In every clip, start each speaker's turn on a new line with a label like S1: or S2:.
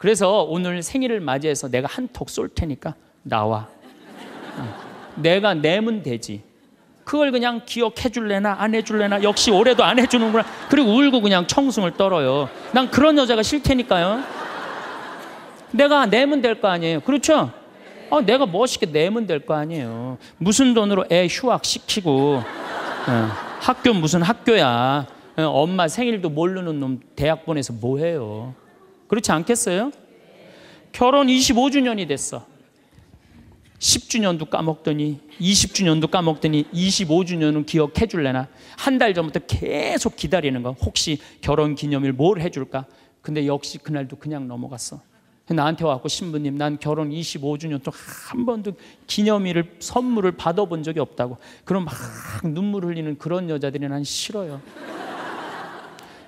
S1: 그래서 오늘 생일을 맞이해서 내가 한턱 쏠 테니까 나와. 어. 내가 내면 되지. 그걸 그냥 기억해 줄래나 안 해 줄래나 역시 올해도 안 해주는구나. 그리고 울고 그냥 청승을 떨어요. 난 그런 여자가 싫테니까요. 내가 내면 될 거 아니에요. 그렇죠? 어, 내가 멋있게 내면 될 거 아니에요. 무슨 돈으로 애 휴학 시키고 어, 학교 무슨 학교야. 어, 엄마 생일도 모르는 놈 대학 보내서 뭐해요? 그렇지 않겠어요? 결혼 25주년이 됐어. 10주년도 까먹더니 20주년도 까먹더니 25주년은 기억해 줄래나 한 달 전부터 계속 기다리는 거 혹시 결혼 기념일 뭘 해줄까 근데 역시 그날도 그냥 넘어갔어 나한테 와갖고 신부님 난 결혼 25주년 동한 번도 기념일을 선물을 받아본 적이 없다고 그럼 막 눈물 흘리는 그런 여자들이 난 싫어요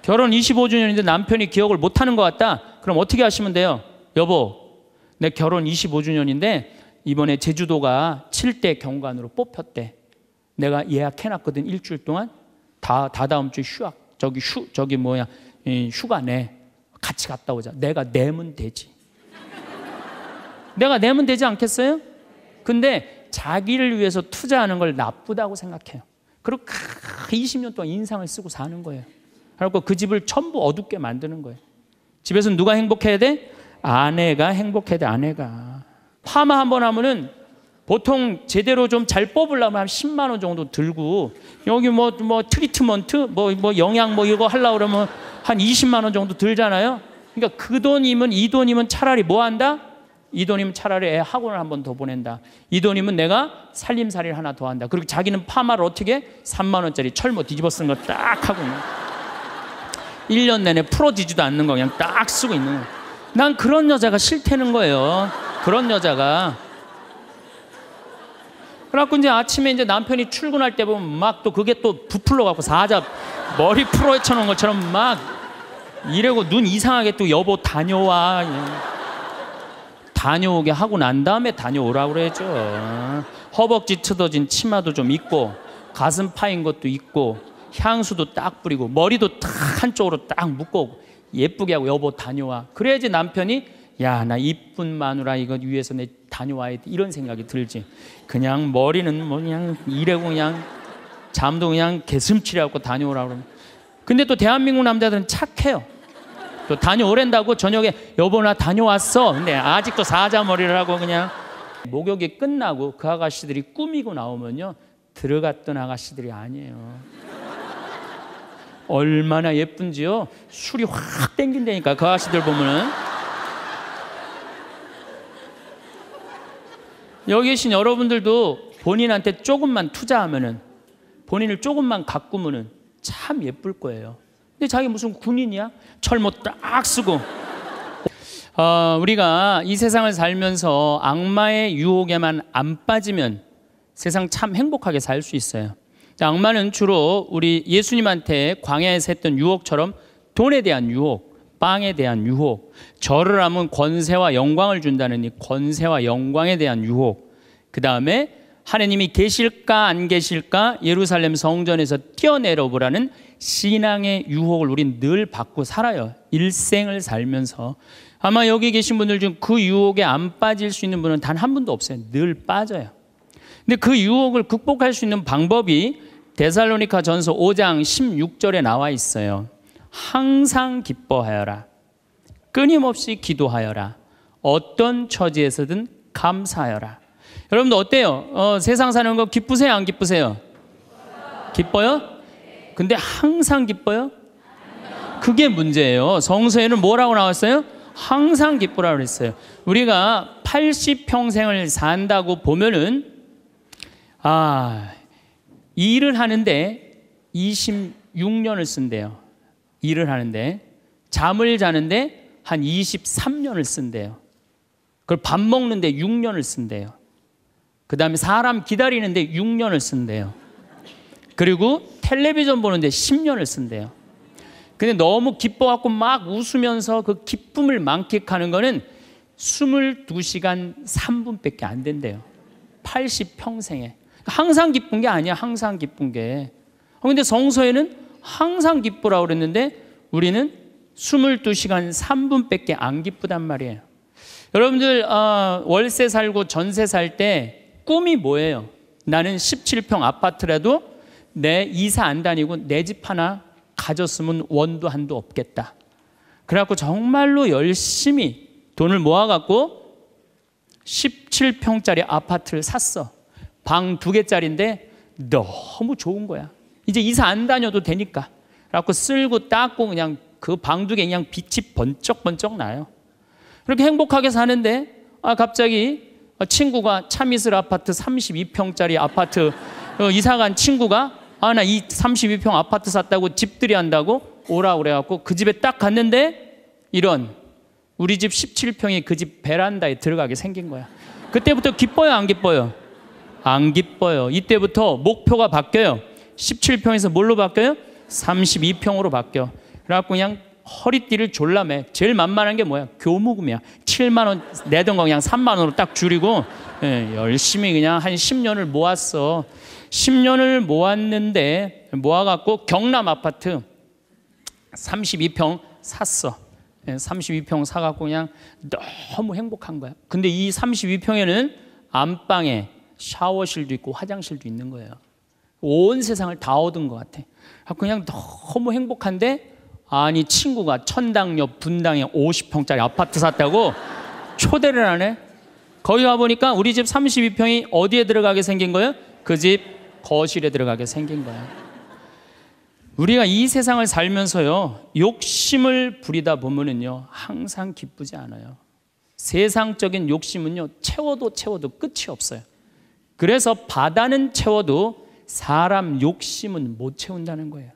S1: 결혼 25주년인데 남편이 기억을 못하는 것 같다. 그럼 어떻게 하시면 돼요? 여보, 내 결혼 25주년인데 이번에 제주도가 7대 경관으로 뽑혔대. 내가 예약해놨거든 일주일 동안 다 다다음 주에 휴학 저기 휴 저기 뭐야 휴가 내 같이 갔다 오자. 내가 내면 되지. 내가 내면 되지 않겠어요? 근데 자기를 위해서 투자하는 걸 나쁘다고 생각해요. 그리고 크, 20년 동안 인상을 쓰고 사는 거예요. 그래갖그 집을 전부 어둡게 만드는 거예요. 집에서 누가 행복해야 돼? 아내가 행복해야 돼, 아내가. 파마 한 번 하면은 보통 제대로 좀 잘 뽑으려면 한 10만 원 정도 들고 여기 뭐뭐 뭐 트리트먼트 뭐뭐 뭐 영양 뭐 이거 하려 그러면 한 20만 원 정도 들잖아요. 그러니까 그 돈이면 이 돈이면 차라리 뭐 한다? 이 돈이면 차라리 애 학원을 한번 더 보낸다. 이 돈이면 내가 살림살이를 하나 더 한다. 그리고 자기는 파마를 어떻게 3만 원짜리 철모 뒤집어 쓴 거 딱 하고 있는 1년 내내 풀어지지도 않는 거 그냥 딱 쓰고 있는 거야. 난 그런 여자가 싫다는 거예요. 그런 여자가. 그래갖고 이제 아침에 이제 남편이 출근할 때 보면 막 또 그게 또 부풀러 갖고 사자 머리 풀어 헤쳐놓은 것처럼 막 이래고 눈 이상하게 또 여보 다녀와 다녀오게 하고 난 다음에 다녀오라고 그래죠 허벅지 트어진 치마도 좀 있고 가슴 파인 것도 있고 향수도 딱 뿌리고 머리도 딱 한쪽으로 딱 묶고 예쁘게 하고 여보 다녀와. 그래야지 남편이 야 나 이쁜 마누라 이거 위해서 내 다녀와야 돼. 이런 생각이 들지. 그냥 머리는 뭐 그냥 이래고 그냥 잠도 그냥 개슴치려고 다녀오라 그러면. 근데 또 대한민국 남자들은 착해요. 또 다녀오랜다고 저녁에 여보 나 다녀왔어. 근데 아직도 사자머리를 하고 그냥 목욕이 끝나고 그 아가씨들이 꾸미고 나오면요 들어갔던 아가씨들이 아니에요. 얼마나 예쁜지요. 술이 확 땡긴다니까 그 아씨들 보면은. 여기 계신 여러분들도 본인한테 조금만 투자하면은 본인을 조금만 가꾸면은 참 예쁠 거예요. 근데 자기 무슨 군인이야? 철모 딱 쓰고. 어, 우리가 이 세상을 살면서 악마의 유혹에만 안 빠지면 세상 참 행복하게 살 수 있어요. 악마는 주로 우리 예수님한테 광야에서 했던 유혹처럼 돈에 대한 유혹, 빵에 대한 유혹, 절을 하면 권세와 영광을 준다는 이 권세와 영광에 대한 유혹, 그 다음에 하느님이 계실까 안 계실까 예루살렘 성전에서 뛰어내려 보라는 신앙의 유혹을 우린 늘 받고 살아요. 일생을 살면서 아마 여기 계신 분들 중 그 유혹에 안 빠질 수 있는 분은 단 한 분도 없어요. 늘 빠져요. 근데 그 유혹을 극복할 수 있는 방법이 데살로니카 전서 5장 16절에 나와 있어요. 항상 기뻐하여라. 끊임없이 기도하여라. 어떤 처지에서든 감사하여라. 여러분도 어때요? 어, 세상 사는 거 기쁘세요? 안 기쁘세요? 기뻐요? 근데 항상 기뻐요? 그게 문제예요. 성서에는 뭐라고 나왔어요? 항상 기쁘라고 그랬어요. 우리가 80평생을 산다고 보면은 아, 일을 하는데 26년을 쓴대요. 일을 하는데 잠을 자는데 한 23년을 쓴대요. 그걸 밥 먹는데 6년을 쓴대요. 그 다음에 사람 기다리는데 6년을 쓴대요. 그리고 텔레비전 보는데 10년을 쓴대요. 근데 너무 기뻐갖고 막 웃으면서 그 기쁨을 만끽하는 거는 22시간 3분밖에 안 된대요. 80평생에. 그러니까 항상 기쁜 게 아니야. 항상 기쁜 게. 그런데 어, 성서에는 항상 기쁘라고 그랬는데 우리는 22시간 3분밖에 안 기쁘단 말이에요. 여러분들 어, 월세 살고 전세 살 때 꿈이 뭐예요? 나는 17평 아파트라도 내 이사 안 다니고 내 집 하나 가졌으면 원도 한도 없겠다. 그래갖고 정말로 열심히 돈을 모아갖고 17평짜리 아파트를 샀어. 방두 개짜리인데 너무 좋은 거야. 이제 이사 안 다녀도 되니까. 라고 쓸고 닦고 그냥 그 방 두 개 그냥 빛이 번쩍번쩍 나요. 그렇게 행복하게 사는데 아 갑자기 친구가 차미슬 아파트 32평짜리 아파트 어, 이사간 친구가 아 나 이 32평 아파트 샀다고 집들이 한다고 오라 그래갖고 그 집에 딱 갔는데 이런 우리 집 17평이 그 집 베란다에 들어가게 생긴 거야. 그때부터 기뻐요 안 기뻐요? 안 기뻐요. 이때부터 목표가 바뀌어요. 17평에서 뭘로 바뀌어요? 32평으로 바뀌어. 그래갖고 그냥 허리띠를 졸라매. 제일 만만한 게 뭐야? 교무금이야. 7만 원 내던 거 그냥 3만 원으로 딱 줄이고 예, 열심히 그냥 한 10년을 모았어. 10년을 모았는데 모아갖고 경남 아파트 32평 샀어. 32평 예, 사갖고 그냥 너무 행복한 거야. 근데 이 32평에는 안방에 샤워실도 있고 화장실도 있는 거예요. 온 세상을 다 얻은 것 같아. 아, 그냥 너무 행복한데 아니 친구가 천당 옆 분당에 50평짜리 아파트 샀다고 초대를 하네. 거기 와 보니까 우리 집 32평이 어디에 들어가게 생긴 거예요? 그 집 거실에 들어가게 생긴 거예요. 우리가 이 세상을 살면서요 욕심을 부리다 보면은요 항상 기쁘지 않아요. 세상적인 욕심은요 채워도 채워도 끝이 없어요. 그래서 바다는 채워도 사람 욕심은 못 채운다는 거예요.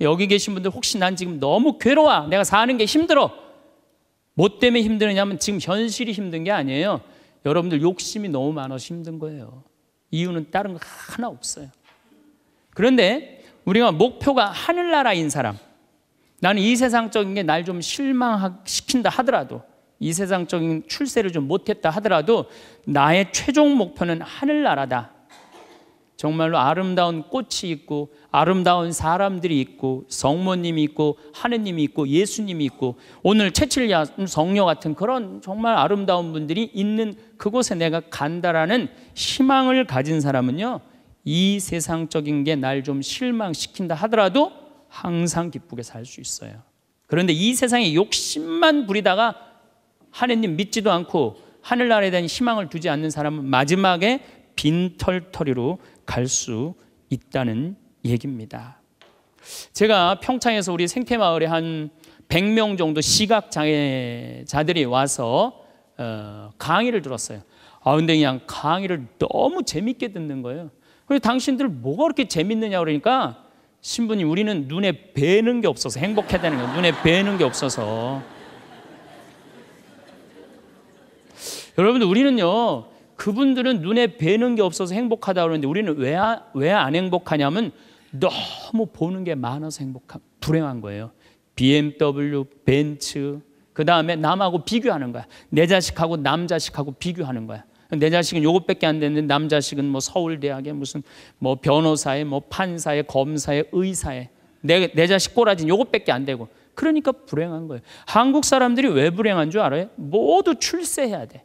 S1: 여기 계신 분들 혹시 난 지금 너무 괴로워. 내가 사는 게 힘들어. 뭐 때문에 힘드느냐면 지금 현실이 힘든 게 아니에요. 여러분들 욕심이 너무 많아서 힘든 거예요. 이유는 다른 거 하나 없어요. 그런데 우리가 목표가 하늘나라인 사람, 나는 이 세상적인 게 날 좀 실망시킨다 하더라도 이 세상적인 출세를 좀 못했다 하더라도 나의 최종 목표는 하늘나라다. 정말로 아름다운 꽃이 있고 아름다운 사람들이 있고 성모님이 있고 하느님이 있고 예수님이 있고 오늘 채칠야 성녀 같은 그런 정말 아름다운 분들이 있는 그곳에 내가 간다라는 희망을 가진 사람은요 이 세상적인 게 날 좀 실망시킨다 하더라도 항상 기쁘게 살 수 있어요. 그런데 이 세상에 욕심만 부리다가 하느님 믿지도 않고 하늘나라에 대한 희망을 두지 않는 사람은 마지막에 빈털터리로 갈 수 있다는 얘기입니다. 제가 평창에서 우리 생태마을에 한 100명 정도 시각장애자들이 와서 어, 강의를 들었어요. 아, 근데 그냥 강의를 너무 재밌게 듣는 거예요. 그래서 당신들 뭐가 그렇게 재밌느냐 그러니까 신부님 우리는 눈에 뵈는 게 없어서 행복해야 되는 거예요. 눈에 뵈는 게 없어서. 여러분들 우리는요. 그분들은 눈에 뵈는 게 없어서 행복하다 그러는데 우리는 왜안 아, 행복하냐면 너무 보는 게 많아서 행복함 불행한 거예요. BMW, 벤츠 그 다음에 남하고 비교하는 거야. 내 자식하고 남 자식하고 비교하는 거야. 내 자식은 요것밖에 안 되는데 남 자식은 뭐 서울대학에 무슨 뭐 변호사에 뭐 판사에 검사에 의사에 내, 내 자식 꼬라지 요것밖에 안 되고 그러니까 불행한 거예요. 한국 사람들이 왜 불행한 줄 알아요? 모두 출세해야 돼.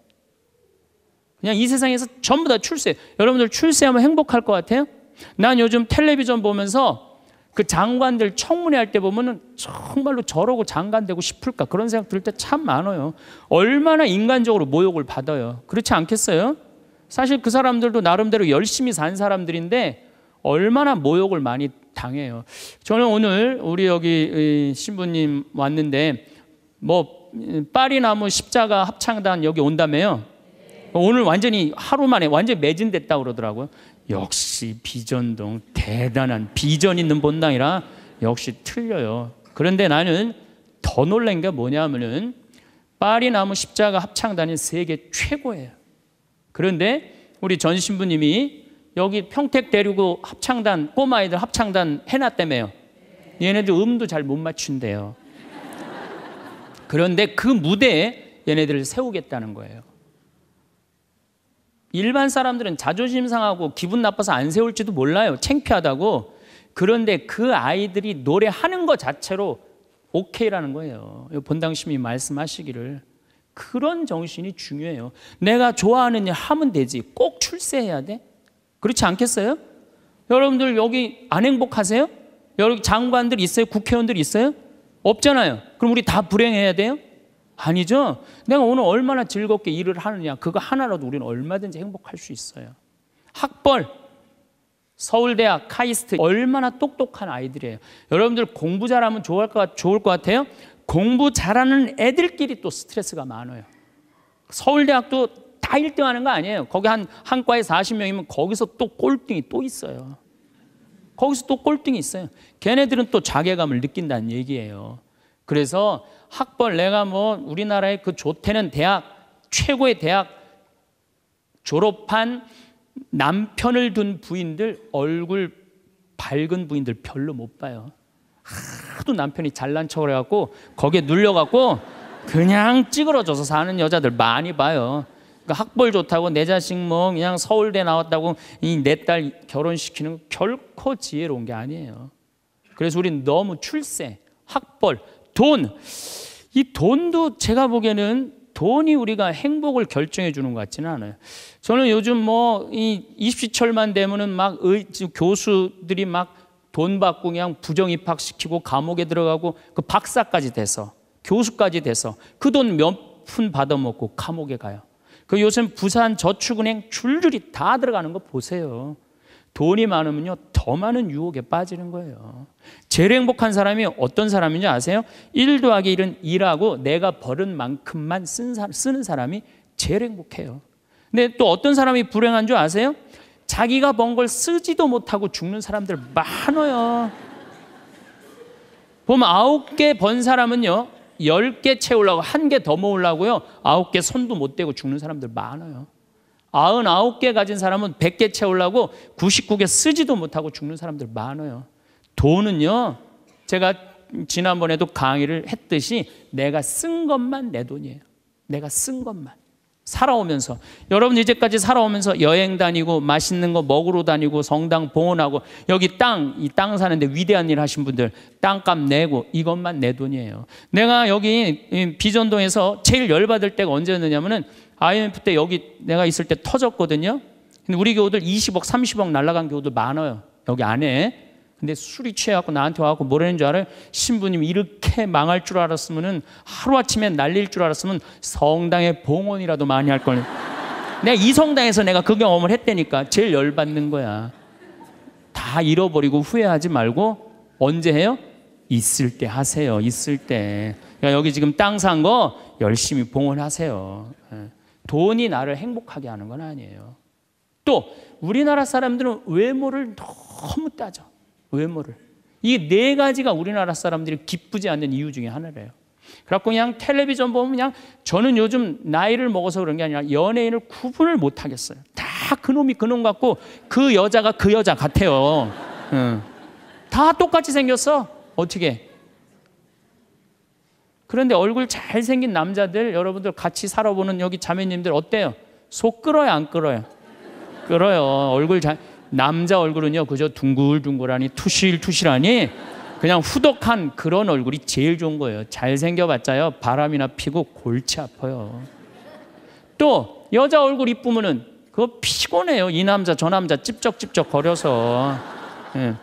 S1: 그냥 이 세상에서 전부 다 출세. 여러분들 출세하면 행복할 것 같아요? 난 요즘 텔레비전 보면서 그 장관들 청문회 할 때 보면은 정말로 저러고 장관 되고 싶을까 그런 생각 들 때 참 많아요. 얼마나 인간적으로 모욕을 받아요. 그렇지 않겠어요? 사실 그 사람들도 나름대로 열심히 산 사람들인데 얼마나 모욕을 많이 당해요. 저는 오늘 우리 여기 신부님 왔는데 뭐 파리나무 십자가 합창단 여기 온다며요. 오늘 완전히 하루 만에 완전 매진됐다 그러더라고요. 역시 비전동 대단한 비전 있는 본당이라 역시 틀려요. 그런데 나는 더 놀란 게 뭐냐면은 파리 나무 십자가 합창단이 세계 최고예요. 그런데 우리 전 신부님이 여기 평택 대륙고 합창단 꼬마아이들 합창단 해놨다며요. 얘네들 음도 잘 못 맞춘대요. 그런데 그 무대에 얘네들을 세우겠다는 거예요. 일반 사람들은 자존심 상하고 기분 나빠서 안 세울지도 몰라요. 창피하다고. 그런데 그 아이들이 노래하는 것 자체로 오케이라는 거예요. 본당심이 말씀하시기를. 그런 정신이 중요해요. 내가 좋아하는 일 하면 되지. 꼭 출세해야 돼? 그렇지 않겠어요? 여러분들 여기 안 행복하세요? 여기 장관들 있어요? 국회의원들 있어요? 없잖아요. 그럼 우리 다 불행해야 돼요? 아니죠? 내가 오늘 얼마나 즐겁게 일을 하느냐. 그거 하나라도 우리는 얼마든지 행복할 수 있어요. 학벌. 서울대학 카이스트 얼마나 똑똑한 아이들이에요. 여러분들 공부 잘하면 좋을 것, 좋을 것 같아요. 공부 잘하는 애들끼리 또 스트레스가 많아요. 서울대학도 다 1등 하는 거 아니에요. 거기 한, 한 과에 40명이면 거기서 또 꼴등이 또 있어요. 거기서 또 꼴등이 있어요. 걔네들은 또 자괴감을 느낀다는 얘기예요. 그래서 학벌 내가 뭐 우리나라의 그 조태는 대학 최고의 대학 졸업한 남편을 둔 부인들 얼굴 밝은 부인들 별로 못 봐요. 하도 남편이 잘난 척을 해갖고 거기에 눌려갖고 그냥 찌그러져서 사는 여자들 많이 봐요. 그러니까 학벌 좋다고 내 자식 뭐 그냥 서울대 나왔다고 이 내 딸 결혼시키는 결코 지혜로운 게 아니에요. 그래서 우린 너무 출세, 학벌, 돈이 돈도 제가 보기에는 돈이 우리가 행복을 결정해 주는 것 같지는 않아요. 저는 요즘 뭐이 입시철만 되면은 막 의, 교수들이 막 돈 받고 그냥 부정 입학시키고 감옥에 들어가고 그 박사까지 돼서 교수까지 돼서 그 돈 몇 푼 받아먹고 감옥에 가요. 그 요즘 부산 저축은행 줄줄이 다 들어가는 거 보세요. 돈이 많으면요, 더 많은 유혹에 빠지는 거예요. 제일 행복한 사람이 어떤 사람인지 아세요? 1 더하기 1은 2라고 내가 벌은 만큼만 쓴, 쓰는 사람이 제일 행복해요. 근데 또 어떤 사람이 불행한 줄 아세요? 자기가 번 걸 쓰지도 못하고 죽는 사람들 많아요. 보면 아홉 개 번 사람은요, 열개 채우려고 한 개 더 모으려고요, 아홉 개 손도 못 대고 죽는 사람들 많아요. 99개 가진 사람은 100개 채우려고 99개 쓰지도 못하고 죽는 사람들 많아요. 돈은요. 제가 지난번에도 강의를 했듯이 내가 쓴 것만 내 돈이에요. 내가 쓴 것만. 살아오면서 여러분 이제까지 살아오면서 여행 다니고 맛있는 거 먹으러 다니고 성당 봉헌하고 여기 땅 이 땅 사는데 위대한 일 하신 분들 땅값 내고 이것만 내 돈이에요. 내가 여기 비전동에서 제일 열받을 때가 언제였느냐면은 IMF 때 여기 내가 있을 때 터졌거든요. 근데 우리 교우들 20억, 30억 날라간 교우들 많아요. 여기 안에. 근데 술이 취해갖고 나한테 와갖고 뭐라는 줄 알아요? 신부님 이렇게 망할 줄 알았으면은 하루아침에 날릴 줄 알았으면 성당에 봉헌이라도 많이 할 걸. 내가 이 성당에서 내가 그 경험을 했다니까 제일 열받는 거야. 다 잃어버리고 후회하지 말고 언제 해요? 있을 때 하세요. 있을 때. 그러니까 여기 지금 땅 산 거 열심히 봉헌하세요. 돈이 나를 행복하게 하는 건 아니에요. 또 우리나라 사람들은 외모를 너무 따져. 외모를. 이 네 가지가 우리나라 사람들이 기쁘지 않는 이유 중에 하나래요. 그래고 그냥 텔레비전 보면 그냥 저는 요즘 나이를 먹어서 그런 게 아니라 연예인을 구분을 못 하겠어요. 다 그놈이 그놈 같고 그 여자가 그 여자 같아요. 응. 다 똑같이 생겼어. 어떻게? 그런데 얼굴 잘생긴 남자들 여러분들 같이 살아보는 여기 자매님들 어때요? 속 끌어요 안 끌어요? 끌어요 얼굴 잘 남자 얼굴은요 그저 둥글둥글하니 투실투실하니 그냥 후덕한 그런 얼굴이 제일 좋은 거예요 잘생겨봤자요 바람이나 피고 골치 아파요 또 여자 얼굴 이쁘면은 그거 피곤해요 이 남자 저 남자 찝쩍찝쩍 거려서 예.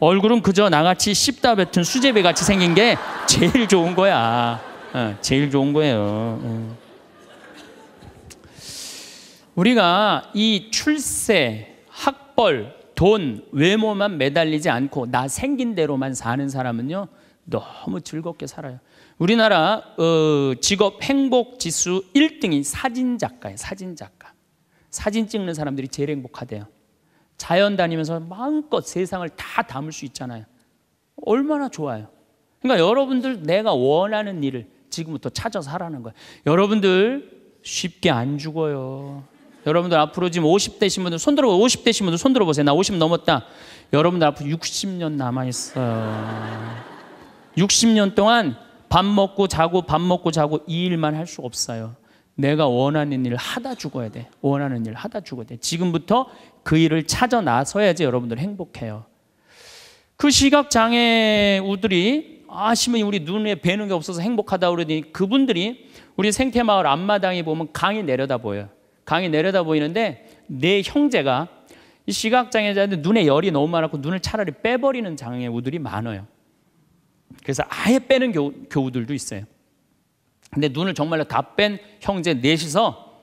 S1: 얼굴은 그저 나같이 씹다 뱉은 수제비 같이 생긴 게 제일 좋은 거야. 어, 제일 좋은 거예요. 어. 우리가 이 출세, 학벌, 돈, 외모만 매달리지 않고 나 생긴 대로만 사는 사람은요 너무 즐겁게 살아요. 우리나라 어, 직업 행복 지수 1등이 사진 작가예요. 사진 작가. 사진 찍는 사람들이 제일 행복하대요. 자연 다니면서 마음껏 세상을 다 담을 수 있잖아요. 얼마나 좋아요. 그러니까 여러분들 내가 원하는 일을 지금부터 찾아서 하라는 거예요. 여러분들 쉽게 안 죽어요. 여러분들 앞으로 지금 50대신 분들 손 들어 보세요 50대신 분들 손 들어 보세요. 나50 넘었다. 여러분들 앞으로 60년 남아 있어요. 60년 동안 밥 먹고 자고 밥 먹고 자고 이 일만 할 수 없어요. 내가 원하는 일을 하다 죽어야 돼. 원하는 일을 하다 죽어야 돼. 지금부터 그 일을 찾아 나서야지 여러분들 행복해요. 그 시각 장애우들이 아시면 우리 눈에 뵈는 게 없어서 행복하다 그러더니 그분들이 우리 생태마을 앞마당에 보면 강이 내려다 보여 강이 내려다 보이는데 내 형제가 시각장애자인데 눈에 열이 너무 많았고 눈을 차라리 빼버리는 장애우들이 많아요. 그래서 아예 빼는 교우들도 있어요. 근데 눈을 정말로 다 뺀 형제 넷이서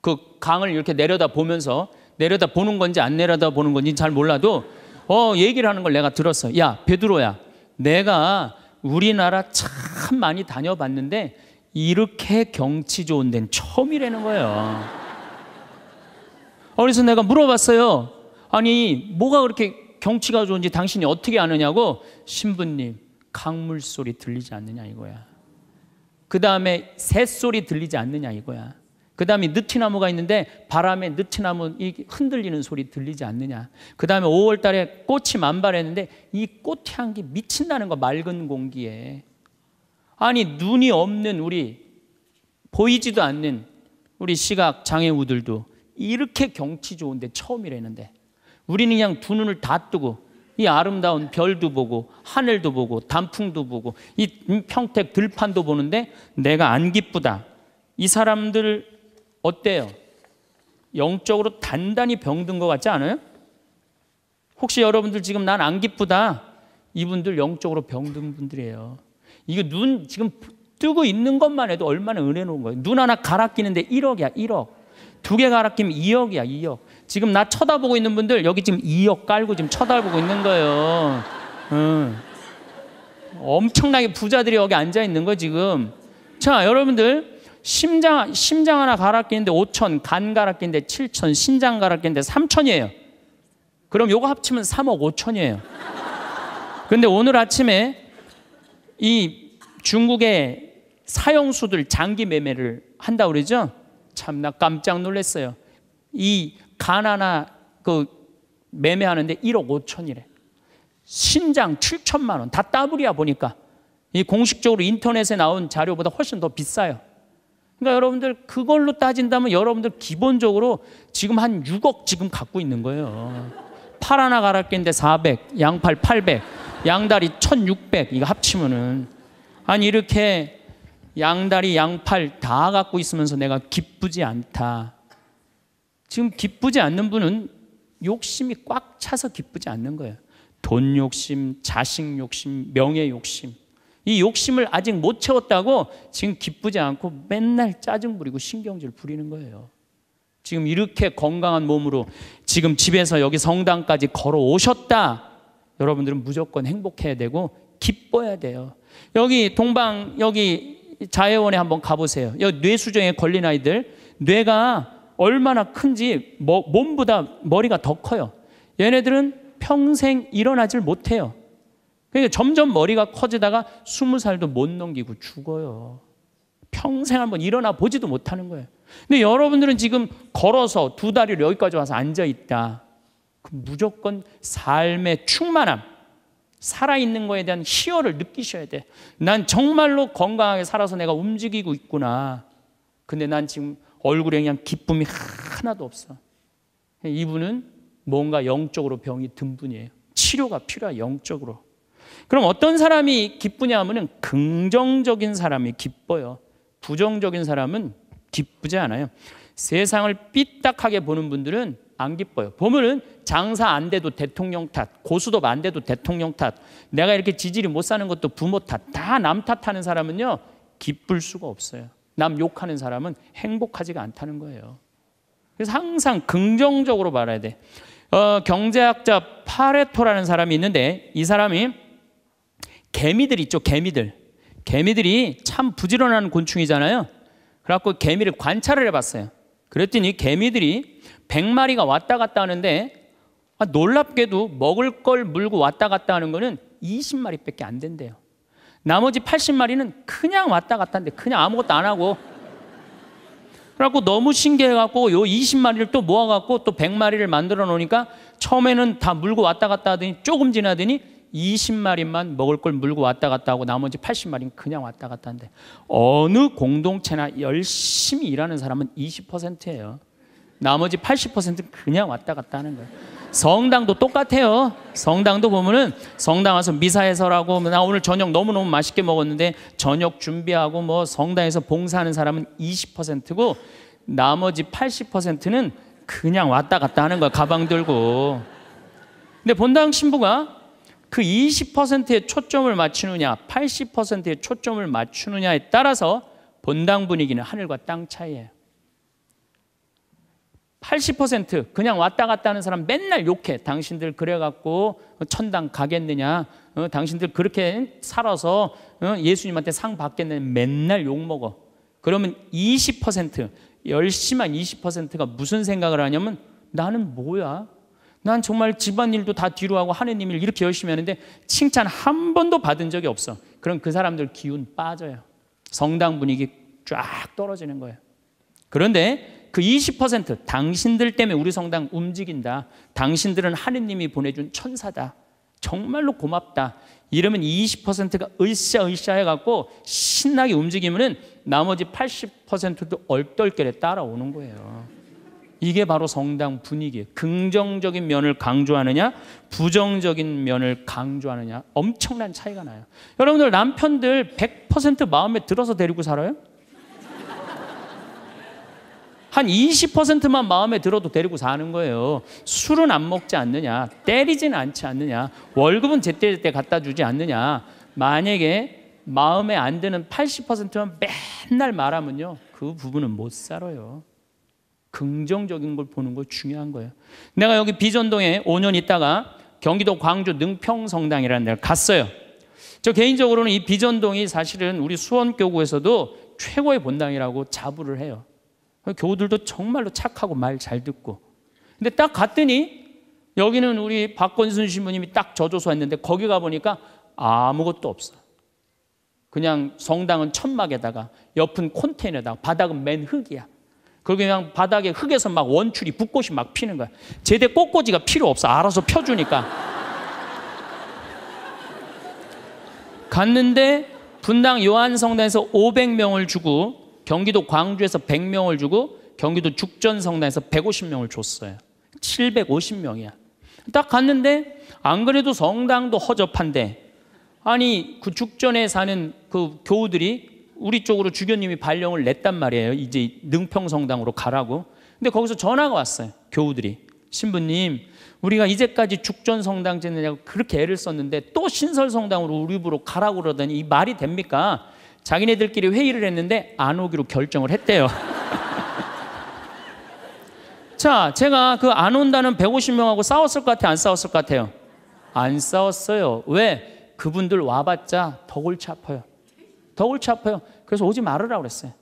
S1: 그 강을 이렇게 내려다 보면서 내려다 보는 건지 안 내려다 보는 건지 잘 몰라도 어 얘기를 하는 걸 내가 들었어. 야 베드로야, 내가 우리나라 참 많이 다녀봤는데 이렇게 경치 좋은 데는 처음이라는 거예요. 어, 그래서 내가 물어봤어요. 아니 뭐가 그렇게 경치가 좋은지 당신이 어떻게 아느냐고 신부님 강물 소리 들리지 않느냐 이거야. 그 다음에 새소리 들리지 않느냐 이거야. 그 다음에 느티나무가 있는데 바람에 느티나무 흔들리는 소리 들리지 않느냐. 그 다음에 5월 달에 꽃이 만발했는데 이 꽃향기 미친다는 거 맑은 공기에. 아니 눈이 없는 우리 보이지도 않는 우리 시각 장애우들도 이렇게 경치 좋은데 처음이라는데 우리는 그냥 두 눈을 다 뜨고 이 아름다운 별도 보고 하늘도 보고 단풍도 보고 이 평택 들판도 보는데 내가 안 기쁘다. 이 사람들 어때요? 영적으로 단단히 병든 것 같지 않아요? 혹시 여러분들 지금 난 안 기쁘다. 이분들 영적으로 병든 분들이에요. 이게 눈 지금 뜨고 있는 것만 해도 얼마나 은혜로운 거예요. 눈 하나 갈아 끼는데 1억이야, 1억. 두 개 갈아 끼면 2억이야, 2억. 지금 나 쳐다보고 있는 분들 여기 지금 2억 깔고 지금 쳐다보고 있는 거예요. 응. 엄청나게 부자들이 여기 앉아 있는 거 지금. 자, 여러분들 심장 심장 하나 갈아끼는데 5천, 간 갈아끼는데 7천, 신장 갈아끼는데 3천이에요. 그럼 요거 합치면 3억 5천이에요. 근데 오늘 아침에 이 중국의 사형수들 장기 매매를 한다 그러죠? 참나 깜짝 놀랐어요. 이 가나나 그 매매하는데 1억 5천이래. 신장 7천만 원. 다 따블이야 보니까. 이 공식적으로 인터넷에 나온 자료보다 훨씬 더 비싸요. 그러니까 여러분들 그걸로 따진다면 여러분들 기본적으로 지금 한 6억 지금 갖고 있는 거예요. 팔 하나 갈아낀데 400, 양팔 800, 양다리 1600 이거 합치면은 아니 이렇게 양다리 양팔 다 갖고 있으면서 내가 기쁘지 않다. 지금 기쁘지 않는 분은 욕심이 꽉 차서 기쁘지 않는 거예요. 돈 욕심, 자식 욕심, 명예 욕심. 이 욕심을 아직 못 채웠다고 지금 기쁘지 않고 맨날 짜증 부리고 신경질 부리는 거예요. 지금 이렇게 건강한 몸으로 지금 집에서 여기 성당까지 걸어 오셨다. 여러분들은 무조건 행복해야 되고 기뻐야 돼요. 여기 동방 여기 자해원에 한번 가보세요. 여기 뇌수정에 걸린 아이들 뇌가 얼마나 큰지 몸보다 머리가 더 커요. 얘네들은 평생 일어나질 못해요. 그러니까 점점 머리가 커지다가 스무 살도 못 넘기고 죽어요. 평생 한번 일어나 보지도 못하는 거예요. 근데 여러분들은 지금 걸어서 두 다리를 여기까지 와서 앉아 있다. 무조건 삶의 충만함, 살아있는 거에 대한 희열을 느끼셔야 돼. 난 정말로 건강하게 살아서 내가 움직이고 있구나. 근데 난 지금 얼굴에 그냥 기쁨이 하나도 없어. 이분은 뭔가 영적으로 병이 든 분이에요. 치료가 필요해 영적으로. 그럼 어떤 사람이 기쁘냐 하면은 긍정적인 사람이 기뻐요. 부정적인 사람은 기쁘지 않아요. 세상을 삐딱하게 보는 분들은 안 기뻐요. 보면은 장사 안 돼도 대통령 탓, 고수도 안 돼도 대통령 탓, 내가 이렇게 지질이 못 사는 것도 부모 탓, 다 남 탓하는 사람은요, 기쁠 수가 없어요. 남 욕하는 사람은 행복하지가 않다는 거예요. 그래서 항상 긍정적으로 말해야 돼. 어, 경제학자 파레토라는 사람이 있는데 이 사람이 개미들 있죠, 개미들. 개미들이 참 부지런한 곤충이잖아요. 그래갖고 개미를 관찰을 해봤어요. 그랬더니 개미들이 100마리가 왔다 갔다 하는데 아, 놀랍게도 먹을 걸 물고 왔다 갔다 하는 거는 20마리밖에 안 된대요. 나머지 80마리는 그냥 왔다 갔다 하는데 그냥 아무것도 안 하고 그래갖고 너무 신기해갖고 요 20마리를 또 모아갖고 또 100마리를 만들어 놓으니까 처음에는 다 물고 왔다 갔다 하더니 조금 지나더니 20마리만 먹을 걸 물고 왔다 갔다 하고 나머지 80마리는 그냥 왔다 갔다 하는데 어느 공동체나 열심히 일하는 사람은 20%예요. 나머지 80%는 그냥 왔다 갔다 하는 거예요. 성당도 똑같아요. 성당도 보면은 성당 와서 미사해서라고 뭐 나 오늘 저녁 너무너무 맛있게 먹었는데 저녁 준비하고 뭐 성당에서 봉사하는 사람은 20%고 나머지 80%는 그냥 왔다 갔다 하는 거야. 가방 들고. 근데 본당 신부가 그 20%의 초점을 맞추느냐, 80%의 초점을 맞추느냐에 따라서 본당 분위기는 하늘과 땅 차이예요. 80% 그냥 왔다 갔다 하는 사람 맨날 욕해. 당신들 그래갖고 어, 천당 가겠느냐. 어, 당신들 그렇게 살아서 어, 예수님한테 상 받겠느냐. 맨날 욕먹어. 그러면 20%, 열심시만 20%가 무슨 생각을 하냐면 나는 뭐야? 난 정말 집안일도 다 뒤로 하고 하느님 일 이렇게 열심히 하는데 칭찬 한 번도 받은 적이 없어. 그럼 그 사람들 기운 빠져요. 성당 분위기 쫙 떨어지는 거예요. 그런데 그20% 당신들 때문에 우리 성당 움직인다. 당신들은 하느님이 보내준 천사다. 정말로 고맙다. 이러면 20%가 으쌰으쌰 해갖고 신나게 움직이면은 나머지 80%도 얼떨결에 따라오는 거예요. 이게 바로 성당 분위기. 긍정적인 면을 강조하느냐, 부정적인 면을 강조하느냐. 엄청난 차이가 나요. 여러분들 남편들 100% 마음에 들어서 데리고 살아요? 한 20%만 마음에 들어도 데리고 사는 거예요. 술은 안 먹지 않느냐, 때리진 않지 않느냐, 월급은 제때 제때 갖다 주지 않느냐. 만약에 마음에 안 드는 80%만 맨날 말하면요, 그 부분은 못 살아요. 긍정적인 걸 보는 거 중요한 거예요. 내가 여기 비전동에 5년 있다가 경기도 광주 능평성당이라는 데를 갔어요. 저 개인적으로는 이 비전동이 사실은 우리 수원교구에서도 최고의 본당이라고 자부를 해요. 교우들도 정말로 착하고 말 잘 듣고. 근데 딱 갔더니 여기는 우리 박건순 신부님이 딱 저조소 했는데 거기 가보니까 아무것도 없어. 그냥 성당은 천막에다가 옆은 콘테이너에다가 바닥은 맨 흙이야. 그리 그냥 바닥에 흙에서 막원추이 붓꽃이 막 피는 거야. 제대 꽃꽂이가 필요 없어. 알아서 펴주니까. 갔는데 분당 요한성당에서 500명을 주고 경기도 광주에서 100명을 주고 경기도 죽전성당에서 150명을 줬어요. 750명이야. 딱 갔는데 안 그래도 성당도 허접한데 아니 그 죽전에 사는 그 교우들이 우리 쪽으로 주교님이 발령을 냈단 말이에요. 이제 능평성당으로 가라고. 근데 거기서 전화가 왔어요. 교우들이. 신부님, 우리가 이제까지 죽전성당 짓느냐고 그렇게 애를 썼는데 또 신설성당으로 우리 부로 가라고 그러더니 이 말이 됩니까? 자기네들끼리 회의를 했는데 안 오기로 결정을 했대요. 자, 제가 그 안 온다는 150명하고 싸웠을 것 같아요? 안 싸웠을 것 같아요? 안 싸웠어요. 왜? 그분들 와봤자 더 골치 아파요. 더 골치 아파요. 그래서 오지 말으라 고 그랬어요.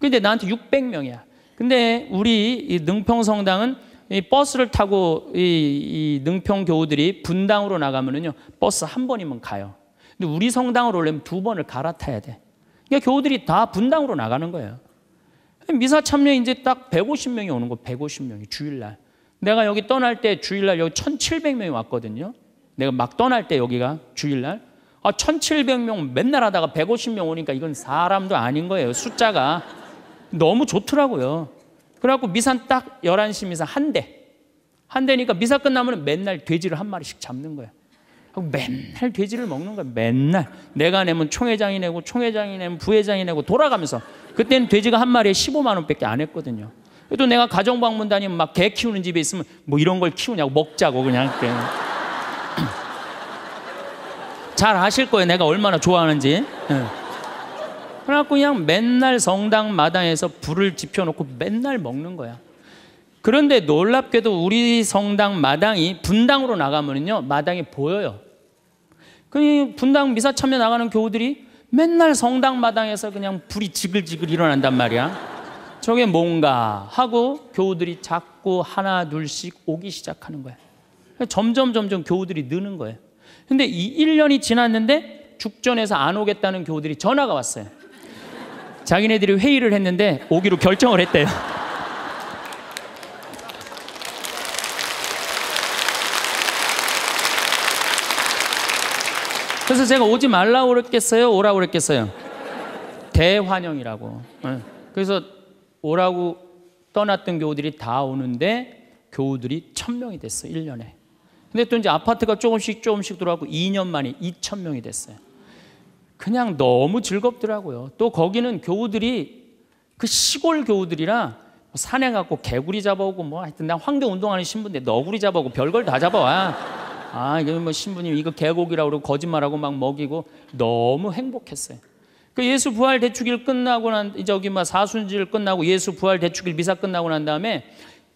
S1: 근데 나한테 600명이야. 근데 우리 능평성당은 이 버스를 타고 이, 이 능평 교우들이 분당으로 나가면은요 버스 한 번이면 가요. 근데 우리 성당으로 올려면 두 번을 갈아타야 돼. 그러니까 교우들이 다 분당으로 나가는 거예요. 미사 참여 이제 딱 150명이 오는 거 150명이 주일날. 내가 여기 떠날 때 주일날 여기 1,700명이 왔거든요. 내가 막 떠날 때 여기가 주일날. 아, 1,700명 맨날 하다가 150명 오니까 이건 사람도 아닌 거예요. 숫자가 너무 좋더라고요. 그래갖고 미산 딱 11시 미사 한 대. 한 대니까 미사 끝나면 맨날 돼지를 한 마리씩 잡는 거야. 맨날 돼지를 먹는 거야. 맨날 내가 내면 총회장이 내고 총회장이 내면 부회장이 내고 돌아가면서 그때는 돼지가 한 마리에 15만 원밖에 안 했거든요. 그래도 내가 가정 방문 다니면 막 개 키우는 집에 있으면 뭐 이런 걸 키우냐고 먹자고 그냥 잘 아실 거예요. 내가 얼마나 좋아하는지. 네. 그래갖고 그냥 맨날 성당 마당에서 불을 지펴놓고 맨날 먹는 거야. 그런데 놀랍게도 우리 성당 마당이 분당으로 나가면요 마당이 보여요. 그 분당 미사 참여 나가는 교우들이 맨날 성당 마당에서 그냥 불이 지글지글 일어난단 말이야. 저게 뭔가 하고 교우들이 자꾸 하나 둘씩 오기 시작하는 거야. 점점 점점 교우들이 느는 거예요. 근데 이 1년이 지났는데 죽전에서 안 오겠다는 교우들이 전화가 왔어요. 자기네들이 회의를 했는데 오기로 결정을 했대요. 그래서 제가 오지 말라 고 그랬겠어요? 오라 고 그랬겠어요? 대환영이라고. 예. 그래서 오라고 떠났던 교우들이 다 오는데 교우들이 천명이 됐어요. 1년에. 근데 또 이제 아파트가 조금씩 조금씩 들어가고 2년 만에 2천명이 됐어요. 그냥 너무 즐겁더라고요. 또 거기는 교우들이 그 시골 교우들이라 뭐 산에 갖고 개구리 잡아오고 뭐 하여튼 난 환경 운동하는 신부인데 너구리 잡아오고 별걸 다 잡아와. 아, 이뭐 신부님 이거 개고기라고 그러고 거짓말하고 막 먹이고 너무 행복했어요. 그 예수 부활 대축일 끝나고 난 저기 막 뭐 사순절 끝나고 예수 부활 대축일 미사 끝나고 난 다음에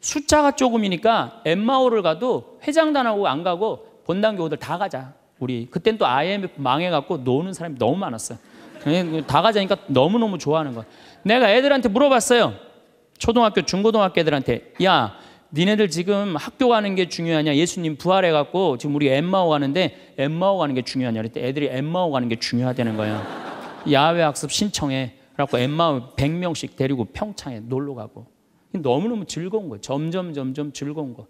S1: 숫자가 조금이니까 엠마오를 가도 회장단하고 안 가고 본당 교우들 다 가자. 우리 그땐 또 IMF 망해갖고 노는 사람이 너무 많았어요. 예, 그 다 가자니까 너무너무 좋아하는 거 내가 애들한테 물어봤어요. 초등학교, 중고등학교 애들한테. 야, 니네들 지금 학교 가는 게 중요하냐? 예수님 부활해 갖고 지금 우리 엠마오 가는데 엠마오 가는 게 중요하냐? 그랬더니 애들이 엠마오 가는 게 중요하다는 거예요. 야외 학습 신청해. 라고 엠마오 100명씩 데리고 평창에 놀러 가고. 너무너무 즐거운 거예요. 점점 점점 즐거운 거.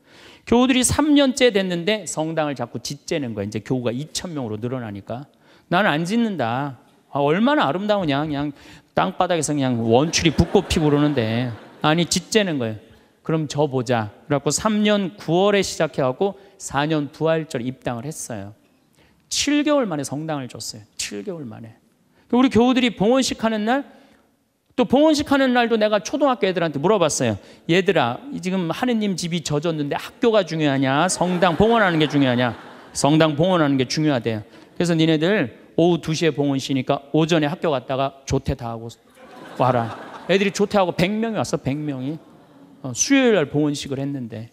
S1: 교우들이 3년째 됐는데 성당을 자꾸 짓재는 거예요. 이제 교우가 2천 명으로 늘어나니까. 나는 안 짓는다. 아, 얼마나 아름다우냐. 그냥 땅바닥에서 그냥 원출이 붓꽃 피고 그러는데. 아니 짓재는 거예요. 그럼 저 보자. 그래갖고 3년 9월에 시작해갖고 4년 부활절 입당을 했어요. 7개월 만에 성당을 줬어요. 7개월 만에. 그 우리 교우들이 봉헌식 하는 날, 또 봉헌식 하는 날도 내가 초등학교 애들한테 물어봤어요. 얘들아, 지금 하느님 집이 젖었는데 학교가 중요하냐? 성당 봉헌하는 게 중요하냐? 성당 봉헌하는 게 중요하대요. 그래서 니네들 오후 2시에 봉헌시니까 오전에 학교 갔다가 조퇴 다 하고 와라. 애들이 조퇴하고 100명이 왔어, 100명이. 어, 수요일 날 봉헌식을 했는데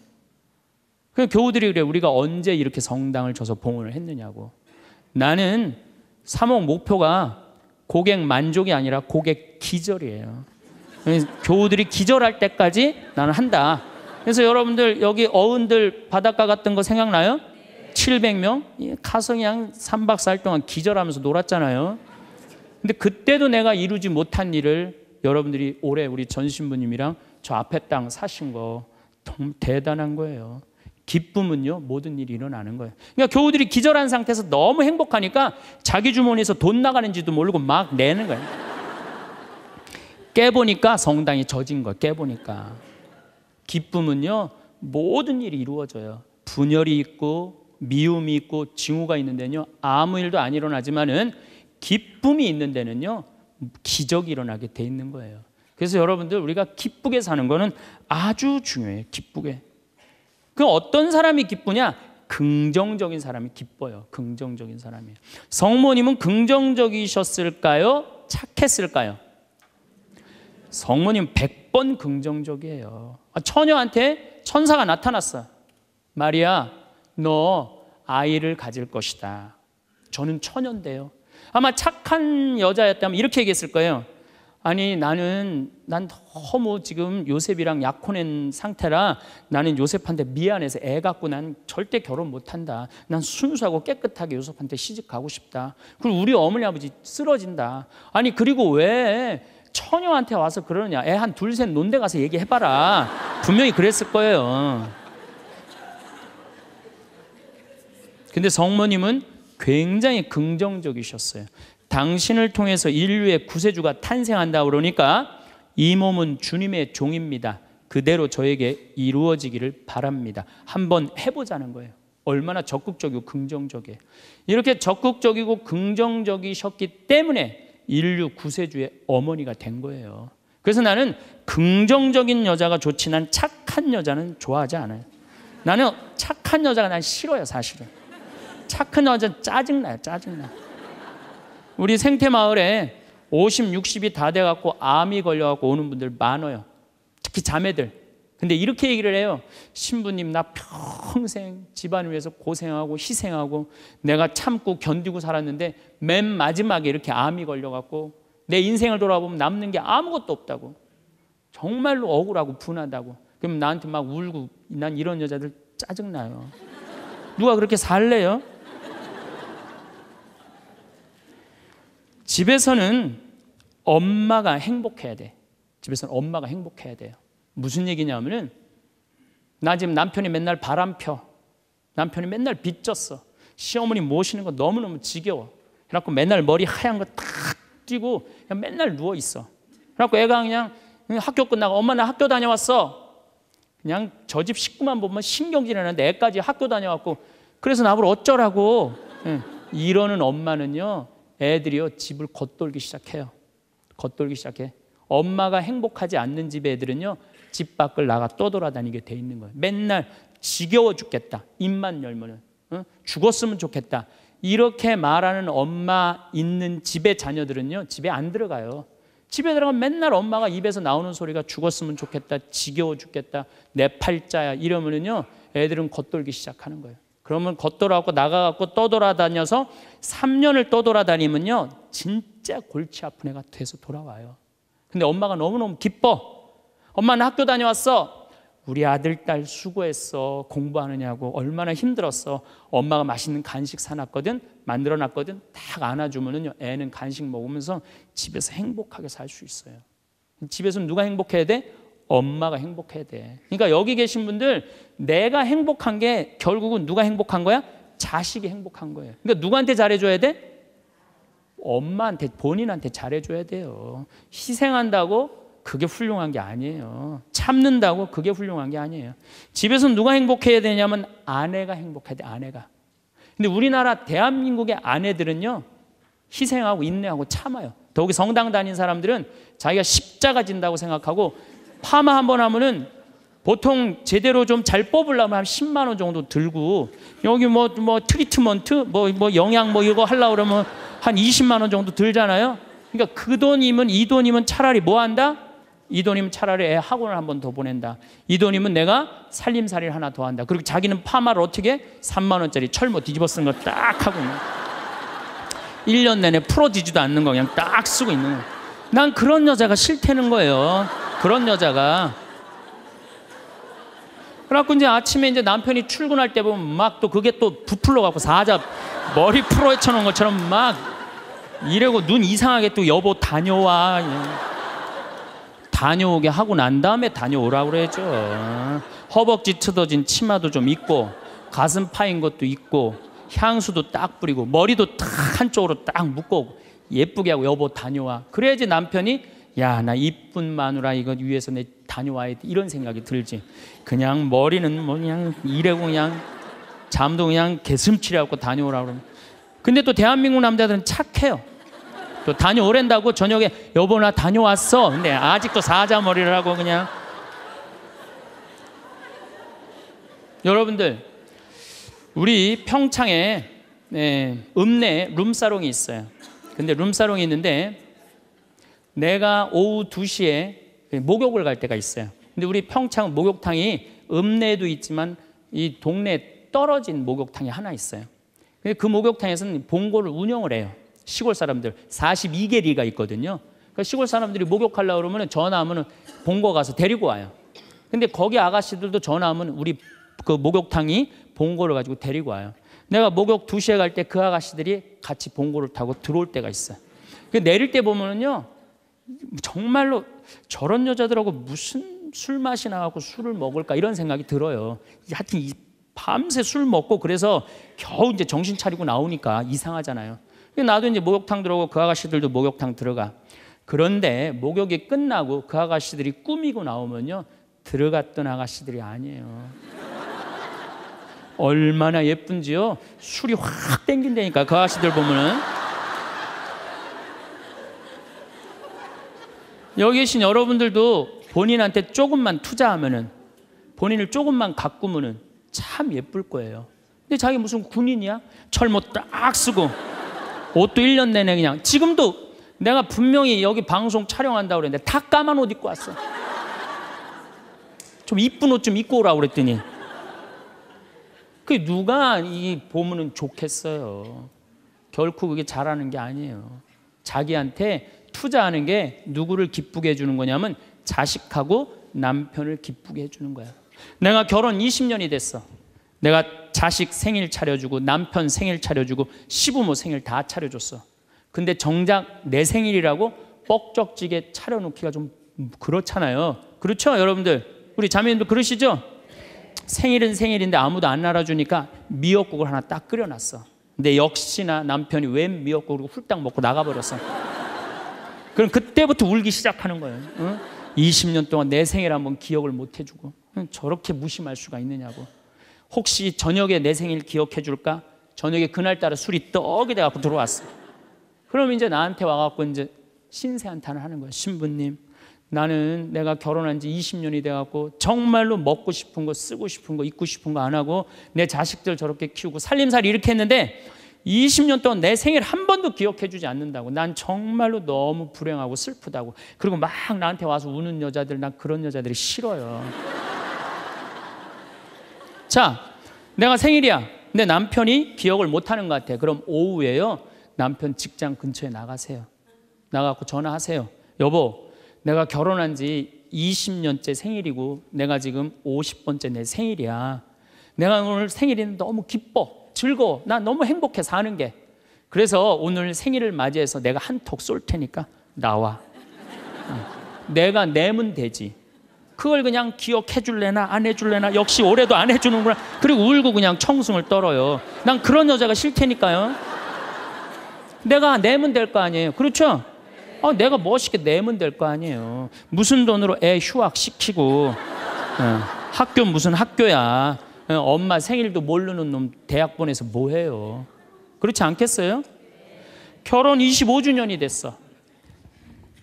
S1: 그 교우들이 그래 우리가 언제 이렇게 성당을 쳐서 봉헌을 했느냐고 나는 3억 목표가 고객 만족이 아니라 고객 기절이에요 교우들이 기절할 때까지 나는 한다 그래서 여러분들 여기 어른들 바닷가 같은 거 생각나요? 700명 가성이 한 3박 4일 동안 기절하면서 놀았잖아요 근데 그때도 내가 이루지 못한 일을 여러분들이 올해 우리 전신부님이랑 저 앞에 땅 사신 거 대단한 거예요. 기쁨은요 모든 일이 일어나는 거예요. 그러니까 교우들이 기절한 상태에서 너무 행복하니까 자기 주머니에서 돈 나가는지도 모르고 막 내는 거예요. 깨보니까 성당이 젖은 거 깨보니까 기쁨은요 모든 일이 이루어져요. 분열이 있고 미움이 있고 징후가 있는데요 아무 일도 안 일어나지만은 기쁨이 있는 데는요 기적이 일어나게 돼 있는 거예요. 그래서 여러분들 우리가 기쁘게 사는 거는 아주 중요해요. 기쁘게. 그 어떤 사람이 기쁘냐? 긍정적인 사람이 기뻐요. 긍정적인 사람이에요. 성모님은 긍정적이셨을까요? 착했을까요? 성모님 100번 긍정적이에요. 아, 처녀한테 천사가 나타났어. 마리아, 너 아이를 가질 것이다. 저는 처녀인데요. 아마 착한 여자였다면 이렇게 얘기했을 거예요. 아니 나는 난 너무 지금 요셉이랑 약혼한 상태라 나는 요셉한테 미안해서 애 갖고 난 절대 결혼 못한다. 난 순수하고 깨끗하게 요셉한테 시집 가고 싶다. 그리고 우리 어머니 아버지 쓰러진다. 아니 그리고 왜 처녀한테 와서 그러느냐. 애 한둘셋 논대 가서 얘기해봐라. 분명히 그랬을 거예요. 근데 성모님은 굉장히 긍정적이셨어요. 당신을 통해서 인류의 구세주가 탄생한다 그러니까 이 몸은 주님의 종입니다. 그대로 저에게 이루어지기를 바랍니다. 한번 해보자는 거예요. 얼마나 적극적이고 긍정적이에요. 이렇게 적극적이고 긍정적이셨기 때문에 인류 구세주의 어머니가 된 거예요. 그래서 나는 긍정적인 여자가 좋지 난 착한 여자는 좋아하지 않아요. 나는 착한 여자가 난 싫어요, 사실은. 착한 여자 짜증나요, 짜증나. 요 우리 생태 마을에 50, 60이 다 돼갖고 암이 걸려갖고 오는 분들 많아요. 특히 자매들. 근데 이렇게 얘기를 해요. 신부님, 나 평생 집안 을 위해서 고생하고 희생하고 내가 참고 견디고 살았는데 맨 마지막에 이렇게 암이 걸려갖고 내 인생을 돌아보면 남는 게 아무것도 없다고. 정말로 억울하고 분하다고. 그럼 나한테 막 울고 난 이런 여자들 짜증나요. 누가 그렇게 살래요? 집에서는 엄마가 행복해야 돼. 집에서는 엄마가 행복해야 돼요. 무슨 얘기냐면은 나 지금 남편이 맨날 바람 펴. 남편이 맨날 빚졌어. 시어머니 모시는 거 너무너무 지겨워. 그래갖고 맨날 머리 하얀 거탁 띄고 그냥 맨날 누워 있어. 그래갖고 애가 그냥 학교 끝나고 엄마 나 학교 다녀왔어. 그냥 저 집 식구만 보면 신경질 나는데 애까지 학교 다녀왔고 그래서 나보고 어쩌라고 이러는 엄마는요 애들이요 집을 겉돌기 시작해요. 겉돌기 시작해. 엄마가 행복하지 않는 집 애들은요 집 밖을 나가 떠돌아다니게 돼 있는 거예요. 맨날 지겨워 죽겠다. 입만 열면은 어? 죽었으면 좋겠다. 이렇게 말하는 엄마 있는 집의 자녀들은요 집에 안 들어가요. 집에 들어가면 맨날 엄마가 입에서 나오는 소리가 죽었으면 좋겠다, 지겨워 죽겠다, 내 팔자야 이러면은요 애들은 겉돌기 시작하는 거예요. 그러면 걷더라고 나가갖고 떠돌아다녀서 3년을 떠돌아다니면요. 진짜 골치 아픈 애가 돼서 돌아와요. 근데 엄마가 너무너무 기뻐. 엄마는 학교 다녀왔어. 우리 아들, 딸 수고했어. 공부하느냐고. 얼마나 힘들었어. 엄마가 맛있는 간식 사놨거든. 만들어놨거든. 딱안아주면요 애는 간식 먹으면서 집에서 행복하게 살 수 있어요. 집에서 누가 행복해야 돼? 엄마가 행복해야 돼. 그러니까 여기 계신 분들 내가 행복한 게 결국은 누가 행복한 거야? 자식이 행복한 거예요. 그러니까 누구한테 잘해줘야 돼? 엄마한테 본인한테 잘해줘야 돼요. 희생한다고 그게 훌륭한 게 아니에요. 참는다고 그게 훌륭한 게 아니에요. 집에서 누가 행복해야 되냐면 아내가 행복해야 돼. 아내가. 근데 우리나라 대한민국의 아내들은요 희생하고 인내하고 참아요. 더욱이 성당 다닌 사람들은 자기가 십자가 진다고 생각하고 파마 한 번 하면은 보통 제대로 좀 잘 뽑으려면 한 10만 원 정도 들고 여기 뭐뭐 뭐 트리트먼트 뭐뭐 뭐 영양 뭐 이거 하려고 그러면 한 20만 원 정도 들잖아요. 그러니까 그 돈이면 이 돈이면 차라리 뭐 한다? 이 돈이면 차라리 애 학원을 한 번 더 보낸다. 이 돈이면 내가 살림살이를 하나 더 한다. 그리고 자기는 파마를 어떻게 3만 원짜리 철모 뒤집어 쓴거딱 하고 1년 내내 풀어지지도 않는 거 그냥 딱 쓰고 있는 거난 그런 여자가 싫다는 거예요. 그런 여자가. 그래갖고 이제 아침에 이제 남편이 출근할 때 보면 막 또 그게 또 부풀러 갖고 사자 머리 풀어 헤쳐놓은 것처럼 막 이러고 눈 이상하게 또 여보 다녀와 다녀오게 하고 난 다음에 다녀오라고 그래죠 허벅지 트어진 치마도 좀 있고 가슴 파인 것도 있고 향수도 딱 뿌리고 머리도 딱 한쪽으로 딱 묶고 예쁘게 하고 여보 다녀와 그래야지 남편이 야, 나이쁜 마누라 이거 위해서 내 다녀와야 돼. 이런 생각이 들지. 그냥 머리는 뭐 그냥 이래고 그냥 잠도 그냥 개슴치레고 다녀오라 고 그러면. 근데 또 대한민국 남자들은 착해요. 또 다녀오랜다고 저녁에 여보 나 다녀왔어. 근데 아직도 사자머리를 하고 그냥 여러분들 우리 평창에 네, 읍내 룸사롱이 있어요. 근데 룸사롱이 있는데 내가 오후 2시에 목욕을 갈 때가 있어요. 근데 우리 평창 목욕탕이 읍내에도 있지만 이 동네에 떨어진 목욕탕이 하나 있어요. 그 목욕탕에서는 봉고를 운영을 해요. 시골 사람들 42개 리가 있거든요. 그러니까 시골 사람들이 목욕하려고 그러면 전화 하면 봉고 가서 데리고 와요. 근데 거기 아가씨들도 전화 하면 우리 그 목욕탕이 봉고를 가지고 데리고 와요. 내가 목욕 2시에 갈 때 그 아가씨들이 같이 봉고를 타고 들어올 때가 있어요. 그 내릴 때 보면은요. 정말로 저런 여자들하고 무슨 술 맛이 나갖고 술을 먹을까 이런 생각이 들어요. 하여튼 이 밤새 술 먹고 그래서 겨우 이제 정신 차리고 나오니까 이상하잖아요. 나도 이제 목욕탕 들어가고 그 아가씨들도 목욕탕 들어가. 그런데 목욕이 끝나고 그 아가씨들이 꾸미고 나오면요. 들어갔던 아가씨들이 아니에요. 얼마나 예쁜지요. 술이 확 땡긴다니까 그 아가씨들 보면은. 여기 계신 여러분들도 본인한테 조금만 투자하면은 본인을 조금만 가꾸면은 참 예쁠 거예요. 근데 자기 무슨 군인이야? 철모 딱 쓰고 옷도 1년 내내 그냥 지금도 내가 분명히 여기 방송 촬영한다고 그랬는데 다 까만 옷 입고 왔어. 좀 이쁜 옷 좀 입고 오라고 그랬더니 그 누가 이 보면은 좋겠어요. 결코 그게 잘하는 게 아니에요. 자기한테 투자하는 게 누구를 기쁘게 해주는 거냐면 자식하고 남편을 기쁘게 해주는 거야. 내가 결혼 20년이 됐어. 내가 자식 생일 차려주고 남편 생일 차려주고 시부모 생일 다 차려줬어. 근데 정작 내 생일이라고 뻑적지게 차려놓기가 좀 그렇잖아요. 그렇죠, 여러분들? 우리 자매님도 그러시죠? 생일은 생일인데 아무도 안 알아주니까 미역국을 하나 딱 끓여놨어. 근데 역시나 남편이 웬 미역국을 훌딱 먹고 나가버렸어. 그럼 그때부터 울기 시작하는 거예요. 응? 20년 동안 내 생일 한번 기억을 못 해주고 저렇게 무심할 수가 있느냐고. 혹시 저녁에 내 생일 기억해 줄까? 저녁에 그날따라 술이 떡이 돼갖고 들어왔어. 그럼 이제 나한테 와갖고 이제 신세한탄을 하는 거예 신부님, 나는 내가 결혼한 지 20년이 돼갖고 정말로 먹고 싶은 거, 쓰고 싶은 거, 입고 싶은 거 안 하고 내 자식들 저렇게 키우고 살림살 이렇게 했는데 20년 동안 내 생일 한 번도 기억해 주지 않는다고. 난 정말로 너무 불행하고 슬프다고. 그리고 막 나한테 와서 우는 여자들, 난 그런 여자들이 싫어요. 자, 내가 생일이야. 내 남편이 기억을 못 하는 것 같아. 그럼 오후에요. 남편 직장 근처에 나가세요. 나가고 전화하세요. 여보, 내가 결혼한 지 20년째 생일이고 내가 지금 50번째 내 생일이야. 내가 오늘 생일이 너무 기뻐. 즐거워. 나 너무 행복해 사는 게. 그래서 오늘 생일을 맞이해서 내가 한턱 쏠 테니까 나와. 내가 내면 되지. 그걸 그냥 기억해 줄래나 안 해 줄래나 역시 올해도 안 해주는구나. 그리고 울고 그냥 청승을 떨어요. 난 그런 여자가 싫테니까요. 내가 내면 될 거 아니에요. 그렇죠? 아, 내가 멋있게 내면 될 거 아니에요. 무슨 돈으로 애 휴학 시키고 어, 학교 무슨 학교야. 예, 엄마 생일도 모르는 놈 대학 보내서 뭐 해요? 그렇지 않겠어요? 결혼 25주년이 됐어.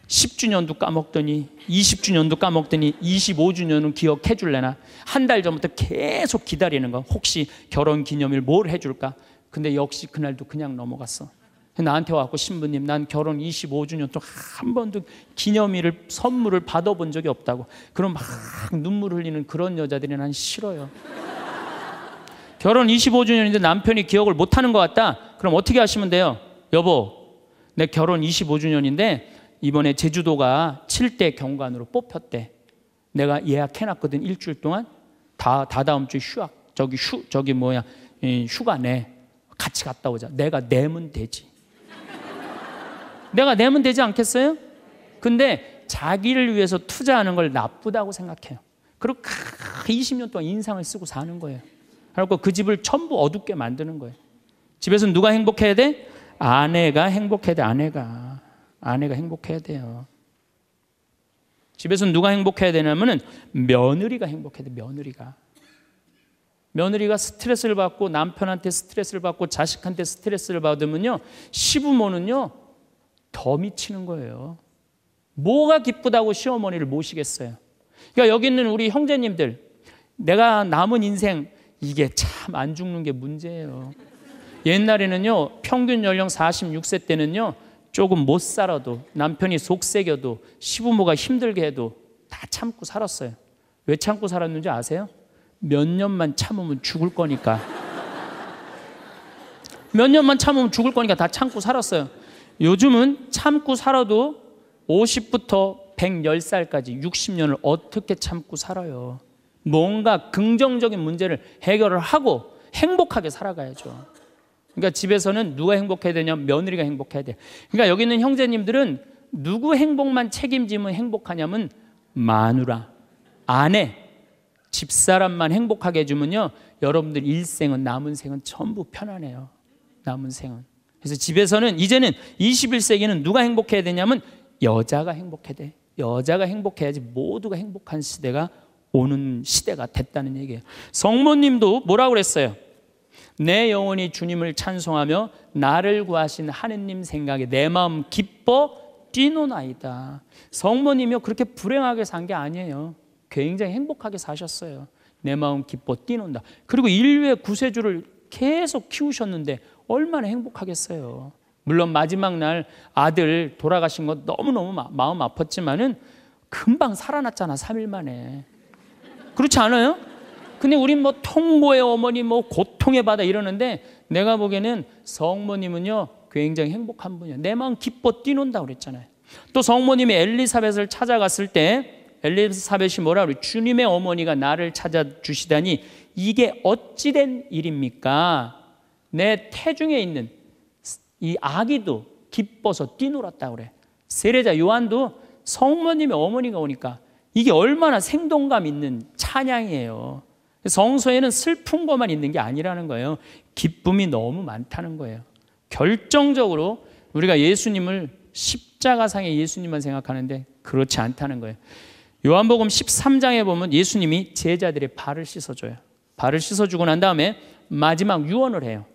S1: 10주년도 까먹더니 20주년도 까먹더니 25주년은 기억해 줄래나? 한 달 전부터 계속 기다리는 거. 혹시 결혼 기념일 뭘 해줄까? 근데 역시 그날도 그냥 넘어갔어. 나한테 와갖고 신부님 난 결혼 25주년 동한 번도 기념일을 선물을 받아본 적이 없다고 그럼 막 눈물 흘리는 그런 여자들이 난 싫어요 결혼 25주년인데 남편이 기억을 못 하는 것 같다. 그럼 어떻게 하시면 돼요? 여보, 내 결혼 25주년인데 이번에 제주도가 7대 경관으로 뽑혔대. 내가 예약해놨거든 일주일 동안 다 다다음 주에 휴학 저기 휴 저기 뭐야 휴가 네 같이 갔다 오자. 내가 내면 되지. 내가 내면 되지 않겠어요? 근데 자기를 위해서 투자하는 걸 나쁘다고 생각해요. 그리고 20년 동안 인상을 쓰고 사는 거예요. 그래고그 집을 전부 어둡게 만드는 거예요. 집에서 누가 행복해야 돼? 아내가 행복해야 돼, 아내가. 아내가 행복해야 돼요. 집에서 누가 행복해야 되냐면은 며느리가 행복해야 돼, 며느리가. 며느리가 스트레스를 받고 남편한테 스트레스를 받고 자식한테 스트레스를 받으면요. 시부모는요. 더 미치는 거예요. 뭐가 기쁘다고 시어머니를 모시겠어요. 그러니까 여기 있는 우리 형제님들 내가 남은 인생 이게 참 안 죽는 게 문제예요. 옛날에는요, 평균 연령 46세 때는요, 조금 못 살아도 남편이 속새겨도 시부모가 힘들게 해도 다 참고 살았어요. 왜 참고 살았는지 아세요? 몇 년만 참으면 죽을 거니까. 몇 년만 참으면 죽을 거니까 다 참고 살았어요. 요즘은 참고 살아도 50부터 110살까지 60년을 어떻게 참고 살아요? 뭔가 긍정적인 문제를 해결을 하고 행복하게 살아가야죠. 그러니까 집에서는 누가 행복해야 되냐? 며느리가 행복해야 돼. 그러니까 여기 있는 형제님들은 누구 행복만 책임지면 행복하냐면 마누라, 아내, 집사람만 행복하게 해주면요. 여러분들 일생은 남은 생은 전부 편안해요. 남은 생은. 그래서 집에서는 이제는 21세기는 누가 행복해야 되냐면 여자가 행복해야 돼. 여자가 행복해야지 모두가 행복한 시대가 오는 시대가 됐다는 얘기예요. 성모님도 뭐라고 그랬어요? 내 영혼이 주님을 찬송하며 나를 구하신 하느님 생각에 내 마음 기뻐 뛰노나이다. 성모님이요 그렇게 불행하게 산 게 아니에요. 굉장히 행복하게 사셨어요. 내 마음 기뻐 뛰는다. 그리고 인류의 구세주를 계속 키우셨는데 얼마나 행복하겠어요. 물론 마지막 날 아들 돌아가신 것 너무너무 마음 아팠지만은 금방 살아났잖아. 3일 만에. 그렇지 않아요? 근데 우린 뭐 통고의 어머니, 뭐 고통의 바다 이러는데 내가 보기에는 성모님은요 굉장히 행복한 분이에내 마음 기뻐 뛰는다 그랬잖아요. 또 성모님이 엘리사벳을 찾아갔을 때 엘리사벳이 뭐라 그래? 주님의 어머니가 나를 찾아주시다니 이게 어찌된 일입니까? 내 태중에 있는 이 아기도 기뻐서 뛰놀았다 그래. 세례자 요한도 성모님의 어머니가 오니까 이게 얼마나 생동감 있는 찬양이에요. 성소에는 슬픈 것만 있는 게 아니라는 거예요. 기쁨이 너무 많다는 거예요. 결정적으로 우리가 예수님을 십자가상의 예수님만 생각하는데 그렇지 않다는 거예요. 요한복음 13장에 보면 예수님이 제자들의 발을 씻어줘요. 발을 씻어주고 난 다음에 마지막 유언을 해요.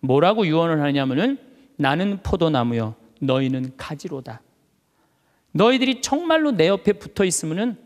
S1: 뭐라고 유언을 하냐면은 나는 포도나무요, 너희는 가지로다. 너희들이 정말로 내 옆에 붙어 있으면은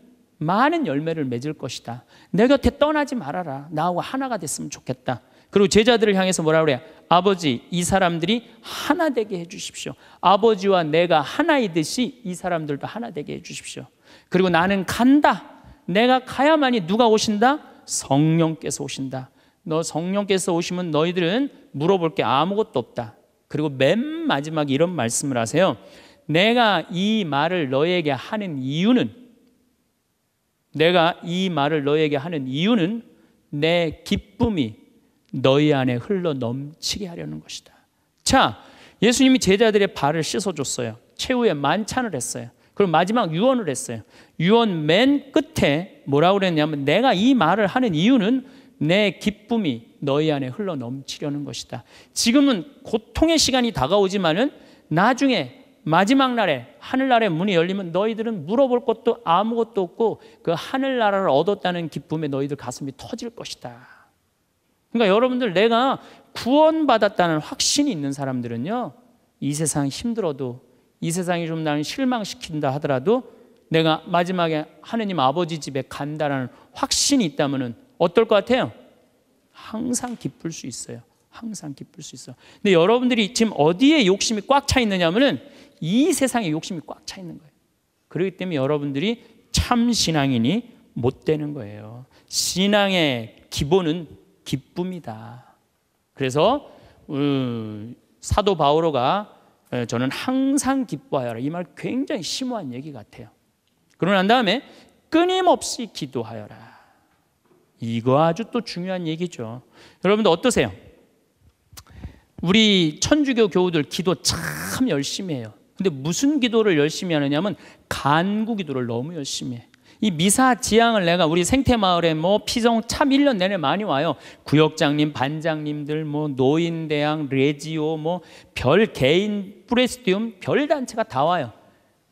S1: 많은 열매를 맺을 것이다. 내 곁에 떠나지 말아라. 나하고 하나가 됐으면 좋겠다. 그리고 제자들을 향해서 뭐라 그래요? 아버지, 이 사람들이 하나 되게 해 주십시오. 아버지와 내가 하나이듯이 이 사람들도 하나 되게 해 주십시오. 그리고 나는 간다. 내가 가야만이 누가 오신다? 성령께서 오신다. 너 성령께서 오시면 너희들은 물어볼 게 아무것도 없다. 그리고 맨 마지막에 이런 말씀을 하세요. 내가 이 말을 너에게 하는 이유는 내가 이 말을 너에게 하는 이유는 내 기쁨이 너희 안에 흘러 넘치게 하려는 것이다. 자, 예수님이 제자들의 발을 씻어줬어요. 최후에 만찬을 했어요. 그리고 마지막 유언을 했어요. 유언 맨 끝에 뭐라고 그랬냐면 내가 이 말을 하는 이유는 내 기쁨이 너희 안에 흘러 넘치려는 것이다. 지금은 고통의 시간이 다가오지만은 나중에 마지막 날에 하늘나라의 문이 열리면 너희들은 물어볼 것도 아무것도 없고 그 하늘나라를 얻었다는 기쁨에 너희들 가슴이 터질 것이다. 그러니까 여러분들 내가 구원받았다는 확신이 있는 사람들은요. 이 세상 힘들어도 이 세상이 좀 나를 실망시킨다 하더라도 내가 마지막에 하느님 아버지 집에 간다라는 확신이 있다면 어떨 것 같아요? 항상 기쁠 수 있어요. 항상 기쁠 수 있어. 근데 여러분들이 지금 어디에 욕심이 꽉 차 있느냐면은 이 세상에 욕심이 꽉 차 있는 거예요. 그렇기 때문에 여러분들이 참 신앙인이 못 되는 거예요. 신앙의 기본은 기쁨이다. 그래서 음, 사도 바오로가 어, 저는 항상 기뻐하여라 이 말 굉장히 심오한 얘기 같아요. 그러고 난 다음에 끊임없이 기도하여라. 이거 아주 또 중요한 얘기죠. 여러분들 어떠세요? 우리 천주교 교우들 기도 참 열심히 해요. 근데 무슨 기도를 열심히 하느냐면 간구 기도를 너무 열심히 해. 이 미사 지향을 내가 우리 생태 마을에 뭐 피정 참 1년 내내 많이 와요. 구역장님, 반장님들 뭐 노인 대학, 레지오 뭐 별 개인 프레스티움 별 단체가 다 와요.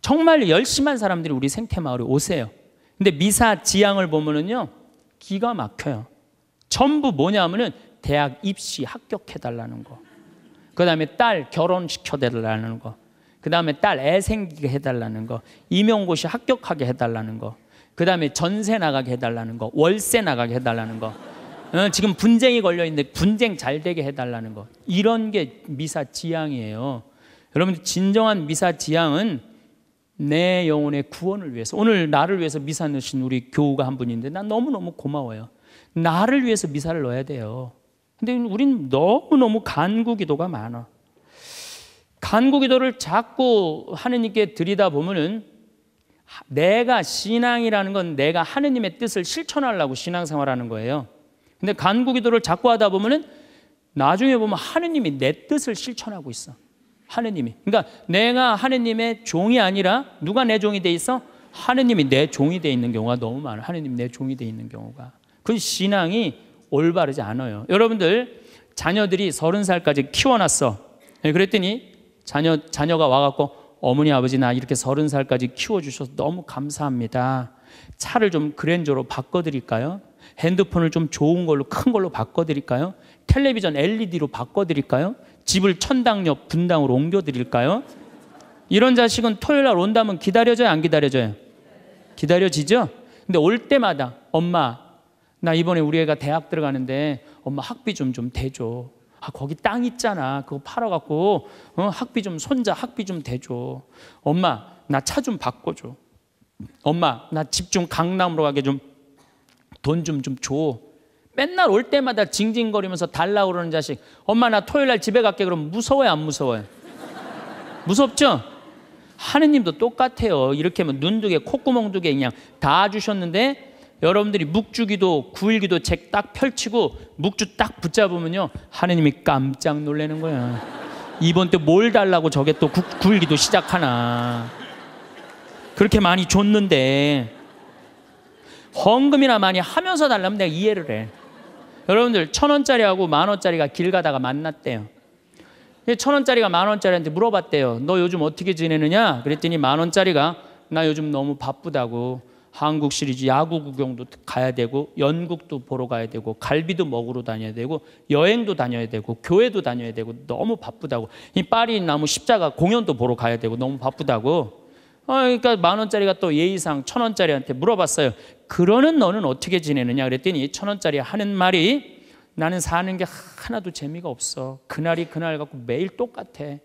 S1: 정말 열심한 사람들이 우리 생태 마을에 오세요. 근데 미사 지향을 보면은요. 기가 막혀요. 전부 뭐냐면은 대학 입시 합격해 달라는 거. 그다음에 딸 결혼시켜 달라는 거. 그 다음에 딸 애 생기게 해달라는 거, 임용고시 합격하게 해달라는 거, 그 다음에 전세 나가게 해달라는 거, 월세 나가게 해달라는 거, 어, 지금 분쟁이 걸려 있는데 분쟁 잘 되게 해달라는 거, 이런 게 미사 지향이에요. 여러분 진정한 미사 지향은 내 영혼의 구원을 위해서 오늘 나를 위해서 미사 넣으신 우리 교우가 한 분인데 난 너무너무 고마워요. 나를 위해서 미사를 넣어야 돼요. 근데 우린 너무너무 간구 기도가 많아. 간구 기도를 자꾸 하느님께 드리다 보면은 내가 신앙이라는 건 내가 하느님의 뜻을 실천하려고 신앙생활하는 거예요. 근데 간구 기도를 자꾸 하다 보면은 나중에 보면 하느님이 내 뜻을 실천하고 있어. 하느님이. 그러니까 내가 하느님의 종이 아니라 누가 내 종이 돼 있어? 하느님이 내 종이 돼 있는 경우가 너무 많아. 하느님 내 종이 돼 있는 경우가. 그 신앙이 올바르지 않아요. 여러분들 자녀들이 서른 살까지 키워놨어. 네, 그랬더니 자녀 자녀가 와갖고 어머니 아버지 나 이렇게 서른 살까지 키워주셔서 너무 감사합니다. 차를 좀 그랜저로 바꿔드릴까요? 핸드폰을 좀 좋은 걸로 큰 걸로 바꿔드릴까요? 텔레비전 LED로 바꿔드릴까요? 집을 천당 역 분당으로 옮겨드릴까요? 이런 자식은 토요일 날 온다면 기다려져요? 안 기다려져요? 기다려지죠? 근데 올 때마다 엄마 나 이번에 우리 애가 대학 들어가는데 엄마 학비 좀 좀 대줘. 아, 거기 땅 있잖아. 그거 팔아갖고 어, 학비 좀 손자 학비 좀 대줘. 엄마 나 차 좀 바꿔줘. 엄마 나 집 좀 강남으로 가게 좀 돈 좀 좀 줘. 맨날 올 때마다 징징거리면서 달라 그러는 자식. 엄마 나 토요일 날 집에 갈게 그럼 무서워요 안 무서워요? 무섭죠? 하느님도 똑같아요. 이렇게 하면 눈두 개, 콧구멍 두개 그냥 다 주셨는데 여러분들이 묵주기도 구일기도책 딱 펼치고 묵주 딱 붙잡으면요 하느님이 깜짝 놀라는 거야 이번 때 뭘 달라고 저게 또 9, 9일기도 시작하나 그렇게 많이 줬는데 헌금이나 많이 하면서 달라면 내가 이해를 해 여러분들 천 원짜리하고 만 원짜리가 길 가다가 만났대요 천 원짜리가 만 원짜리한테 물어봤대요 너 요즘 어떻게 지내느냐 그랬더니 만 원짜리가 나 요즘 너무 바쁘다고 한국 시리즈 야구 구경도 가야 되고 연극도 보러 가야 되고 갈비도 먹으러 다녀야 되고 여행도 다녀야 되고 교회도 다녀야 되고 너무 바쁘다고 이 파리 나무 십자가 공연도 보러 가야 되고 너무 바쁘다고 어, 그러니까 만 원짜리가 또 예의상 천 원짜리한테 물어봤어요 그러는 너는 어떻게 지내느냐 그랬더니 천 원짜리 하는 말이 나는 사는 게 하나도 재미가 없어 그날이 그날 같고 매일 똑같아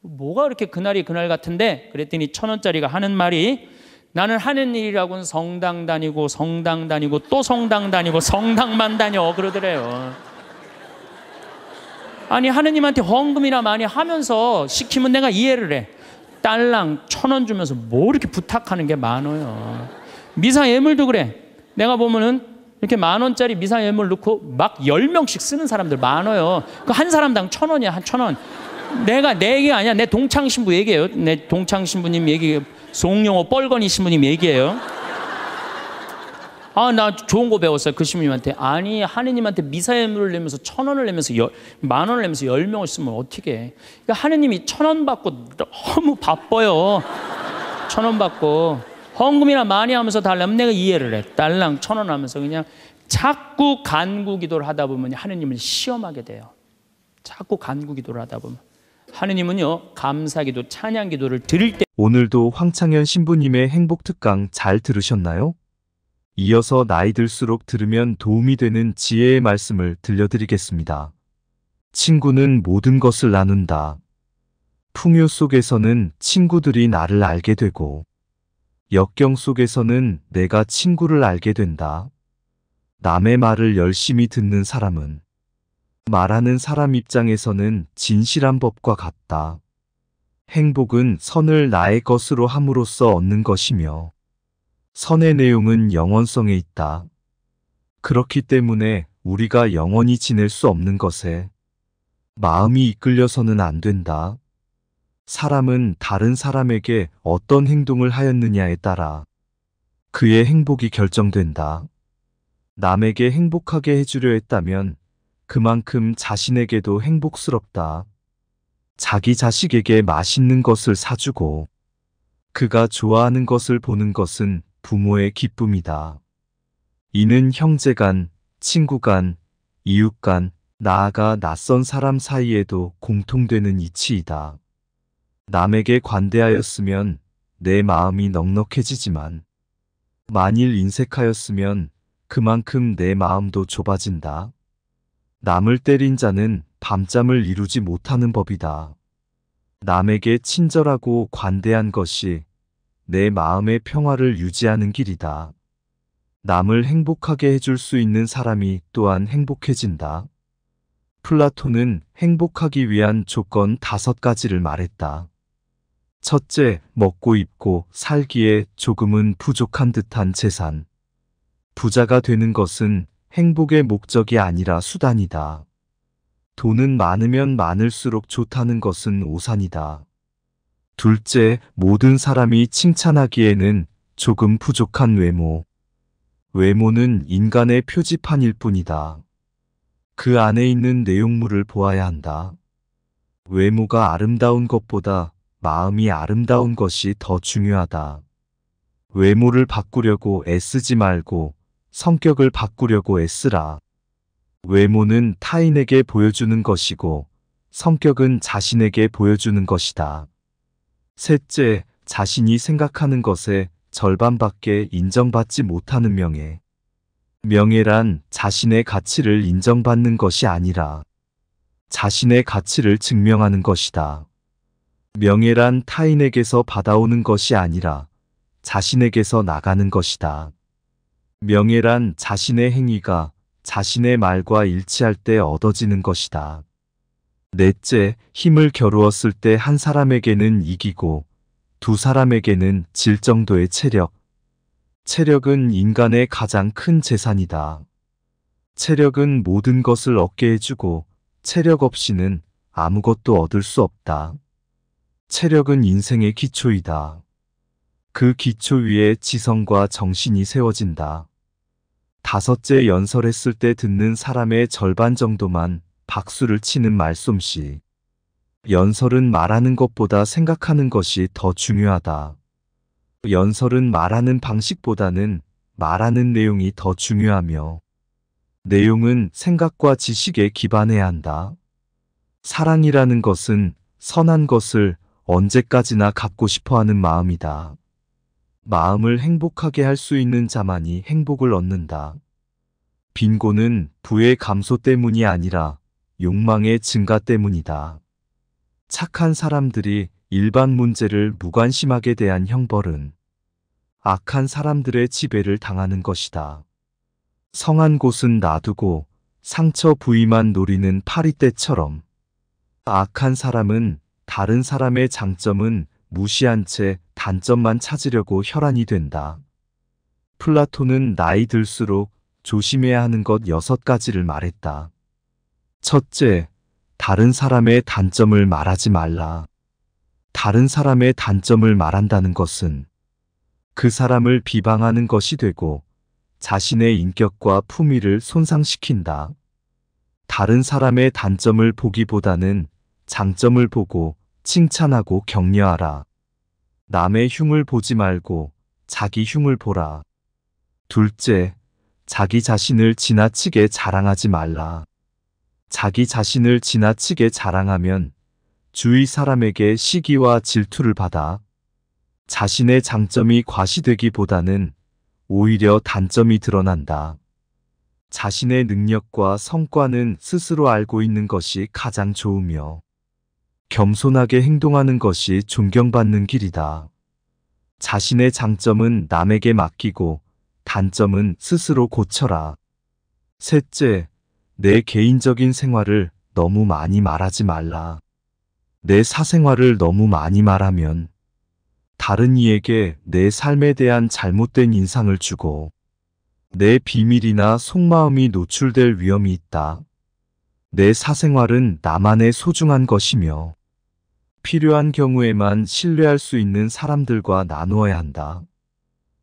S1: 뭐가 그렇게 그날이 그날 같은데 그랬더니 천 원짜리가 하는 말이 나는 하는 일이라고는 성당 다니고 성당 다니고 또 성당 다니고 성당만 다녀 그러더래요. 아니 하느님한테 헌금이나 많이 하면서 시키면 내가 이해를 해. 딸랑 천 원 주면서 뭐 이렇게 부탁하는 게 많아요. 미사 예물도 그래. 내가 보면은 이렇게 만 원짜리 미사 예물 넣고 막 열명씩 쓰는 사람들 많아요. 그 한 사람당 천 원이야, 한 천 원. 내가 내 얘기 아니야. 내 동창 신부 얘기예요. 내 동창 신부님 얘기. 송영호 뻘건이 신부님 얘기예요. 아, 나 좋은 거 배웠어요. 그 신부님한테. 아니, 하느님한테 미사예물을 내면서 천 원을 내면서 열, 만 원을 내면서 열 명을 쓰면 어떻게 해. 그러니까 하느님이 천 원 받고 너무 바빠요. 천 원 받고. 헌금이나 많이 하면서 달라 내가 이해를 해. 달랑 천 원 하면서 그냥 자꾸 간구 기도를 하다 보면 하느님을 시험하게 돼요. 자꾸 간구 기도를 하다 보면. 하느님은요 감사기도 찬양기도를
S2: 드릴 때 오늘도 황창현 신부님의 행복 특강 잘 들으셨나요? 이어서 나이 들수록 들으면 도움이 되는 지혜의 말씀을 들려드리겠습니다. 친구는 모든 것을 나눈다. 풍요 속에서는 친구들이 나를 알게 되고 역경 속에서는 내가 친구를 알게 된다. 남의 말을 열심히 듣는 사람은 말하는 사람 입장에서는 진실한 법과 같다. 행복은 선을 나의 것으로 함으로써 얻는 것이며 선의 내용은 영원성에 있다. 그렇기 때문에 우리가 영원히 지낼 수 없는 것에 마음이 이끌려서는 안 된다. 사람은 다른 사람에게 어떤 행동을 하였느냐에 따라 그의 행복이 결정된다. 남에게 행복하게 해주려 했다면 그만큼 자신에게도 행복스럽다. 자기 자식에게 맛있는 것을 사주고 그가 좋아하는 것을 보는 것은 부모의 기쁨이다. 이는 형제간, 친구간, 이웃간, 나아가 낯선 사람 사이에도 공통되는 이치이다. 남에게 관대하였으면 내 마음이 넉넉해지지만 만일 인색하였으면 그만큼 내 마음도 좁아진다. 남을 때린 자는 밤잠을 이루지 못하는 법이다. 남에게 친절하고 관대한 것이 내 마음의 평화를 유지하는 길이다. 남을 행복하게 해줄 수 있는 사람이 또한 행복해진다. 플라톤은 행복하기 위한 조건 다섯 가지를 말했다. 첫째, 먹고 입고 살기에 조금은 부족한 듯한 재산. 부자가 되는 것은 행복의 목적이 아니라 수단이다. 돈은 많으면 많을수록 좋다는 것은 오산이다. 둘째, 모든 사람이 칭찬하기에는 조금 부족한 외모. 외모는 인간의 표지판일 뿐이다. 그 안에 있는 내용물을 보아야 한다. 외모가 아름다운 것보다 마음이 아름다운 것이 더 중요하다. 외모를 바꾸려고 애쓰지 말고 성격을 바꾸려고 애쓰라. 외모는 타인에게 보여주는 것이고 성격은 자신에게 보여주는 것이다. 셋째, 자신이 생각하는 것에 절반밖에 인정받지 못하는 명예. 명예란 자신의 가치를 인정받는 것이 아니라 자신의 가치를 증명하는 것이다. 명예란 타인에게서 받아오는 것이 아니라 자신에게서 나가는 것이다. 명예란 자신의 행위가 자신의 말과 일치할 때 얻어지는 것이다. 넷째, 힘을 겨루었을 때 한 사람에게는 이기고 두 사람에게는 질 정도의 체력. 체력은 인간의 가장 큰 재산이다. 체력은 모든 것을 얻게 해주고 체력 없이는 아무것도 얻을 수 없다. 체력은 인생의 기초이다. 그 기초 위에 지성과 정신이 세워진다. 다섯째 연설했을 때 듣는 사람의 절반 정도만 박수를 치는 말솜씨. 연설은 말하는 것보다 생각하는 것이 더 중요하다. 연설은 말하는 방식보다는 말하는 내용이 더 중요하며 내용은 생각과 지식에 기반해야 한다. 사랑이라는 것은 선한 것을 언제까지나 갖고 싶어 하는 마음이다. 마음을 행복하게 할 수 있는 자만이 행복을 얻는다. 빈곤은 부의 감소 때문이 아니라 욕망의 증가 때문이다. 착한 사람들이 일반 문제를 무관심하게 대한 형벌은 악한 사람들의 지배를 당하는 것이다. 성한 곳은 놔두고 상처 부위만 노리는 파리떼처럼 악한 사람은 다른 사람의 장점은 무시한 채 단점만 찾으려고 혈안이 된다. 플라톤은 나이 들수록 조심해야 하는 것 여섯 가지를 말했다. 첫째, 다른 사람의 단점을 말하지 말라. 다른 사람의 단점을 말한다는 것은 그 사람을 비방하는 것이 되고 자신의 인격과 품위를 손상시킨다. 다른 사람의 단점을 보기보다는 장점을 보고 칭찬하고 격려하라. 남의 흉을 보지 말고 자기 흉을 보라. 둘째, 자기 자신을 지나치게 자랑하지 말라. 자기 자신을 지나치게 자랑하면 주위 사람에게 시기와 질투를 받아 자신의 장점이 과시되기보다는 오히려 단점이 드러난다. 자신의 능력과 성과는 스스로 알고 있는 것이 가장 좋으며 겸손하게 행동하는 것이 존경받는 길이다. 자신의 장점은 남에게 맡기고 단점은 스스로 고쳐라. 셋째, 내 개인적인 생활을 너무 많이 말하지 말라. 내 사생활을 너무 많이 말하면 다른 이에게 내 삶에 대한 잘못된 인상을 주고 내 비밀이나 속마음이 노출될 위험이 있다. 내 사생활은 나만의 소중한 것이며 필요한 경우에만 신뢰할 수 있는 사람들과 나누어야 한다.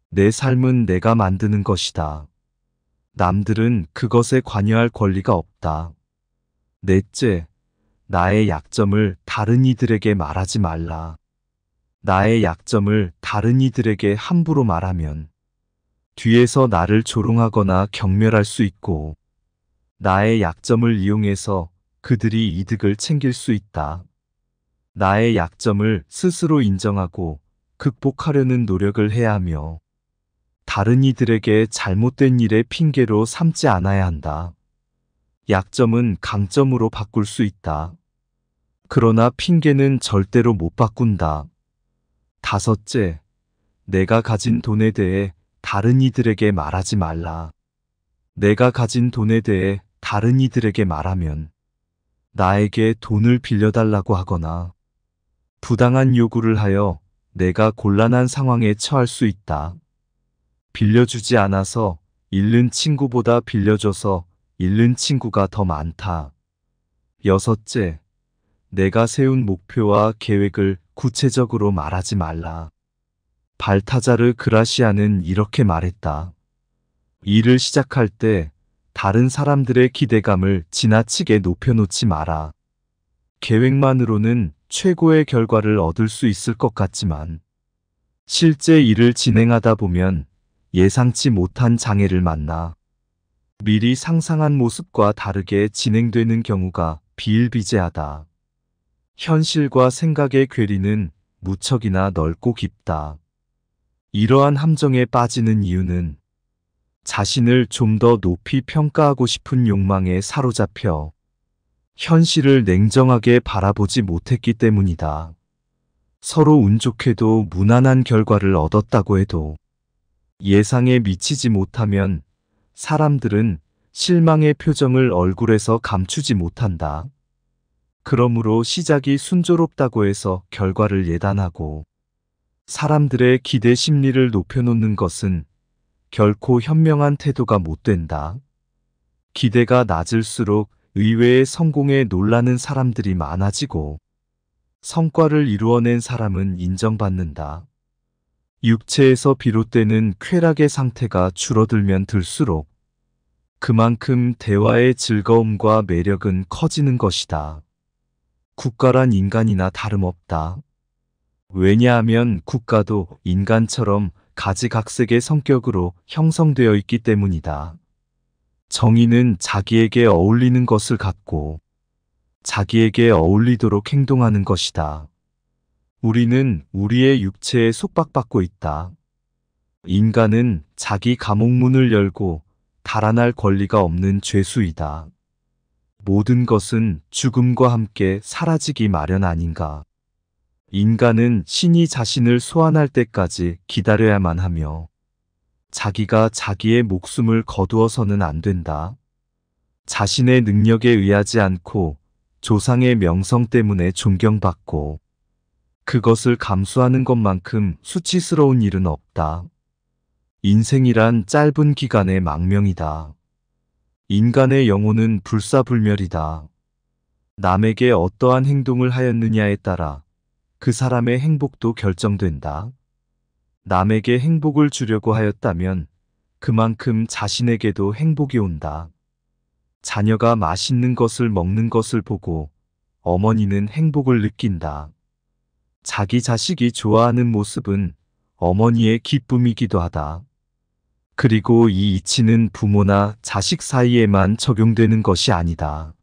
S2: 내 삶은 내가 만드는 것이다. 남들은 그것에 관여할 권리가 없다. 넷째, 나의 약점을 다른 이들에게 말하지 말라. 나의 약점을 다른 이들에게 함부로 말하면 뒤에서 나를 조롱하거나 경멸할 수 있고 나의 약점을 이용해서 그들이 이득을 챙길 수 있다. 나의 약점을 스스로 인정하고 극복하려는 노력을 해야 하며 다른 이들에게 잘못된 일의 핑계로 삼지 않아야 한다. 약점은 강점으로 바꿀 수 있다. 그러나 핑계는 절대로 못 바꾼다. 다섯째, 내가 가진 돈에 대해 다른 이들에게 말하지 말라. 내가 가진 돈에 대해 다른 이들에게 말하면 나에게 돈을 빌려달라고 하거나 부당한 요구를 하여 내가 곤란한 상황에 처할 수 있다. 빌려주지 않아서 잃는 친구보다 빌려줘서 잃는 친구가 더 많다. 여섯째, 내가 세운 목표와 계획을 구체적으로 말하지 말라. 발타자르 그라시아는 이렇게 말했다. 일을 시작할 때 다른 사람들의 기대감을 지나치게 높여놓지 마라. 계획만으로는 최고의 결과를 얻을 수 있을 것 같지만 실제 일을 진행하다 보면 예상치 못한 장애를 만나 미리 상상한 모습과 다르게 진행되는 경우가 비일비재하다. 현실과 생각의 괴리는 무척이나 넓고 깊다. 이러한 함정에 빠지는 이유는 자신을 좀 더 높이 평가하고 싶은 욕망에 사로잡혀 현실을 냉정하게 바라보지 못했기 때문이다. 서로 운 좋게도 무난한 결과를 얻었다고 해도 예상에 미치지 못하면 사람들은 실망의 표정을 얼굴에서 감추지 못한다. 그러므로 시작이 순조롭다고 해서 결과를 예단하고 사람들의 기대 심리를 높여놓는 것은 결코 현명한 태도가 못 된다. 기대가 낮을수록 의외의 성공에 놀라는 사람들이 많아지고 성과를 이루어낸 사람은 인정받는다. 육체에서 비롯되는 쾌락의 상태가 줄어들면 들수록 그만큼 대화의 즐거움과 매력은 커지는 것이다. 국가란 인간이나 다름없다. 왜냐하면 국가도 인간처럼 가지각색의 성격으로 형성되어 있기 때문이다. 정의는 자기에게 어울리는 것을 갖고 자기에게 어울리도록 행동하는 것이다. 우리는 우리의 육체에 속박받고 있다. 인간은 자기 감옥문을 열고 달아날 권리가 없는 죄수이다. 모든 것은 죽음과 함께 사라지기 마련 아닌가. 인간은 신이 자신을 소환할 때까지 기다려야만 하며 자기가 자기의 목숨을 거두어서는 안 된다. 자신의 능력에 의하지 않고 조상의 명성 때문에 존경받고 그것을 감수하는 것만큼 수치스러운 일은 없다. 인생이란 짧은 기간의 망명이다. 인간의 영혼은 불사불멸이다. 남에게 어떠한 행동을 하였느냐에 따라 그 사람의 행복도 결정된다. 남에게 행복을 주려고 하였다면 그만큼 자신에게도 행복이 온다. 자녀가 맛있는 것을 먹는 것을 보고 어머니는 행복을 느낀다. 자기 자식이 좋아하는 모습은 어머니의 기쁨이기도 하다. 그리고 이 이치는 부모나 자식 사이에만 적용되는 것이 아니다.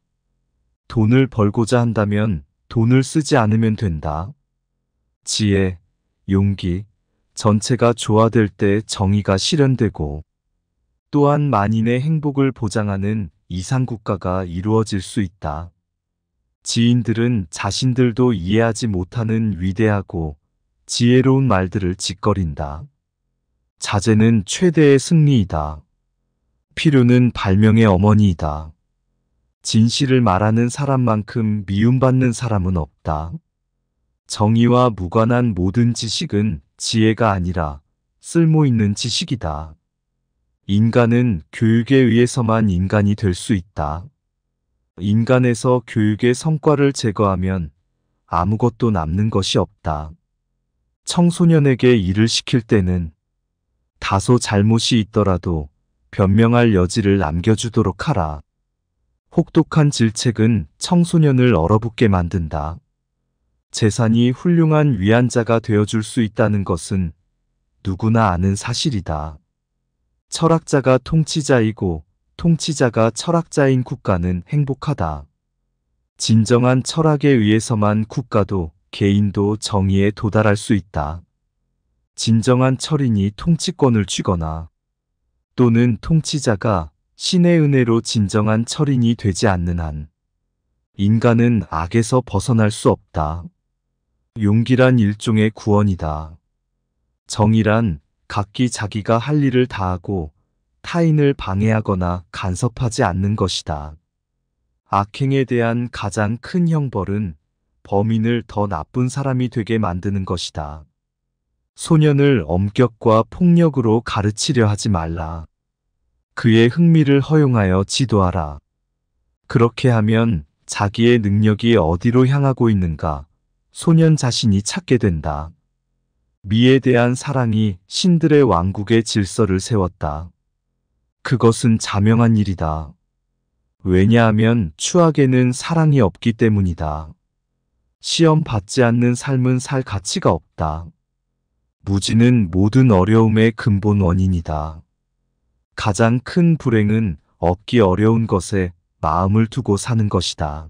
S2: 돈을 벌고자 한다면 돈을 쓰지 않으면 된다. 지혜, 용기, 전체가 조화될 때 정의가 실현되고 또한 만인의 행복을 보장하는 이상국가가 이루어질 수 있다. 지인들은 자신들도 이해하지 못하는 위대하고 지혜로운 말들을 짓거린다. 자제는 최대의 승리이다. 필요는 발명의 어머니이다. 진실을 말하는 사람만큼 미움받는 사람은 없다. 정의와 무관한 모든 지식은 지혜가 아니라 쓸모있는 지식이다. 인간은 교육에 의해서만 인간이 될 수 있다. 인간에서 교육의 성과를 제거하면 아무것도 남는 것이 없다. 청소년에게 일을 시킬 때는 다소 잘못이 있더라도 변명할 여지를 남겨주도록 하라. 혹독한 질책은 청소년을 얼어붙게 만든다. 재산이 훌륭한 위안자가 되어줄 수 있다는 것은 누구나 아는 사실이다. 철학자가 통치자이고 통치자가 철학자인 국가는 행복하다. 진정한 철학에 의해서만 국가도 개인도 정의에 도달할 수 있다. 진정한 철인이 통치권을 쥐거나 또는 통치자가 신의 은혜로 진정한 철인이 되지 않는 한 인간은 악에서 벗어날 수 없다. 용기란 일종의 구원이다. 정의란 각기 자기가 할 일을 다하고 타인을 방해하거나 간섭하지 않는 것이다. 악행에 대한 가장 큰 형벌은 범인을 더 나쁜 사람이 되게 만드는 것이다. 소년을 엄격과 폭력으로 가르치려 하지 말라. 그의 흥미를 허용하여 지도하라. 그렇게 하면 자기의 능력이 어디로 향하고 있는가, 소년 자신이 찾게 된다. 미에 대한 사랑이 신들의 왕국의 질서를 세웠다. 그것은 자명한 일이다. 왜냐하면 추악에는 사랑이 없기 때문이다. 시험 받지 않는 삶은 살 가치가 없다. 무지는 모든 어려움의 근본 원인이다. 가장 큰 불행은 얻기 어려운 것에 마음을 두고 사는 것이다.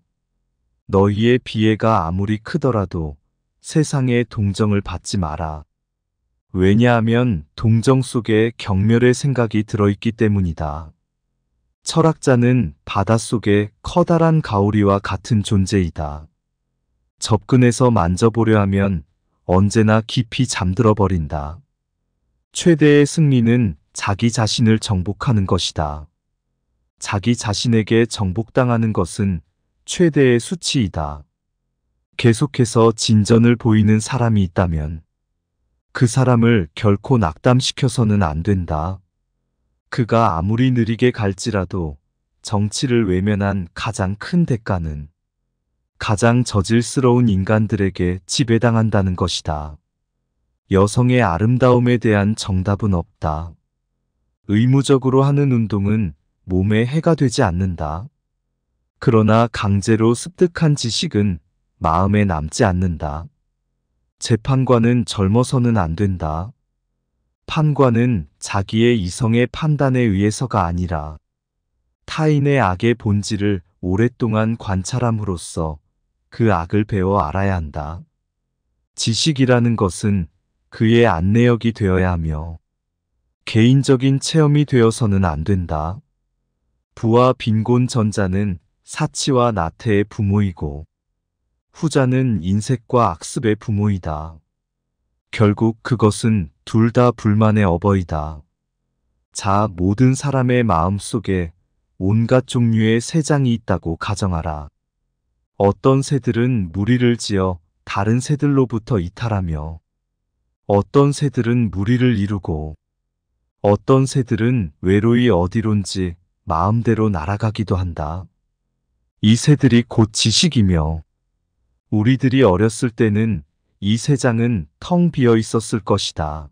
S2: 너희의 비애가 아무리 크더라도 세상의 동정을 받지 마라. 왜냐하면 동정 속에 경멸의 생각이 들어있기 때문이다. 철학자는 바닷속에 커다란 가오리와 같은 존재이다. 접근해서 만져보려 하면 언제나 깊이 잠들어 버린다. 최대의 승리는 자기 자신을 정복하는 것이다. 자기 자신에게 정복당하는 것은 최대의 수치이다. 계속해서 진전을 보이는 사람이 있다면 그 사람을 결코 낙담시켜서는 안 된다. 그가 아무리 느리게 갈지라도 정치를 외면한 가장 큰 대가는 가장 저질스러운 인간들에게 지배당한다는 것이다. 여성의 아름다움에 대한 정답은 없다. 의무적으로 하는 운동은 몸에 해가 되지 않는다. 그러나 강제로 습득한 지식은 마음에 남지 않는다. 재판관은 젊어서는 안 된다. 판관은 자기의 이성의 판단에 의해서가 아니라 타인의 악의 본질을 오랫동안 관찰함으로써 그 악을 배워 알아야 한다. 지식이라는 것은 그의 안내역이 되어야 하며 개인적인 체험이 되어서는 안 된다. 부와 빈곤 전자는 사치와 나태의 부모이고 후자는 인색과 악습의 부모이다. 결국 그것은 둘 다 불만의 어버이다. 자 모든 사람의 마음 속에 온갖 종류의 새장이 있다고 가정하라. 어떤 새들은 무리를 지어 다른 새들로부터 이탈하며 어떤 새들은 무리를 이루고 어떤 새들은 외로이 어디론지 마음대로 날아가기도 한다. 이 새들이 곧 지식이며 우리들이 어렸을 때는 이새장은텅 비어 있었을 것이다.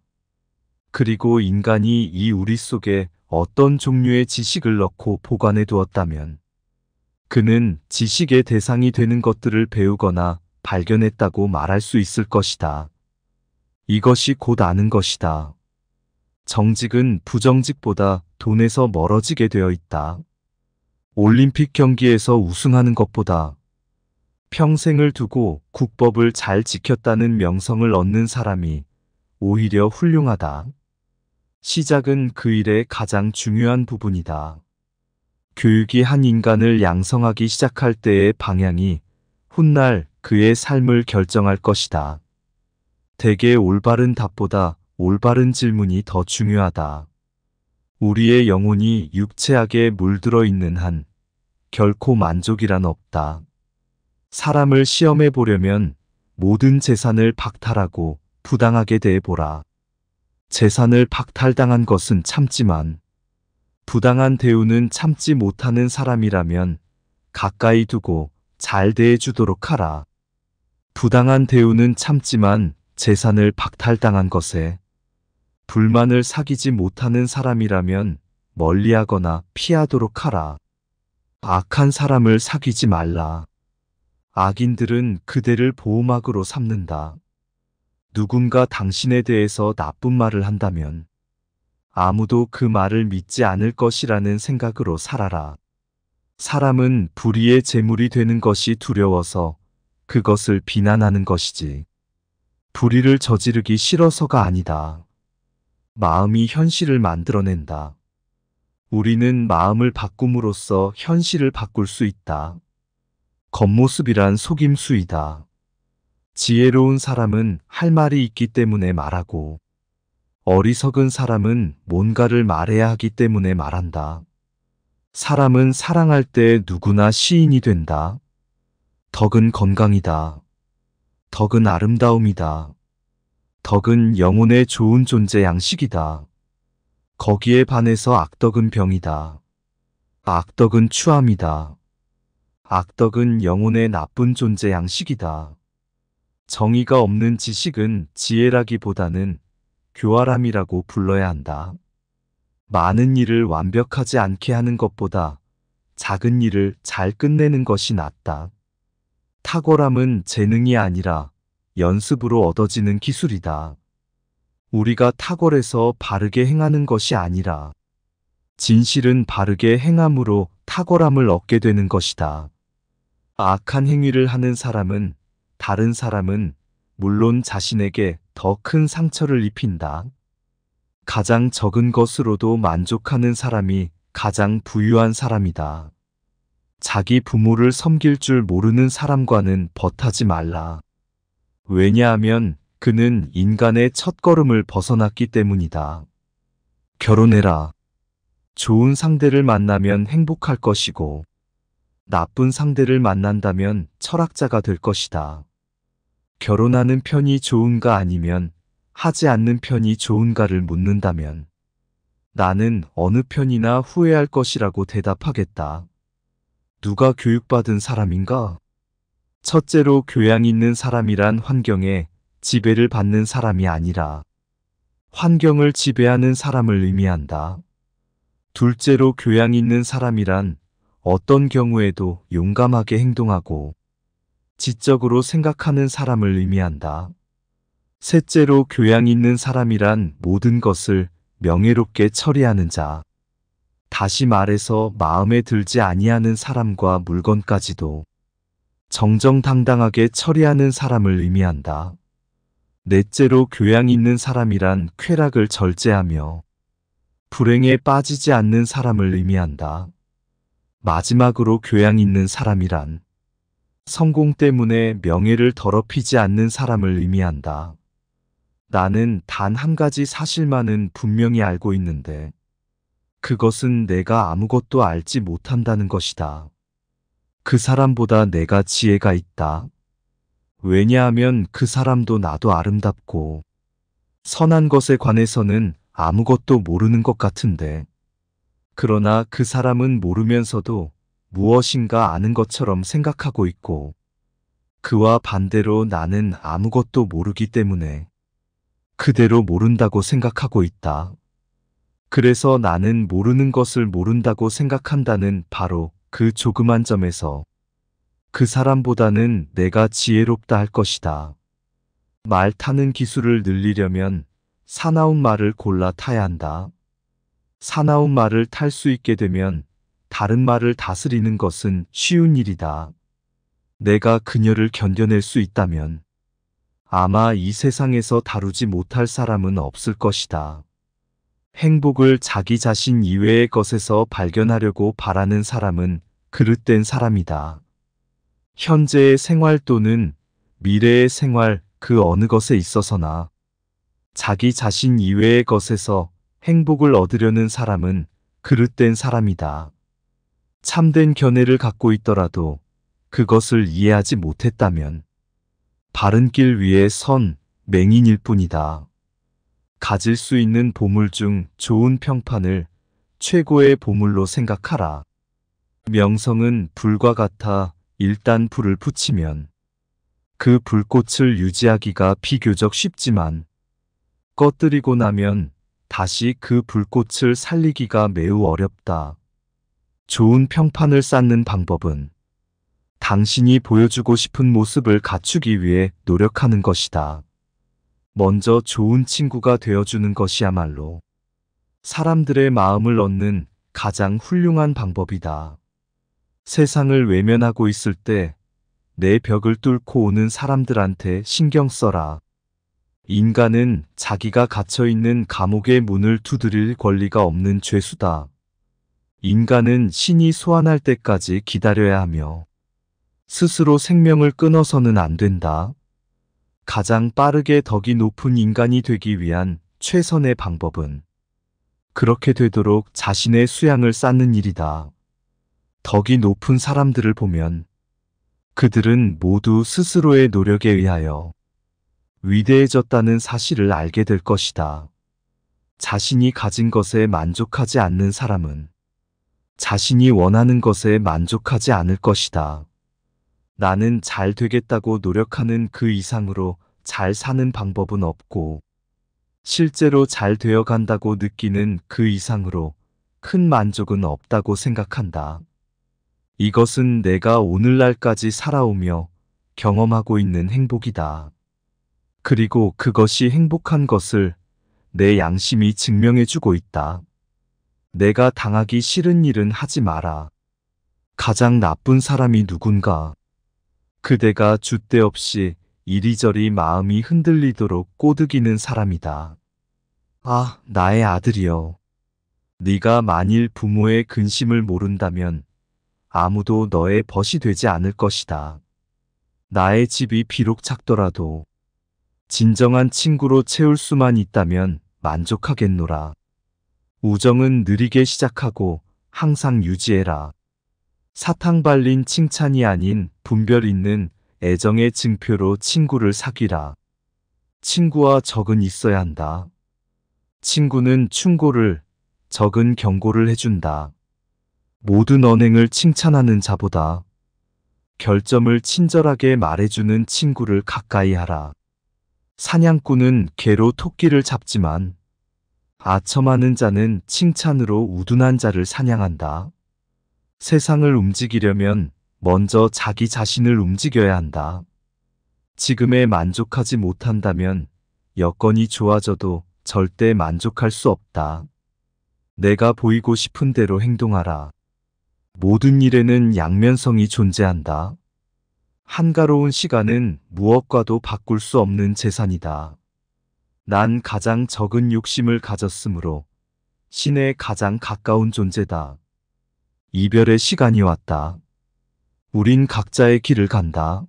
S2: 그리고 인간이 이 우리 속에 어떤 종류의 지식을 넣고 보관해 두었다면 그는 지식의 대상이 되는 것들을 배우거나 발견했다고 말할 수 있을 것이다. 이것이 곧 아는 것이다. 정직은 부정직보다 돈에서 멀어지게 되어 있다. 올림픽 경기에서 우승하는 것보다 평생을 두고 국법을 잘 지켰다는 명성을 얻는 사람이 오히려 훌륭하다. 시작은 그 일의 가장 중요한 부분이다. 교육이 한 인간을 양성하기 시작할 때의 방향이 훗날 그의 삶을 결정할 것이다. 대개 올바른 답보다 올바른 질문이 더 중요하다. 우리의 영혼이 육체하게 물들어 있는 한 결코 만족이란 없다. 사람을 시험해 보려면 모든 재산을 박탈하고 부당하게 대해보라. 재산을 박탈당한 것은 참지만 부당한 대우는 참지 못하는 사람이라면 가까이 두고 잘 대해주도록 하라. 부당한 대우는 참지만 재산을 박탈당한 것에 불만을 사귀지 못하는 사람이라면 멀리하거나 피하도록 하라. 악한 사람을 사귀지 말라. 악인들은 그대를 보호막으로 삼는다. 누군가 당신에 대해서 나쁜 말을 한다면 아무도 그 말을 믿지 않을 것이라는 생각으로 살아라. 사람은 불의의 재물이 되는 것이 두려워서 그것을 비난하는 것이지. 불의를 저지르기 싫어서가 아니다. 마음이 현실을 만들어낸다. 우리는 마음을 바꿈으로써 현실을 바꿀 수 있다. 겉모습이란 속임수이다. 지혜로운 사람은 할 말이 있기 때문에 말하고 어리석은 사람은 뭔가를 말해야 하기 때문에 말한다. 사람은 사랑할 때 누구나 시인이 된다. 덕은 건강이다. 덕은 아름다움이다. 덕은 영혼의 좋은 존재 양식이다. 거기에 반해서 악덕은 병이다. 악덕은 추함이다. 악덕은 영혼의 나쁜 존재 양식이다. 정의가 없는 지식은 지혜라기보다는 교활함이라고 불러야 한다. 많은 일을 완벽하지 않게 하는 것보다 작은 일을 잘 끝내는 것이 낫다. 탁월함은 재능이 아니라 연습으로 얻어지는 기술이다. 우리가 탁월해서 바르게 행하는 것이 아니라 진실은 바르게 행함으로 탁월함을 얻게 되는 것이다. 악한 행위를 하는 사람은 다른 사람은 물론 자신에게 더 큰 상처를 입힌다. 가장 적은 것으로도 만족하는 사람이 가장 부유한 사람이다. 자기 부모를 섬길 줄 모르는 사람과는 버타지 말라. 왜냐하면 그는 인간의 첫걸음을 벗어났기 때문이다. 결혼해라. 좋은 상대를 만나면 행복할 것이고 나쁜 상대를 만난다면 철학자가 될 것이다. 결혼하는 편이 좋은가 아니면 하지 않는 편이 좋은가를 묻는다면 나는 어느 편이나 후회할 것이라고 대답하겠다. 누가 교육받은 사람인가? 첫째로 교양 있는 사람이란 환경에 지배를 받는 사람이 아니라 환경을 지배하는 사람을 의미한다. 둘째로 교양 있는 사람이란 어떤 경우에도 용감하게 행동하고 지적으로 생각하는 사람을 의미한다. 셋째로 교양 있는 사람이란 모든 것을 명예롭게 처리하는 자. 다시 말해서 마음에 들지 아니하는 사람과 물건까지도 정정당당하게 처리하는 사람을 의미한다. 넷째로 교양 있는 사람이란 쾌락을 절제하며 불행에 빠지지 않는 사람을 의미한다. 마지막으로 교양 있는 사람이란 성공 때문에 명예를 더럽히지 않는 사람을 의미한다. 나는 단 한 가지 사실만은 분명히 알고 있는데 그것은 내가 아무것도 알지 못한다는 것이다. 그 사람보다 내가 지혜가 있다. 왜냐하면 그 사람도 나도 아름답고 선한 것에 관해서는 아무것도 모르는 것 같은데. 그러나 그 사람은 모르면서도 무엇인가 아는 것처럼 생각하고 있고 그와 반대로 나는 아무것도 모르기 때문에 그대로 모른다고 생각하고 있다. 그래서 나는 모르는 것을 모른다고 생각한다는 바로 그 조그만 점에서 그 사람보다는 내가 지혜롭다 할 것이다. 말 타는 기술을 늘리려면 사나운 말을 골라 타야 한다. 사나운 말을 탈 수 있게 되면 다른 말을 다스리는 것은 쉬운 일이다. 내가 그녀를 견뎌낼 수 있다면 아마 이 세상에서 다루지 못할 사람은 없을 것이다. 행복을 자기 자신 이외의 것에서 발견하려고 바라는 사람은 그릇된 사람이다. 현재의 생활 또는 미래의 생활 그 어느 것에 있어서나 자기 자신 이외의 것에서 행복을 얻으려는 사람은 그릇된 사람이다. 참된 견해를 갖고 있더라도 그것을 이해하지 못했다면 바른 길 위에 선 맹인일 뿐이다. 가질 수 있는 보물 중 좋은 평판을 최고의 보물로 생각하라. 명성은 불과 같아 일단 불을 붙이면 그 불꽃을 유지하기가 비교적 쉽지만 꺼뜨리고 나면 다시 그 불꽃을 살리기가 매우 어렵다. 좋은 평판을 쌓는 방법은 당신이 보여주고 싶은 모습을 갖추기 위해 노력하는 것이다. 먼저 좋은 친구가 되어주는 것이야말로 사람들의 마음을 얻는 가장 훌륭한 방법이다. 세상을 외면하고 있을 때 내 벽을 뚫고 오는 사람들한테 신경 써라. 인간은 자기가 갇혀있는 감옥의 문을 두드릴 권리가 없는 죄수다. 인간은 신이 소환할 때까지 기다려야 하며 스스로 생명을 끊어서는 안 된다. 가장 빠르게 덕이 높은 인간이 되기 위한 최선의 방법은 그렇게 되도록 자신의 수양을 쌓는 일이다. 덕이 높은 사람들을 보면 그들은 모두 스스로의 노력에 의하여 위대해졌다는 사실을 알게 될 것이다. 자신이 가진 것에 만족하지 않는 사람은 자신이 원하는 것에 만족하지 않을 것이다. 나는 잘 되겠다고 노력하는 그 이상으로 잘 사는 방법은 없고 실제로 잘 되어 간다고 느끼는 그 이상으로 큰 만족은 없다고 생각한다. 이것은 내가 오늘날까지 살아오며 경험하고 있는 행복이다. 그리고 그것이 행복한 것을 내 양심이 증명해주고 있다. 내가 당하기 싫은 일은 하지 마라. 가장 나쁜 사람이 누군가 그대가 줏대 없이 이리저리 마음이 흔들리도록 꼬드기는 사람이다. 아, 나의 아들이여. 네가 만일 부모의 근심을 모른다면 아무도 너의 벗이 되지 않을 것이다. 나의 집이 비록 작더라도 진정한 친구로 채울 수만 있다면 만족하겠노라. 우정은 느리게 시작하고 항상 유지해라. 사탕 발린 칭찬이 아닌 분별 있는 애정의 증표로 친구를 사귀라. 친구와 적은 있어야 한다. 친구는 충고를, 적은 경고를 해준다. 모든 언행을 칭찬하는 자보다 결점을 친절하게 말해주는 친구를 가까이 하라. 사냥꾼은 개로 토끼를 잡지만 아첨하는 자는 칭찬으로 우둔한 자를 사냥한다. 세상을 움직이려면 먼저 자기 자신을 움직여야 한다. 지금에 만족하지 못한다면 여건이 좋아져도 절대 만족할 수 없다. 내가 보이고 싶은 대로 행동하라. 모든 일에는 양면성이 존재한다. 한가로운 시간은 무엇과도 바꿀 수 없는 재산이다. 난 가장 적은 욕심을 가졌으므로 신에 가장 가까운 존재다. 이별의 시간이 왔다. 우린 각자의 길을 간다.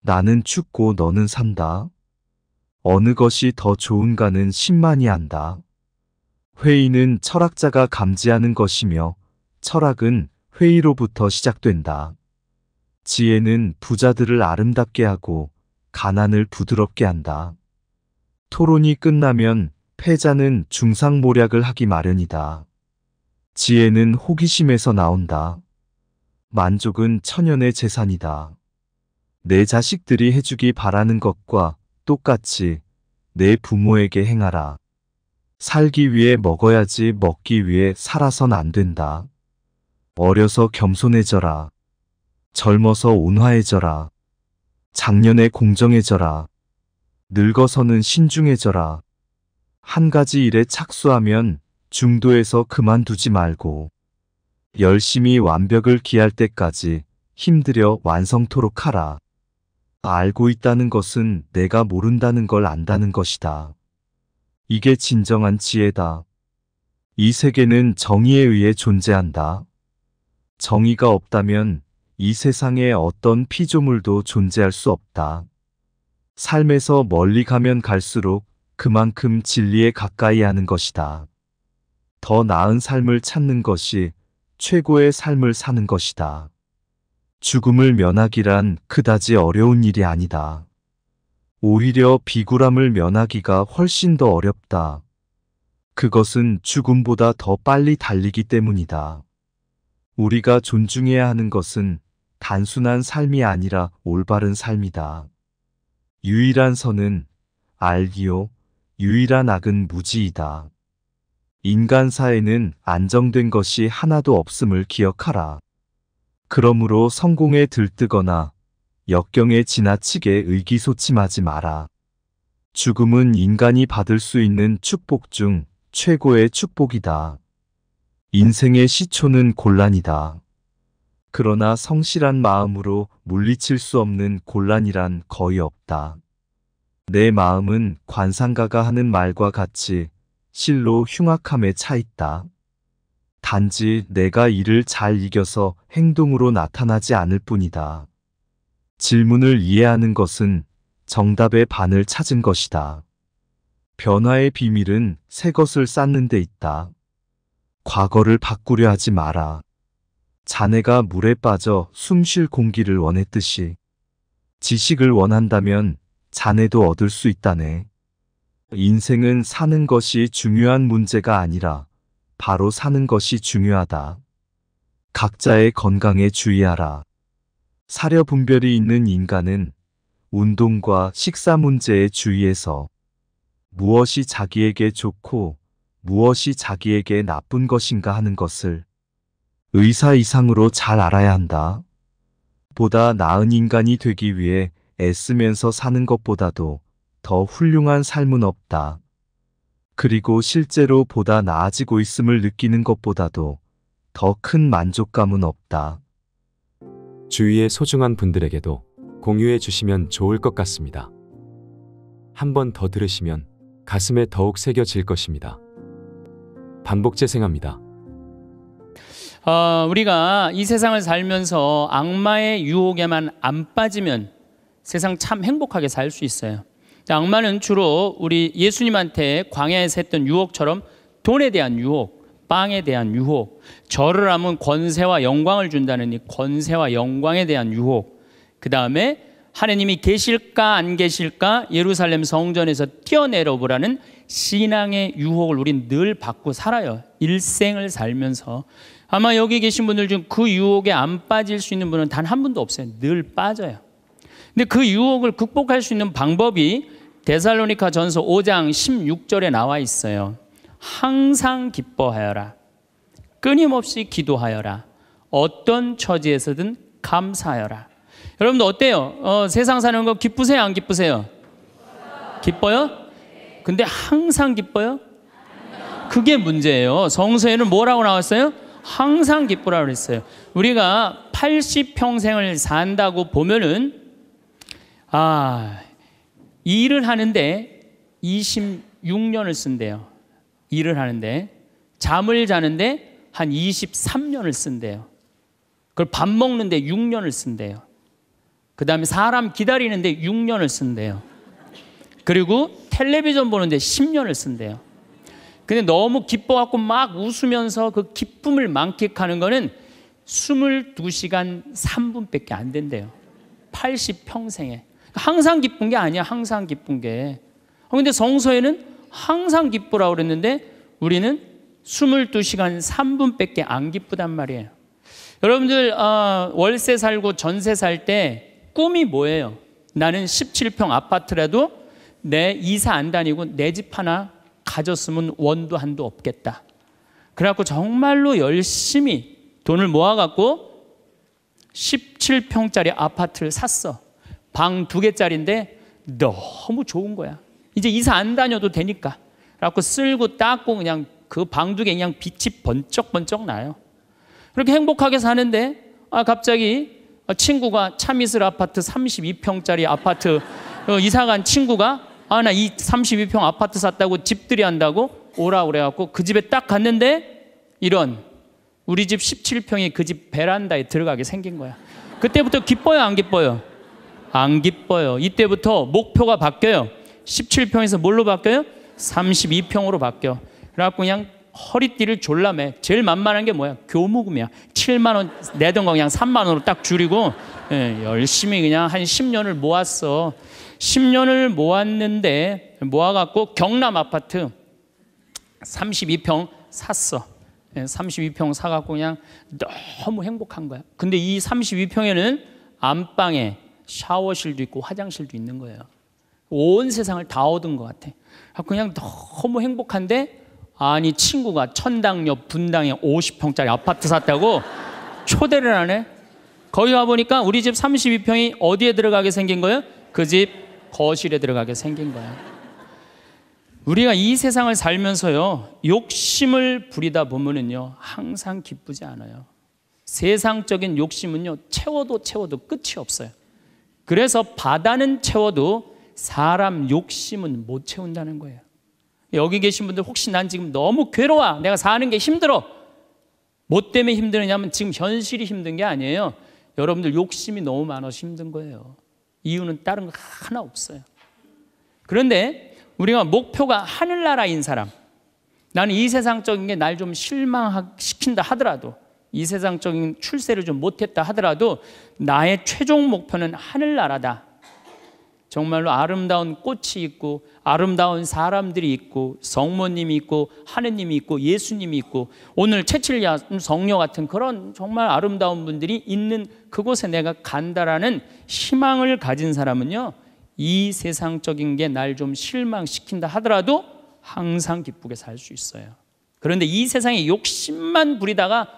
S2: 나는 춥고 너는 산다. 어느 것이 더 좋은가는 십만이 안다. 회의는 철학자가 감지하는 것이며 철학은 회의로부터 시작된다. 지혜는 부자들을 아름답게 하고 가난을 부드럽게 한다. 토론이 끝나면 패자는 중상모략을 하기 마련이다. 지혜는 호기심에서 나온다. 만족은 천연의 재산이다. 내 자식들이 해주기 바라는 것과 똑같이 내 부모에게 행하라. 살기 위해 먹어야지 먹기 위해 살아선 안 된다. 어려서 겸손해져라. 젊어서 온화해져라. 작년에 공정해져라. 늙어서는 신중해져라. 한 가지 일에 착수하면 중도에서 그만두지 말고 열심히 완벽을 기할 때까지 힘들여 완성토록 하라. 알고 있다는 것은 내가 모른다는 걸 안다는 것이다. 이게 진정한 지혜다. 이 세계는 정의에 의해 존재한다. 정의가 없다면 이 세상에 어떤 피조물도 존재할 수 없다. 삶에서 멀리 가면 갈수록 그만큼 진리에 가까이 하는 것이다. 더 나은 삶을 찾는 것이 최고의 삶을 사는 것이다. 죽음을 면하기란 그다지 어려운 일이 아니다. 오히려 비굴함을 면하기가 훨씬 더 어렵다. 그것은 죽음보다 더 빨리 달리기 때문이다. 우리가 존중해야 하는 것은 단순한 삶이 아니라 올바른 삶이다. 유일한 선은 알기요, 유일한 악은 무지이다. 인간 사회는 안정된 것이 하나도 없음을 기억하라. 그러므로 성공에 들뜨거나 역경에 지나치게 의기소침하지 마라. 죽음은 인간이 받을 수 있는 축복 중 최고의 축복이다. 인생의 시초는 곤란이다. 그러나 성실한 마음으로 물리칠 수 없는 곤란이란 거의 없다. 내 마음은 관상가가 하는 말과 같이 실로 흉악함에 차 있다. 단지 내가 이를 잘 이겨서 행동으로 나타나지 않을 뿐이다. 질문을 이해하는 것은 정답의 반을 찾은 것이다. 변화의 비밀은 새 것을 쌓는 데 있다. 과거를 바꾸려 하지 마라. 자네가 물에 빠져 숨쉴 공기를 원했듯이 지식을 원한다면 자네도 얻을 수 있다네. 인생은 사는 것이 중요한 문제가 아니라 바로 사는 것이 중요하다. 각자의 건강에 주의하라. 사려 분별이 있는 인간은 운동과 식사 문제에 주의해서 무엇이 자기에게 좋고 무엇이 자기에게 나쁜 것인가 하는 것을 의사 이상으로 잘 알아야 한다. 보다 나은 인간이 되기 위해 애쓰면서 사는 것보다도 더 훌륭한 삶은 없다. 그리고 실제로 보다 나아지고 있음을 느끼는 것보다도 더 큰 만족감은 없다. 주위의 소중한 분들에게도 공유해 주시면 좋을 것 같습니다. 한 번 더 들으시면 가슴에 더욱 새겨질 것입니다. 반복 재생합니다.
S1: 어, 우리가 이 세상을 살면서 악마의 유혹에만 안 빠지면 세상 참 행복하게 살 수 있어요. 악마는 주로 우리 예수님한테 광야에서 했던 유혹처럼 돈에 대한 유혹, 빵에 대한 유혹, 절을 하면 권세와 영광을 준다는 이 권세와 영광에 대한 유혹, 그 다음에 하느님이 계실까 안 계실까 예루살렘 성전에서 뛰어내려 보라는 신앙의 유혹을 우린 늘 받고 살아요. 일생을 살면서. 아마 여기 계신 분들 중 그 유혹에 안 빠질 수 있는 분은 단 한 분도 없어요. 늘 빠져요. 근데 그 유혹을 극복할 수 있는 방법이 데살로니카 전서 5장 16절에 나와 있어요. 항상 기뻐하여라. 끊임없이 기도하여라. 어떤 처지에서든 감사하여라. 여러분도 어때요? 어, 세상 사는 거 기쁘세요? 안 기쁘세요? 기뻐요? 근데 항상 기뻐요? 그게 문제예요. 성서에는 뭐라고 나왔어요? 항상 기쁘라 그랬어요. 우리가 80평생을 산다고 보면은 아, 일을 하는데 26년을 쓴대요. 일을 하는데 잠을 자는데 한 23년을 쓴대요. 그걸 밥 먹는데 6년을 쓴대요. 그 다음에 사람 기다리는데 6년을 쓴대요. 그리고 텔레비전 보는데 10년을 쓴대요. 근데 너무 기뻐갖고 막 웃으면서 그 기쁨을 만끽하는 거는 22시간 3분밖에 안 된대요. 80평생에. 그러니까 항상 기쁜 게 아니야. 항상 기쁜 게. 그런데 어, 성서에는 항상 기쁘라고 그랬는데 우리는 22시간 3분밖에 안 기쁘단 말이에요. 여러분들 어, 월세 살고 전세 살 때 꿈이 뭐예요? 나는 17평 아파트라도 내 이사 안 다니고 내 집 하나 가졌으면 원도 한도 없겠다. 그래갖고 정말로 열심히 돈을 모아갖고 17평짜리 아파트를 샀어. 방두 개짜리인데 너무 좋은 거야. 이제 이사 안 다녀도 되니까. 라고 쓸고 닦고 그냥 그 방 두개 그냥 빛이 번쩍번쩍 나요. 그렇게 행복하게 사는데 아 갑자기 친구가 참이슬 아파트 32평짜리 아파트 어, 이사간 친구가 아 나 이 32평 아파트 샀다고 집들이 한다고 오라 그래갖고 그 집에 딱 갔는데 이런 우리 집 17평이 그 집 베란다에 들어가게 생긴 거야. 그때부터 기뻐요 안 기뻐요? 안 기뻐요. 이때부터 목표가 바뀌어요. 17평에서 뭘로 바뀌어요? 32평으로 바뀌어. 그래갖고 그냥 허리띠를 졸라매. 제일 만만한 게 뭐야? 교무금이야. 7만 원 내던 거 그냥 3만 원으로 딱 줄이고 예, 열심히 그냥 한 10년을 모았어. 10년을 모았는데 모아갖고 경남 아파트 32평 샀어. 32평 예, 사갖고 그냥 너무 행복한 거야. 근데 이 32평에는 안방에 샤워실도 있고 화장실도 있는 거예요. 온 세상을 다 얻은 것 같아. 아, 그냥 너무 행복한데 아니 친구가 천당 옆 분당에 50평짜리 아파트 샀다고 초대를 하네. 거기 와 보니까 우리 집 32평이 어디에 들어가게 생긴 거예요? 그 집 거실에 들어가게 생긴 거야. 우리가 이 세상을 살면서요 욕심을 부리다 보면은요 항상 기쁘지 않아요. 세상적인 욕심은요 채워도 채워도 끝이 없어요. 그래서 바다는 채워도 사람 욕심은 못 채운다는 거예요. 여기 계신 분들 혹시 난 지금 너무 괴로워. 내가 사는 게 힘들어. 뭐 때문에 힘드냐면 지금 현실이 힘든 게 아니에요. 여러분들 욕심이 너무 많아서 힘든 거예요. 이유는 다른 거 하나 없어요. 그런데 우리가 목표가 하늘나라인 사람, 나는 이 세상적인 게 날 좀 실망시킨다 하더라도 이 세상적인 출세를 좀 못했다 하더라도 나의 최종 목표는 하늘나라다. 정말로 아름다운 꽃이 있고 아름다운 사람들이 있고 성모님이 있고 하느님이 있고 예수님이 있고 오늘 채칠야 성녀 같은 그런 정말 아름다운 분들이 있는 그곳에 내가 간다라는 희망을 가진 사람은요 이 세상적인 게 날 좀 실망시킨다 하더라도 항상 기쁘게 살 수 있어요. 그런데 이 세상에 욕심만 부리다가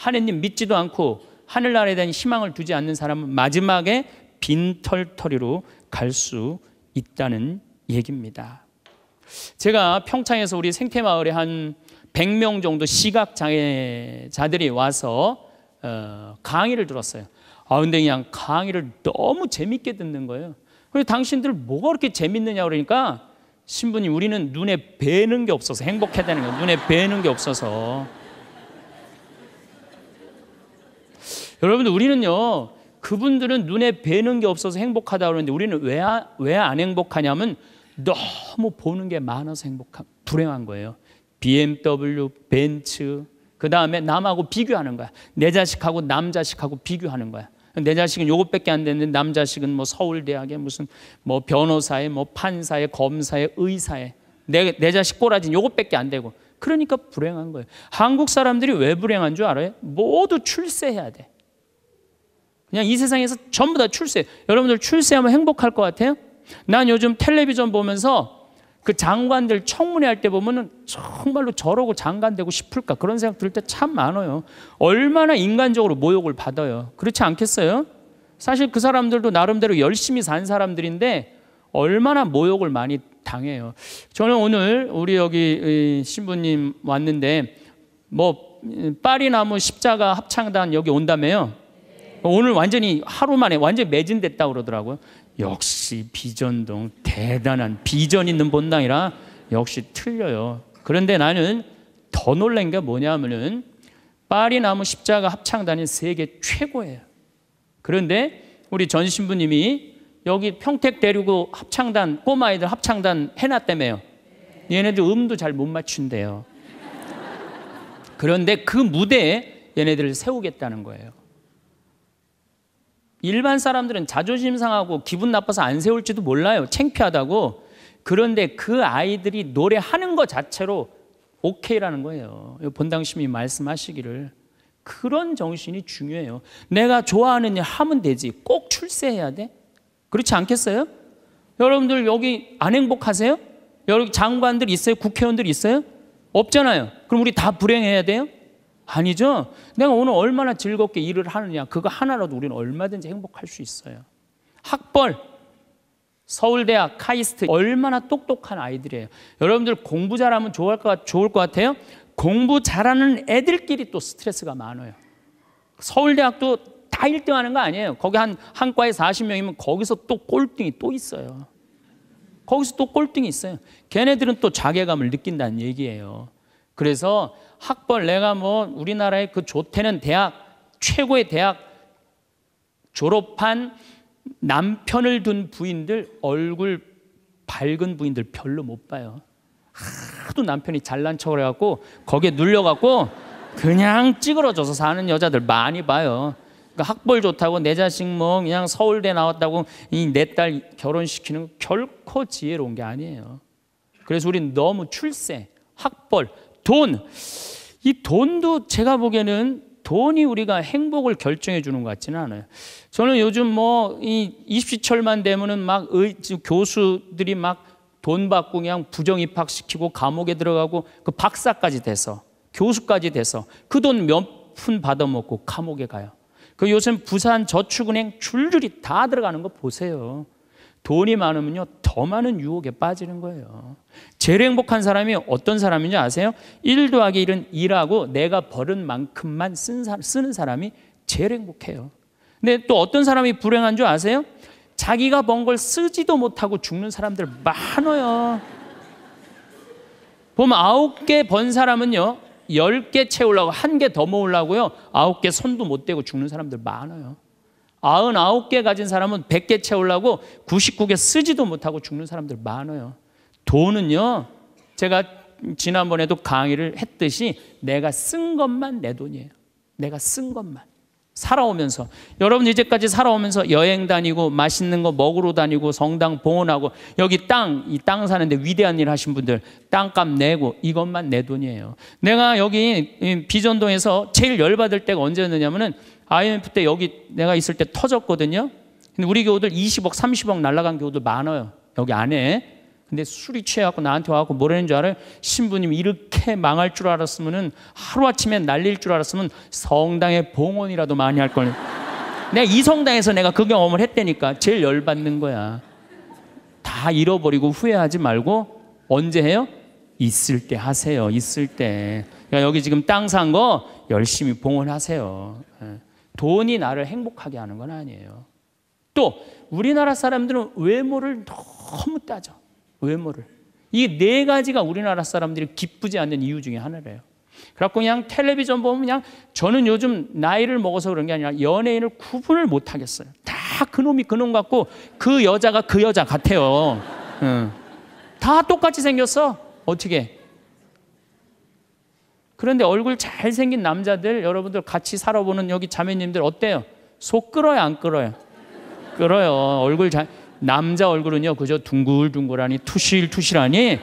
S1: 하느님 믿지도 않고 하늘나라에 대한 희망을 두지 않는 사람은 마지막에 빈털터리로 갈 수 있다는 얘기입니다. 제가 평창에서 우리 생태마을에 한 100명 정도 시각장애자들이 와서 어, 강의를 들었어요. 아, 근데 그냥 강의를 너무 재밌게 듣는 거예요. 그래서 당신들 뭐가 그렇게 재밌느냐 그러니까 신부님 우리는 눈에 뵈는 게 없어서 행복하다는 거예요. 눈에 뵈는 게 없어서 여러분들 우리는요. 그분들은 눈에 뵈는 게 없어서 행복하다 그러는데 우리는 왜 왜안 아, 행복하냐면 너무 보는 게 많아서 행복함 불행한 거예요. BMW, 벤츠, 그 다음에 남하고 비교하는 거야. 내 자식하고 남 자식하고 비교하는 거야. 내 자식은 요것밖에 안 되는데 남 자식은 뭐 서울대학에 무슨 뭐 변호사에 뭐 판사에 검사에 의사에 내, 내 자식 꼬라지 요것밖에 안 되고 그러니까 불행한 거예요. 한국 사람들이 왜 불행한 줄 알아요? 모두 출세해야 돼. 그냥 이 세상에서 전부 다 출세. 여러분들 출세하면 행복할 것 같아요? 난 요즘 텔레비전 보면서 그 장관들 청문회 할 때 보면은 정말로 저러고 장관 되고 싶을까 그런 생각 들 때 참 많아요. 얼마나 인간적으로 모욕을 받아요. 그렇지 않겠어요? 사실 그 사람들도 나름대로 열심히 산 사람들인데 얼마나 모욕을 많이 당해요. 저는 오늘 우리 여기 신부님 왔는데 뭐 음, 파리나무 십자가 합창단 여기 온다며요. 오늘 완전히 하루 만에 완전히 매진됐다 고 그러더라고요. 역시 비전동 대단한 비전 있는 본당이라 역시 틀려요. 그런데 나는 더 놀란 게 뭐냐면은 파리 나무 십자가 합창단이 세계 최고예요. 그런데 우리 전 신부님이 여기 평택 데리고 합창단 꼬마아들 합창단 해놨다며요. 얘네들 음도 잘 못 맞춘대요. 그런데 그 무대에 얘네들을 세우겠다는 거예요. 일반 사람들은 자존심 상하고 기분 나빠서 안 세울지도 몰라요. 창피하다고. 그런데 그 아이들이 노래하는 것 자체로 오케이라는 거예요. 본당심이 말씀하시기를. 그런 정신이 중요해요. 내가 좋아하는 일 하면 되지. 꼭 출세해야 돼? 그렇지 않겠어요? 여러분들 여기 안 행복하세요? 여기 장관들 있어요? 국회의원들 있어요? 없잖아요. 그럼 우리 다 불행해야 돼요? 아니죠. 내가 오늘 얼마나 즐겁게 일을 하느냐. 그거 하나라도 우리는 얼마든지 행복할 수 있어요. 학벌, 서울대학, 카이스트 얼마나 똑똑한 아이들이에요. 여러분들 공부 잘하면 좋을 것, 좋을 것 같아요. 공부 잘하는 애들끼리 또 스트레스가 많아요. 서울대학도 다 1등 하는 거 아니에요. 거기 한, 한 과에 40명이면 거기서 또 꼴등이 또 있어요. 거기서 또 꼴등이 있어요. 걔네들은 또 자괴감을 느낀다는 얘기예요. 그래서 학벌 내가 뭐 우리나라의 그 조태는 대학 최고의 대학 졸업한 남편을 둔 부인들 얼굴 밝은 부인들 별로 못 봐요. 하도 남편이 잘난 척을 해갖고 거기에 눌려갖고 그냥 찌그러져서 사는 여자들 많이 봐요. 그러니까 학벌 좋다고 내 자식 뭐 그냥 서울대 나왔다고 이 내 딸 결혼시키는 결코 지혜로운 게 아니에요. 그래서 우린 너무 출세, 학벌, 돈. 이 돈도 제가 보기에는 돈이 우리가 행복을 결정해 주는 것 같지는 않아요. 저는 요즘 뭐이 입시철만 되면은 막 의, 교수들이 막 돈 받고 그냥 부정 입학시키고 감옥에 들어가고 그 박사까지 돼서 교수까지 돼서 그 돈 몇 푼 받아먹고 감옥에 가요. 그 요즘 부산 저축은행 줄줄이 다 들어가는 거 보세요. 돈이 많으면요, 더 많은 유혹에 빠지는 거예요. 제일 행복한 사람이 어떤 사람인지 아세요? 1 더하기 1은 2라고 내가 버는 만큼만 쓰는 사람이 제일 행복해요. 근데 또 어떤 사람이 불행한 줄 아세요? 자기가 번 걸 쓰지도 못하고 죽는 사람들 많아요. 보면 아홉 개 번 사람은요, 열개 채우려고 한 개 더 모으려고요, 아홉 개 손도 못 대고 죽는 사람들 많아요. 99개 가진 사람은 100개 채우려고 99개 쓰지도 못하고 죽는 사람들 많아요. 돈은요, 제가 지난번에도 강의를 했듯이 내가 쓴 것만 내 돈이에요. 내가 쓴 것만. 살아오면서 여러분 이제까지 살아오면서 여행 다니고 맛있는 거 먹으러 다니고 성당 봉헌하고 여기 땅 이 땅 사는데 위대한 일 하신 분들 땅값 내고 이것만 내 돈이에요. 내가 여기 비전동에서 제일 열받을 때가 언제였느냐면은 IMF 때 여기 내가 있을 때 터졌거든요. 근데 우리 교우들 20억, 30억 날라간 교우들 많아요. 여기 안에. 근데 술이 취해갖고 나한테 와갖고 뭐라는 줄 알아요? 신부님 이렇게 망할 줄 알았으면은 하루아침에 날릴 줄 알았으면 성당에 봉헌이라도 많이 할 걸. 내가 이 성당에서 내가 그 경험을 했다니까 제일 열받는 거야. 다 잃어버리고 후회하지 말고 언제 해요? 있을 때 하세요. 있을 때. 그러니까 여기 지금 땅 산 거 열심히 봉헌하세요. 예. 돈이 나를 행복하게 하는 건 아니에요. 또 우리나라 사람들은 외모를 너무 따져. 외모를. 이 네 가지가 우리나라 사람들이 기쁘지 않는 이유 중에 하나래요. 그래갖고 그냥 텔레비전 보면 그냥 저는 요즘 나이를 먹어서 그런 게 아니라 연예인을 구분을 못 하겠어요. 다 그놈이 그놈 같고 그 여자가 그 여자 같아요. 응. 다 똑같이 생겼어. 어떻게? 그런데 얼굴 잘생긴 남자들 여러분들 같이 살아보는 여기 자매님들 어때요? 속 끌어요 안 끌어요? 끌어요 얼굴 잘 남자 얼굴은요 그저 둥글둥글하니 투실투실하니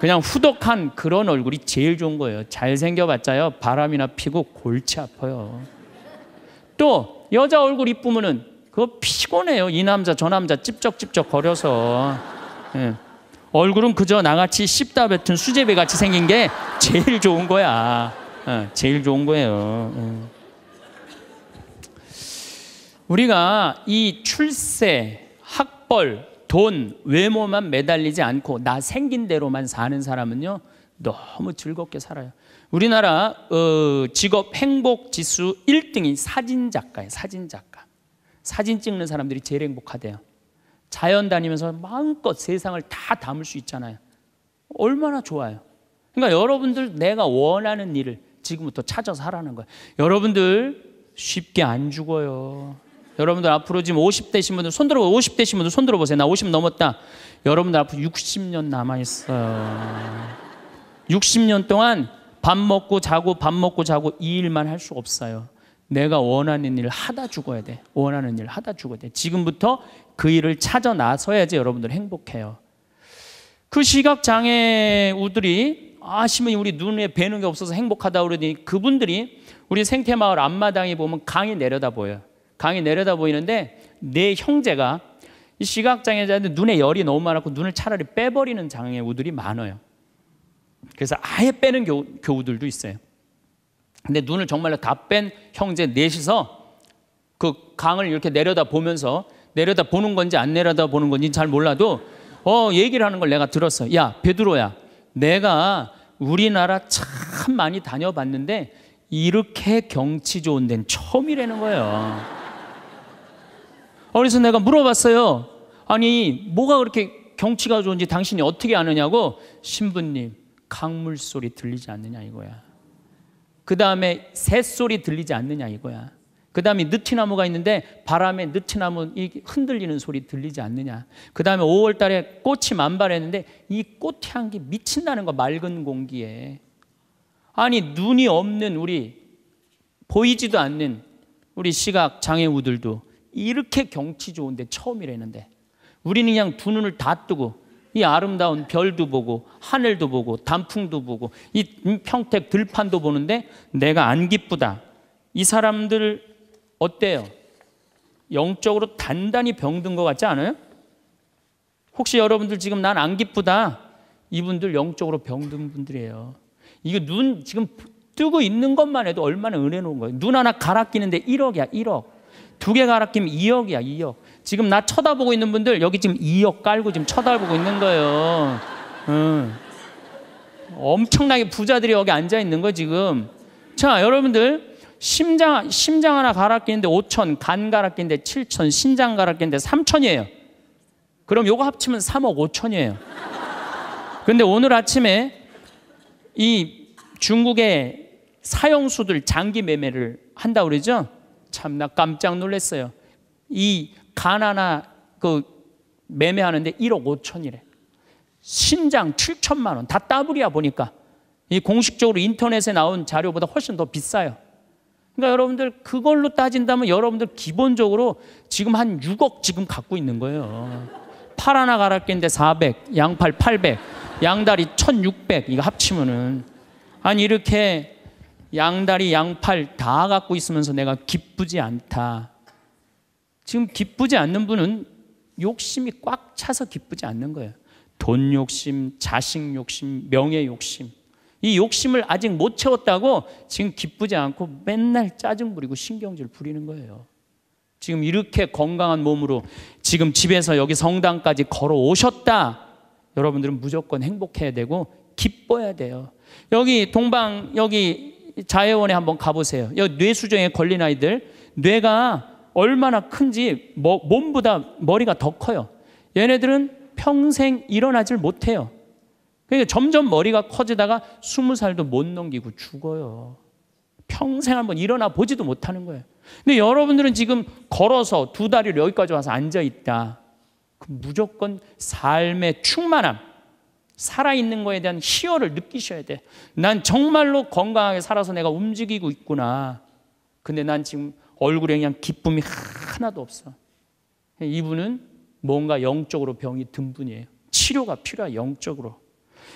S1: 그냥 후덕한 그런 얼굴이 제일 좋은 거예요 잘생겨봤자요 바람이나 피고 골치 아파요 또 여자 얼굴 이쁘면은 그거 피곤해요 이 남자 저 남자 찝쩍찝쩍 거려서 예. 얼굴은 그저 나같이 씹다 뱉은 수제비 같이 생긴 게 제일 좋은 거야. 어, 제일 좋은 거예요. 어. 우리가 이 출세, 학벌, 돈, 외모만 매달리지 않고 나 생긴 대로만 사는 사람은요 너무 즐겁게 살아요. 우리나라 어, 직업 행복 지수 1등이 사진 작가예요. 사진 작가. 사진 찍는 사람들이 제일 행복하대요. 자연 다니면서 마음껏 세상을 다 담을 수 있잖아요. 얼마나 좋아요. 그러니까 여러분들 내가 원하는 일을 지금부터 찾아서 하라는 거예요. 여러분들 쉽게 안 죽어요. 여러분들 앞으로 지금 50대신 분들 손 들어 50대신 분들 손 들어 보세요. 나 50 넘었다. 여러분들 앞으로 60년 남아 있어요. 60년 동안 밥 먹고 자고 밥 먹고 자고 이 일만 할 수 없어요. 내가 원하는 일을 하다 죽어야 돼. 원하는 일을 하다 죽어야 돼. 지금부터 그 일을 찾아 나서야지 여러분들 행복해요. 그 시각 장애우들이 아시면 우리 눈에 뵈는 게 없어서 행복하다 그러니 그분들이 우리 생태마을 앞마당에 보면 강이 내려다 보여요. 강이 내려다 보이는데 내 형제가 시각장애자인 눈에 열이 너무 많았고 눈을 차라리 빼버리는 장애우들이 많아요. 그래서 아예 빼는 교 교우들도 있어요. 근데 눈을 정말로 다 뺀 형제 넷이서 그 강을 이렇게 내려다 보면서 내려다 보는 건지 안 내려다 보는 건지 잘 몰라도 어 얘기를 하는 걸 내가 들었어. 야 베드로야, 내가 우리나라 참 많이 다녀봤는데 이렇게 경치 좋은 데는 처음이라는 거예요. 어, 그래서 내가 물어봤어요. 아니 뭐가 그렇게 경치가 좋은지 당신이 어떻게 아느냐고 신부님 강물 소리 들리지 않느냐 이거야. 그 다음에 새 소리 들리지 않느냐 이거야. 그 다음에 느티나무가 있는데 바람에 느티나무 흔들리는 소리 들리지 않느냐. 그 다음에 5월 달에 꽃이 만발했는데 이 꽃향기 미친다는 거 맑은 공기에. 아니, 눈이 없는 우리, 보이지도 않는 우리 시각 장애우들도 이렇게 경치 좋은데 처음이라는데 우리는 그냥 두 눈을 다 뜨고 이 아름다운 별도 보고 하늘도 보고 단풍도 보고 이 평택 들판도 보는데 내가 안 기쁘다. 이 사람들 어때요? 영적으로 단단히 병든 것 같지 않아요? 혹시 여러분들 지금 난 안 기쁘다. 이분들 영적으로 병든 분들이에요. 이거 눈 지금 뜨고 있는 것만 해도 얼마나 은혜로운 거예요. 눈 하나 갈아 끼는데 1억이야, 1억. 두 개 갈아 끼면 2억이야, 2억. 지금 나 쳐다보고 있는 분들 여기 지금 2억 깔고 지금 쳐다보고 있는 거예요. 음. 엄청나게 부자들이 여기 앉아 있는 거 지금. 자, 여러분들 심장, 심장 하나 갈아끼는데 5천, 간 갈아끼는데 7천, 신장 갈아끼는데 3천이에요. 그럼 요거 합치면 3억 5천이에요. 근데 오늘 아침에 이 중국의 사형수들 장기 매매를 한다 그러죠? 참나 깜짝 놀랐어요. 이 간 하나 그 매매하는데 1억 5천이래. 신장 7천만 원. 다 따블이야 보니까. 이 공식적으로 인터넷에 나온 자료보다 훨씬 더 비싸요. 그러니까 여러분들 그걸로 따진다면 여러분들 기본적으로 지금 한 6억 지금 갖고 있는 거예요. 팔 하나 갈아낀데 400, 양팔 800, 양다리 1600 이거 합치면은 아 이렇게 양다리 양팔 다 갖고 있으면서 내가 기쁘지 않다. 지금 기쁘지 않는 분은 욕심이 꽉 차서 기쁘지 않는 거예요. 돈 욕심, 자식 욕심, 명예 욕심. 이 욕심을 아직 못 채웠다고 지금 기쁘지 않고 맨날 짜증 부리고 신경질 부리는 거예요. 지금 이렇게 건강한 몸으로 지금 집에서 여기 성당까지 걸어 오셨다. 여러분들은 무조건 행복해야 되고 기뻐야 돼요. 여기 동방 여기 자해원에 한번 가보세요. 여기 뇌수정에 걸린 아이들 뇌가 얼마나 큰지 몸보다 머리가 더 커요. 얘네들은 평생 일어나질 못해요. 그러니까 점점 머리가 커지다가 스무 살도 못 넘기고 죽어요. 평생 한번 일어나 보지도 못하는 거예요. 근데 여러분들은 지금 걸어서 두 다리를 여기까지 와서 앉아 있다. 무조건 삶의 충만함, 살아있는 거에 대한 희열을 느끼셔야 돼. 난 정말로 건강하게 살아서 내가 움직이고 있구나. 근데 난 지금 얼굴에 그냥 기쁨이 하나도 없어. 이분은 뭔가 영적으로 병이 든 분이에요. 치료가 필요해, 영적으로.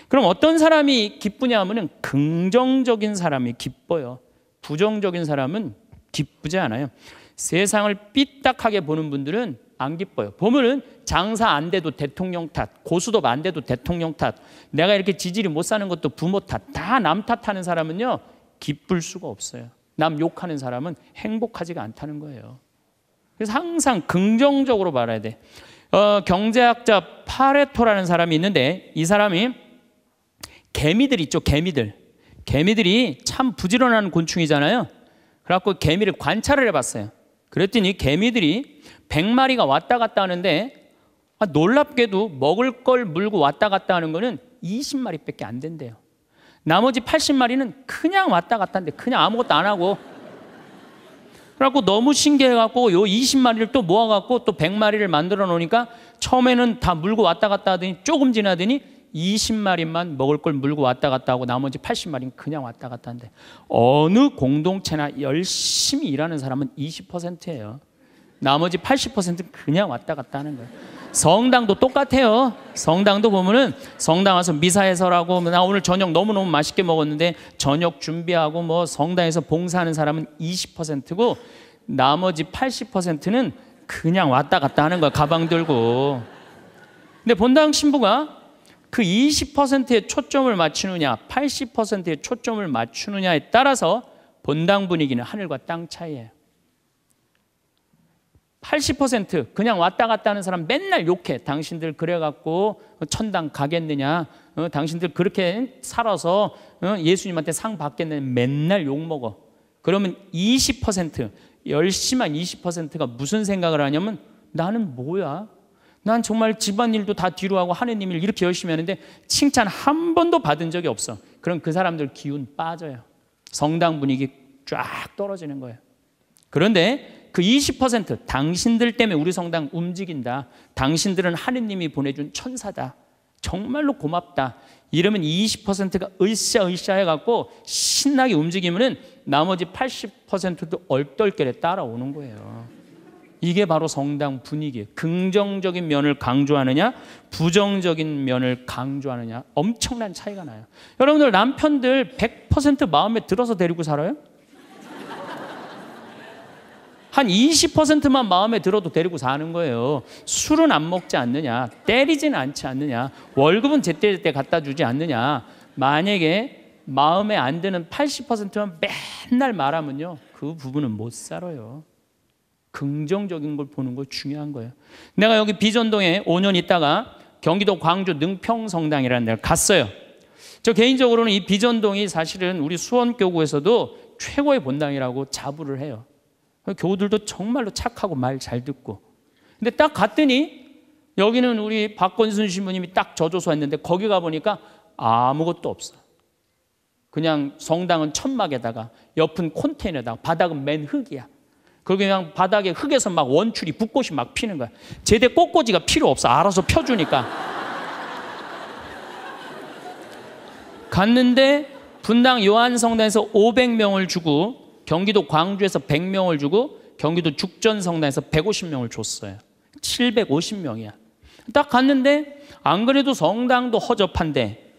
S1: 그럼 어떤 사람이 기쁘냐 하면은 긍정적인 사람이 기뻐요. 부정적인 사람은 기쁘지 않아요. 세상을 삐딱하게 보는 분들은 안 기뻐요. 보면은 장사 안 돼도 대통령 탓, 고수도 안 돼도 대통령 탓, 내가 이렇게 지질이 못 사는 것도 부모 탓, 다 남 탓하는 사람은요, 기쁠 수가 없어요. 남 욕하는 사람은 행복하지가 않다는 거예요. 그래서 항상 긍정적으로 말해야 돼. 어, 경제학자 파레토라는 사람이 있는데 이 사람이 개미들 있죠, 개미들. 개미들이 참 부지런한 곤충이잖아요. 그래갖고 개미를 관찰을 해봤어요. 그랬더니 개미들이 100마리가 왔다 갔다 하는데 아, 놀랍게도 먹을 걸 물고 왔다 갔다 하는 거는 20마리밖에 안 된대요. 나머지 80마리는 그냥 왔다 갔다 하는데 그냥 아무것도 안 하고 그래갖고 너무 신기해갖고 요 20마리를 또 모아갖고 또 100마리를 만들어 놓으니까 처음에는 다 물고 왔다 갔다 하더니 조금 지나더니 20마리만 먹을 걸 물고 왔다 갔다 하고 나머지 80마리는 그냥 왔다 갔다 하는데 어느 공동체나 열심히 일하는 사람은 20%예요. 나머지 80%는 그냥 왔다 갔다 하는 거예요. 성당도 똑같아요. 성당도 보면은 성당 와서 미사에서라고 나 오늘 저녁 너무너무 맛있게 먹었는데 저녁 준비하고 뭐 성당에서 봉사하는 사람은 20%고 나머지 80%는 그냥 왔다 갔다 하는 거야. 가방 들고. 근데 본당 신부가 그 20%에 초점을 맞추느냐 80%에 초점을 맞추느냐에 따라서 본당 분위기는 하늘과 땅차이에요80% 그냥 왔다 갔다 하는 사람 맨날 욕해. 당신들 그래갖고 어, 천당 가겠느냐. 어, 당신들 그렇게 살아서 어, 예수님한테 상 받겠느냐. 맨날 욕먹어. 그러면 20%, 1 0시 20%가 무슨 생각을 하냐면 나는 뭐야? 난 정말 집안일도 다 뒤로 하고 하느님 을 이렇게 열심히 하는데 칭찬 한 번도 받은 적이 없어. 그럼 그 사람들 기운 빠져요. 성당 분위기 쫙 떨어지는 거예요. 그런데 그 20% 당신들 때문에 우리 성당 움직인다. 당신들은 하느님이 보내준 천사다. 정말로 고맙다. 이러면 20%가 으쌰으쌰 해갖고 신나게 움직이면은 나머지 80%도 얼떨결에 따라오는 거예요. 이게 바로 성당 분위기예 긍정적인 면을 강조하느냐, 부정적인 면을 강조하느냐 엄청난 차이가 나요. 여러분들 남편들 100% 마음에 들어서 데리고 살아요? 한 20%만 마음에 들어도 데리고 사는 거예요. 술은 안 먹지 않느냐, 때리진 않지 않느냐, 월급은 제때제때 갖다 주지 않느냐. 만약에 마음에 안 드는 80%만 맨날 말하면요. 그 부분은 못 살아요. 긍정적인 걸 보는 거 중요한 거예요. 내가 여기 비전동에 5년 있다가 경기도 광주 능평성당이라는 데를 갔어요. 저 개인적으로는 이 비전동이 사실은 우리 수원교구에서도 최고의 본당이라고 자부를 해요. 교우들도 정말로 착하고 말 잘 듣고. 근데 딱 갔더니 여기는 우리 박건순 신부님이 딱 저조소했는데 거기 가보니까 아무것도 없어. 그냥 성당은 천막에다가 옆은 콘테인에다 바닥은 맨 흙이야. 그리고 그냥 바닥에 흙에서 막원추이 붓꽃이 막 피는 거야. 제대 꽃꽂이가 필요 없어. 알아서 펴주니까. 갔는데 분당 요한성당에서 500명을 주고 경기도 광주에서 100명을 주고 경기도 죽전성당에서 150명을 줬어요. 750명이야. 딱 갔는데 안 그래도 성당도 허접한데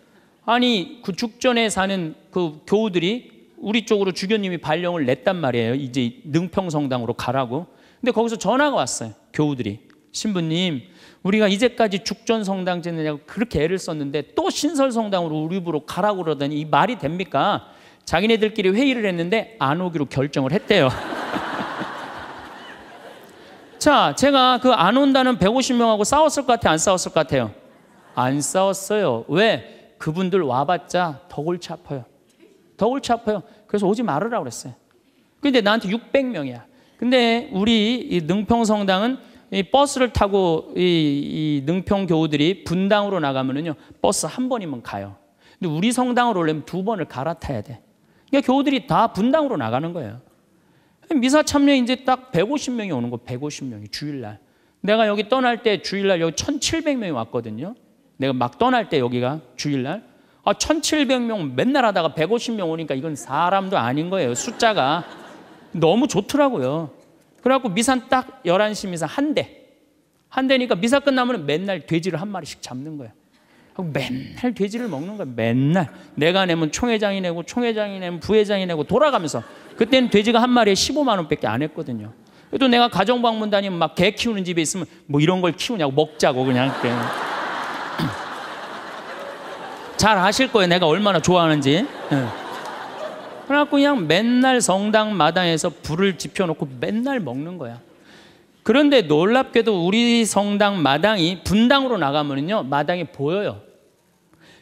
S1: 아니 그 죽전에 사는 그 교우들이 우리 쪽으로 주교님이 발령을 냈단 말이에요. 이제 능평성당으로 가라고. 근데 거기서 전화가 왔어요. 교우들이. 신부님, 우리가 이제까지 죽전성당 짓느냐고 그렇게 애를 썼는데 또 신설성당으로 우리 부로 가라고 그러더니 이 말이 됩니까? 자기네들끼리 회의를 했는데 안 오기로 결정을 했대요. 자, 제가 그 안 온다는 150명하고 싸웠을 것 같아요? 안 싸웠을 것 같아요? 안 싸웠어요. 왜? 그분들 와봤자 더 골치 아파요. 더 골치 아파요. 그래서 오지 말으라고 그랬어요. 근데 나한테 600명이야. 근데 우리 능평성당은 버스를 타고 이, 이 능평 교우들이 분당으로 나가면은요 버스 한 번이면 가요. 근데 우리 성당으로 오려면 두 번을 갈아타야 돼. 그러니까 교우들이 다 분당으로 나가는 거예요. 미사 참여 이제 딱 150명이 오는 거 150명이 주일날. 내가 여기 떠날 때 주일날 여기 1,700명이 왔거든요. 내가 막 떠날 때 여기가 주일날 아, 1700명 맨날 하다가 150명 오니까 이건 사람도 아닌 거예요. 숫자가. 너무 좋더라고요. 그래갖고 미산 딱 11시 미산 한 대. 한 대니까 미사 끝나면 맨날 돼지를 한 마리씩 잡는 거예요 맨날 돼지를 먹는 거야. 맨날. 내가 내면 총회장이 내고 총회장이 내면 부회장이 내고 돌아가면서. 그때는 돼지가 한 마리에 15만 원밖에 안 했거든요. 그래도 내가 가정 방문 다니면 막 개 키우는 집에 있으면 뭐 이런 걸 키우냐고 먹자고 그냥. 그냥. 잘 아실 거예요. 내가 얼마나 좋아하는지. 네. 그래갖고 그냥 맨날 성당 마당에서 불을 지펴놓고 맨날 먹는 거야. 그런데 놀랍게도 우리 성당 마당이 분당으로 나가면요. 마당이 보여요.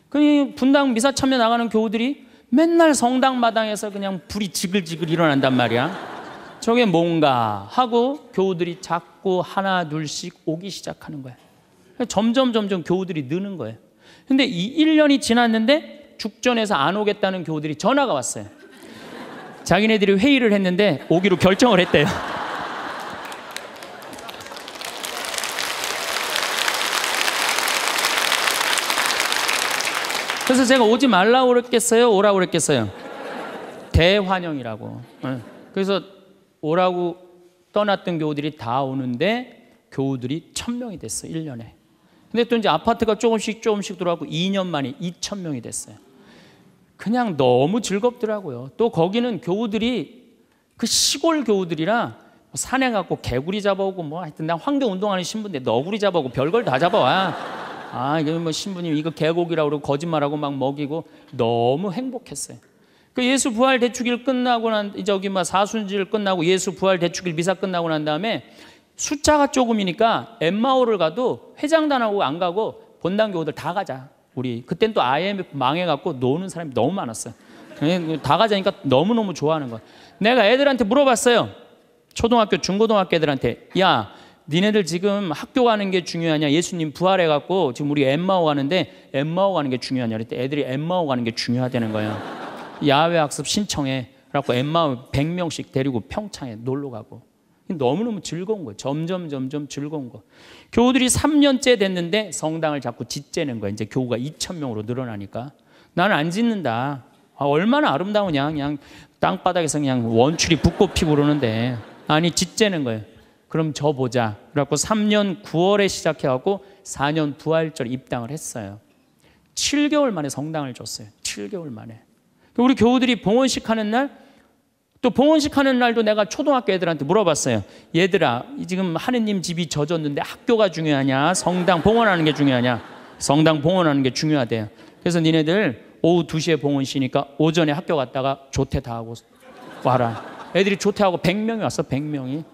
S1: 그 분당 미사 참여 나가는 교우들이 맨날 성당 마당에서 그냥 불이 지글지글 일어난단 말이야. 저게 뭔가 하고 교우들이 자꾸 하나 둘씩 오기 시작하는 거야. 점점 점점 교우들이 느는 거예요. 근데 이 1년이 지났는데 죽전에서 안 오겠다는 교우들이 전화가 왔어요. 자기네들이 회의를 했는데 오기로 결정을 했대요. 그래서 제가 오지 말라 고 그랬겠어요? 오라 고 그랬겠어요? 대환영이라고. 예. 그래서 오라고 떠났던 교우들이 다 오는데 교우들이 천명이 됐어, 1년에. 근데 또 이제 아파트가 조금씩 조금씩 들어가고 2년 만에 2천 명이 됐어요. 그냥 너무 즐겁더라고요. 또 거기는 교우들이 그 시골 교우들이라 뭐 산에 갖고 개구리 잡아오고 뭐 하여튼 난 환경 운동하는 신부인데 너구리 잡아오고 별걸 다 잡아와. 아, 이거 뭐 신부님 이거 개고기라고 그러고 거짓말하고 막 먹이고 너무 행복했어요. 그 예수 부활 대축일 끝나고 난 저기 막 사순절 끝나고 예수 부활 대축일 미사 끝나고 난 다음에 숫자가 조금이니까 엠마오를 가도 회장단하고 안 가고 본당 교우들 다 가자. 우리 그땐 또 IMF 망해갖고 노는 사람이 너무 많았어요. 다 가자니까 너무너무 좋아하는 거야. 내가 애들한테 물어봤어요. 초등학교, 중고등학교 애들한테. 야, 니네들 지금 학교 가는 게 중요하냐? 예수님 부활해갖고 지금 우리 엠마오 가는데 엠마오 가는 게 중요하냐? 그랬더니 애들이 엠마오 가는 게 중요하다는 거예요. 야외 학습 신청해. 그래갖고 엠마오 100명씩 데리고 평창에 놀러 가고. 너무너무 즐거운 거예요. 점점 점점 즐거운 거. 교우들이 3년째 됐는데 성당을 자꾸 짓재는 거야. 이제 교우가 2천 명으로 늘어나니까 나는 안 짓는다. 아, 얼마나 아름다우냐. 그냥 땅바닥에서 그냥 원출이 붓고 피고 그러는데 아니 짓재는 거예요. 그럼 저 보자. 그래갖고 3년 9월에 시작해갖고 4년 부활절 입당을 했어요. 7개월 만에 성당을 줬어요. 7개월 만에. 우리 교우들이 봉헌식 하는 날또 봉헌식 하는 날도 내가 초등학교 애들한테 물어봤어요. 얘들아, 지금 하느님 집이 젖었는데 학교가 중요하냐? 성당 봉헌하는 게 중요하냐? 성당 봉헌하는 게 중요하대요. 그래서 니네들 오후 2시에 봉헌 쉬니까 오전에 학교 갔다가 조퇴 다 하고 와라. 애들이 조퇴하고 100명이 왔어, 100명이.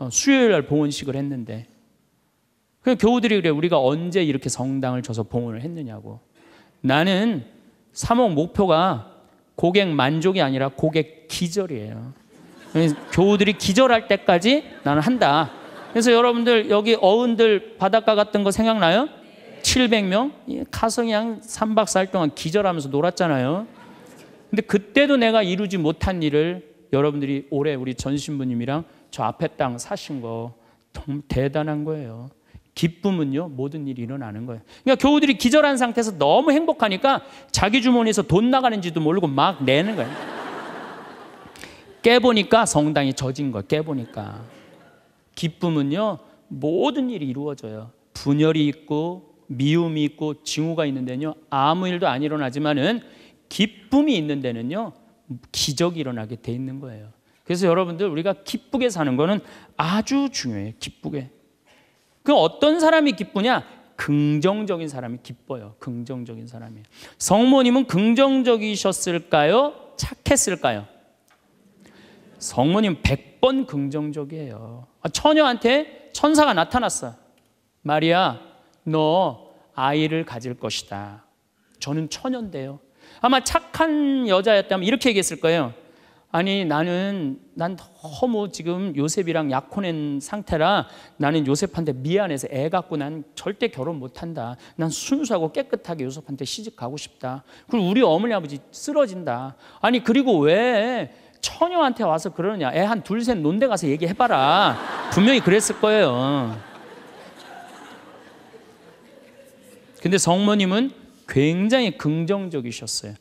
S1: 어, 수요일 날 봉헌식을 했는데. 그 교우들이 그래, 우리가 언제 이렇게 성당을 쳐서 봉헌을 했느냐고. 나는 3억 목표가 고객 만족이 아니라 고객 기절이에요. 교우들이 기절할 때까지 나는 한다. 그래서 여러분들 여기 어른들 바닷가 같은 거 생각나요? 700명? 카성이 한 3박 4일 동안 기절하면서 놀았잖아요. 근데 그때도 내가 이루지 못한 일을 여러분들이 올해 우리 전신부님이랑 저 앞에 땅 사신 거 대단한 거예요. 기쁨은요, 모든 일이 일어나는 거예요. 그러니까 교우들이 기절한 상태에서 너무 행복하니까 자기 주머니에서 돈 나가는지도 모르고 막 내는 거예요. 깨보니까 성당이 젖은 거예요. 깨보니까. 기쁨은요, 모든 일이 이루어져요. 분열이 있고, 미움이 있고, 증오가 있는 데요 아무 일도 안 일어나지만은 기쁨이 있는 데는요, 기적이 일어나게 돼 있는 거예요. 그래서 여러분들, 우리가 기쁘게 사는 거는 아주 중요해요. 기쁘게. 그럼 어떤 사람이 기쁘냐? 긍정적인 사람이 기뻐요. 긍정적인 사람이. 성모님은 긍정적이셨을까요? 착했을까요? 성모님 100번 긍정적이에요. 아, 처녀한테 천사가 나타났어. 마리아, 너 아이를 가질 것이다. 저는 처녀인데요. 아마 착한 여자였다면 이렇게 얘기했을 거예요. 아니 나는 난 너무 지금 요셉이랑 약혼한 상태라 나는 요셉한테 미안해서 애 갖고 난 절대 결혼 못한다. 난 순수하고 깨끗하게 요셉한테 시집 가고 싶다. 그리고 우리 어머니 아버지 쓰러진다. 아니 그리고 왜 처녀한테 와서 그러느냐? 애 한 둘 셋 논대 가서 얘기해봐라. 분명히 그랬을 거예요. 근데 성모님은 굉장히 긍정적이셨어요.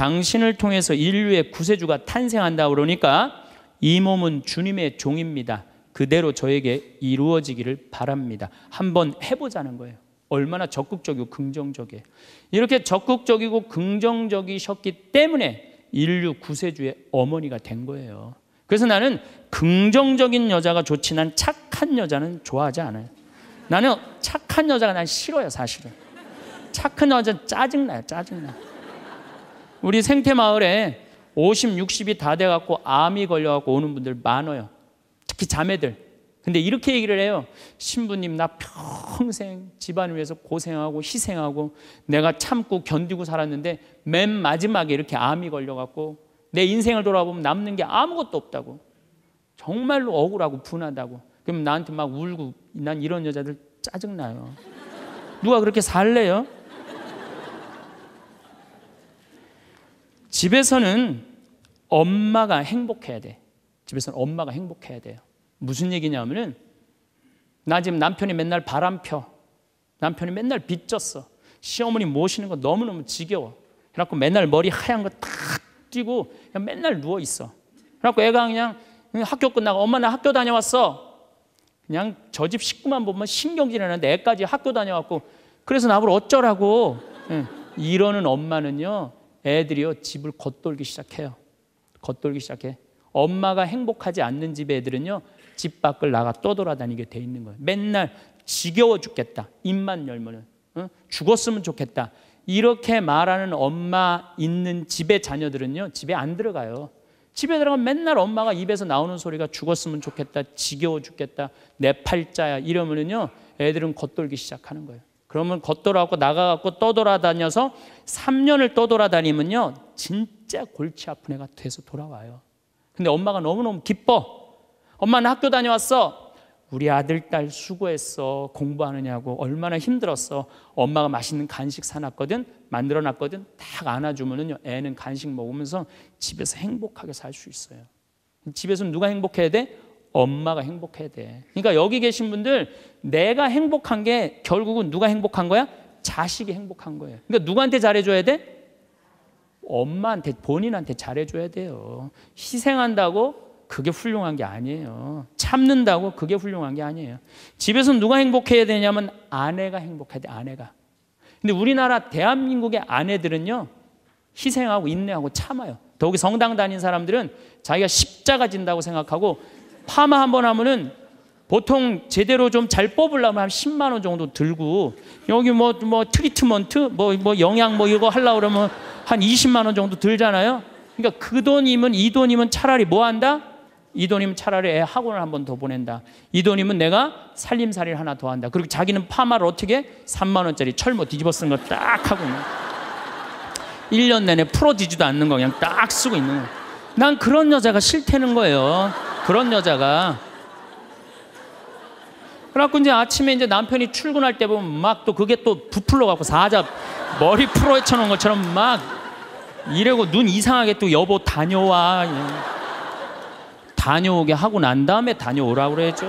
S1: 당신을 통해서 인류의 구세주가 탄생한다 그러니까 이 몸은 주님의 종입니다. 그대로 저에게 이루어지기를 바랍니다. 한번 해보자는 거예요. 얼마나 적극적이고 긍정적이에요. 이렇게 적극적이고 긍정적이셨기 때문에 인류 구세주의 어머니가 된 거예요. 그래서 나는 긍정적인 여자가 좋지 난 착한 여자는 좋아하지 않아요. 나는 착한 여자가 난 싫어요, 사실은. 착한 여자는 짜증나요, 짜증나. 요 우리 생태 마을에 50, 60이 다 돼갖고 암이 걸려갖고 오는 분들 많아요. 특히 자매들. 근데 이렇게 얘기를 해요. 신부님, 나 평생 집안을 위해서 고생하고 희생하고 내가 참고 견디고 살았는데 맨 마지막에 이렇게 암이 걸려갖고 내 인생을 돌아보면 남는 게 아무것도 없다고. 정말로 억울하고 분하다고. 그럼 나한테 막 울고 난 이런 여자들 짜증나요. 누가 그렇게 살래요? 집에서는 엄마가 행복해야 돼. 집에서는 엄마가 행복해야 돼요. 무슨 얘기냐면은 나 지금 남편이 맨날 바람 펴. 남편이 맨날 빚졌어. 시어머니 모시는 거 너무너무 지겨워. 그래갖고 맨날 머리 하얀 거탁 띄고 그냥 맨날 누워 있어. 그래갖고 애가 그냥 학교 끝나고 엄마 나 학교 다녀왔어. 그냥 저 집 식구만 보면 신경질 나는데 애까지 학교 다녀왔고 그래서 나보고 어쩌라고. 이러는 엄마는요. 애들이요 집을 겉돌기 시작해요. 겉돌기 시작해. 엄마가 행복하지 않는 집 애들은요 집 밖을 나가 떠돌아다니게 돼 있는 거예요. 맨날 지겨워 죽겠다. 입만 열면 응? 죽었으면 좋겠다. 이렇게 말하는 엄마 있는 집의 자녀들은요 집에 안 들어가요. 집에 들어가면 맨날 엄마가 입에서 나오는 소리가 죽었으면 좋겠다, 지겨워 죽겠다, 내 팔자야 이러면은요 애들은 겉돌기 시작하는 거예요. 그러면 겉돌아갖고 나가갖고 떠돌아다녀서 3년을 떠돌아다니면요. 진짜 골치 아픈 애가 돼서 돌아와요. 근데 엄마가 너무너무 기뻐. 엄마는 학교 다녀왔어. 우리 아들, 딸 수고했어. 공부하느냐고. 얼마나 힘들었어. 엄마가 맛있는 간식 사놨거든. 만들어놨거든. 딱안아주면 애는 간식 먹으면서 집에서 행복하게 살 수 있어요. 집에서 누가 행복해야 돼? 엄마가 행복해야 돼. 그러니까 여기 계신 분들 내가 행복한 게 결국은 누가 행복한 거야? 자식이 행복한 거예요. 그러니까 누구한테 잘해줘야 돼? 엄마한테 본인한테 잘해줘야 돼요. 희생한다고 그게 훌륭한 게 아니에요. 참는다고 그게 훌륭한 게 아니에요. 집에서 누가 행복해야 되냐면 아내가 행복해야 돼. 아내가. 근데 우리나라 대한민국의 아내들은요 희생하고 인내하고 참아요. 더욱이 성당 다닌 사람들은 자기가 십자가 진다고 생각하고 파마 한 번 하면은 보통 제대로 좀 잘 뽑으려면 한 10만 원 정도 들고 여기 뭐뭐 뭐 트리트먼트 뭐뭐 뭐 영양 뭐 이거 하려고 그러면 한 20만 원 정도 들잖아요. 그러니까 그 돈이면 이 돈이면 차라리 뭐 한다? 이 돈이면 차라리 애 학원을 한번 더 보낸다. 이 돈이면 내가 살림살이를 하나 더 한다. 그리고 자기는 파마를 어떻게 3만 원짜리 철모 뒤집어 쓴거딱 하고 1년 내내 풀어지지도 않는 거 그냥 딱 쓰고 있는 거. 난 그런 여자가 싫다는 거예요. 그런 여자가. 그래갖고 이제 아침에 이제 남편이 출근할 때 보면 막 또 그게 또 부풀러 갖고 사자 머리 풀어 헤쳐놓은 것처럼 막 이래고 눈 이상하게 또 여보 다녀와 다녀오게 하고 난 다음에 다녀오라고 그래죠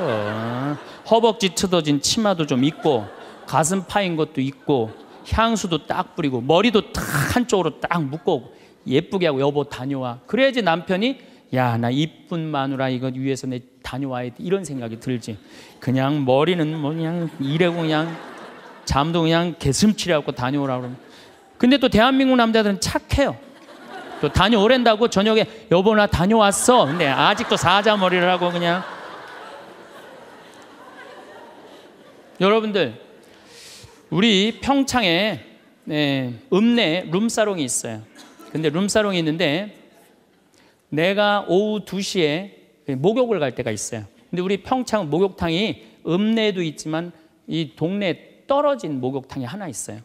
S1: 허벅지 트어진 치마도 좀 있고 가슴 파인 것도 있고 향수도 딱 뿌리고 머리도 딱 한쪽으로 딱 묶고 예쁘게 하고 여보 다녀와. 그래야지 남편이 야 나 이쁜 마누라 이거 위해서 내 다녀와야 돼. 이런 생각이 들지. 그냥 머리는 뭐 그냥 이래고 그냥 잠도 그냥 개슴치려고 다녀오라 고 그러면. 근데 또 대한민국 남자들은 착해요. 또 다녀오랜다고 저녁에 여보 나 다녀왔어. 근데 아직도 사자 머리를 하고 그냥. 여러분들 우리 평창에 네, 읍내 룸사롱이 있어요. 근데 룸사롱이 있는데 내가 오후 2시에 목욕을 갈 때가 있어요. 근데 우리 평창 목욕탕이 읍내에도 있지만 이 동네에 떨어진 목욕탕이 하나 있어요.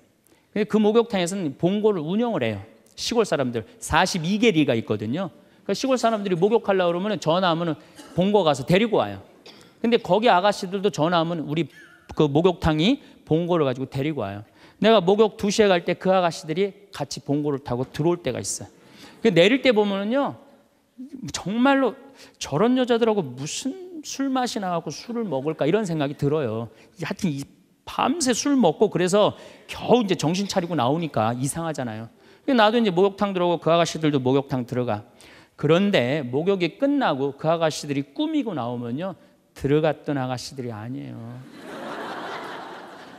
S1: 근데 그 목욕탕에서는 봉고를 운영을 해요. 시골 사람들 42개 리가 있거든요. 그러니까 시골 사람들이 목욕하려고 그러면 전화 하면 봉고 가서 데리고 와요. 근데 거기 아가씨들도 전화 하면 우리 그 목욕탕이 봉고를 가지고 데리고 와요. 내가 목욕 2시에 갈 때 그 아가씨들이 같이 봉고를 타고 들어올 때가 있어. 그 내릴 때 보면은요. 정말로 저런 여자들하고 무슨 술 맛이 나갖고 술을 먹을까 이런 생각이 들어요. 하여튼 이 밤새 술 먹고 그래서 겨우 이제 정신 차리고 나오니까 이상하잖아요. 나도 이제 목욕탕 들어가고 그 아가씨들도 목욕탕 들어가. 그런데 목욕이 끝나고 그 아가씨들이 꾸미고 나오면요. 들어갔던 아가씨들이 아니에요.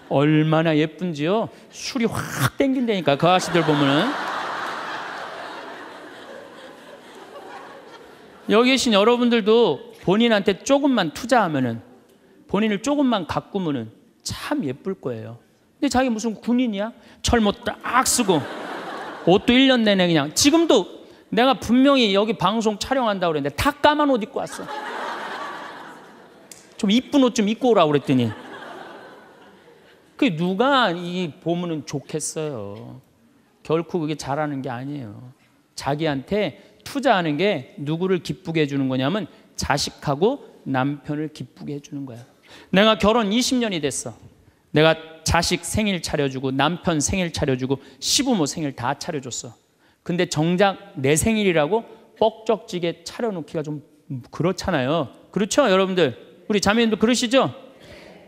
S1: 얼마나 예쁜지요. 술이 확 땡긴다니까 그 아씨들 보면은. 여기 계신 여러분들도 본인한테 조금만 투자하면은 본인을 조금만 가꾸면은 참 예쁠 거예요. 근데 자기 무슨 군인이야? 철못 딱 쓰고 옷도 1년 내내 그냥 지금도 내가 분명히 여기 방송 촬영한다고 그랬는데 다 까만 옷 입고 왔어. 좀 이쁜 옷 좀 입고 오라고 그랬더니 그 누가 이 보면은 좋겠어요. 결코 그게 잘하는 게 아니에요. 자기한테 투자하는 게 누구를 기쁘게 해주는 거냐면 자식하고 남편을 기쁘게 해주는 거야. 내가 결혼 20년이 됐어. 내가 자식 생일 차려주고 남편 생일 차려주고 시부모 생일 다 차려줬어. 근데 정작 내 생일이라고 뻑적지게 차려놓기가 좀 그렇잖아요. 그렇죠, 여러분들? 우리 자매님도 그러시죠?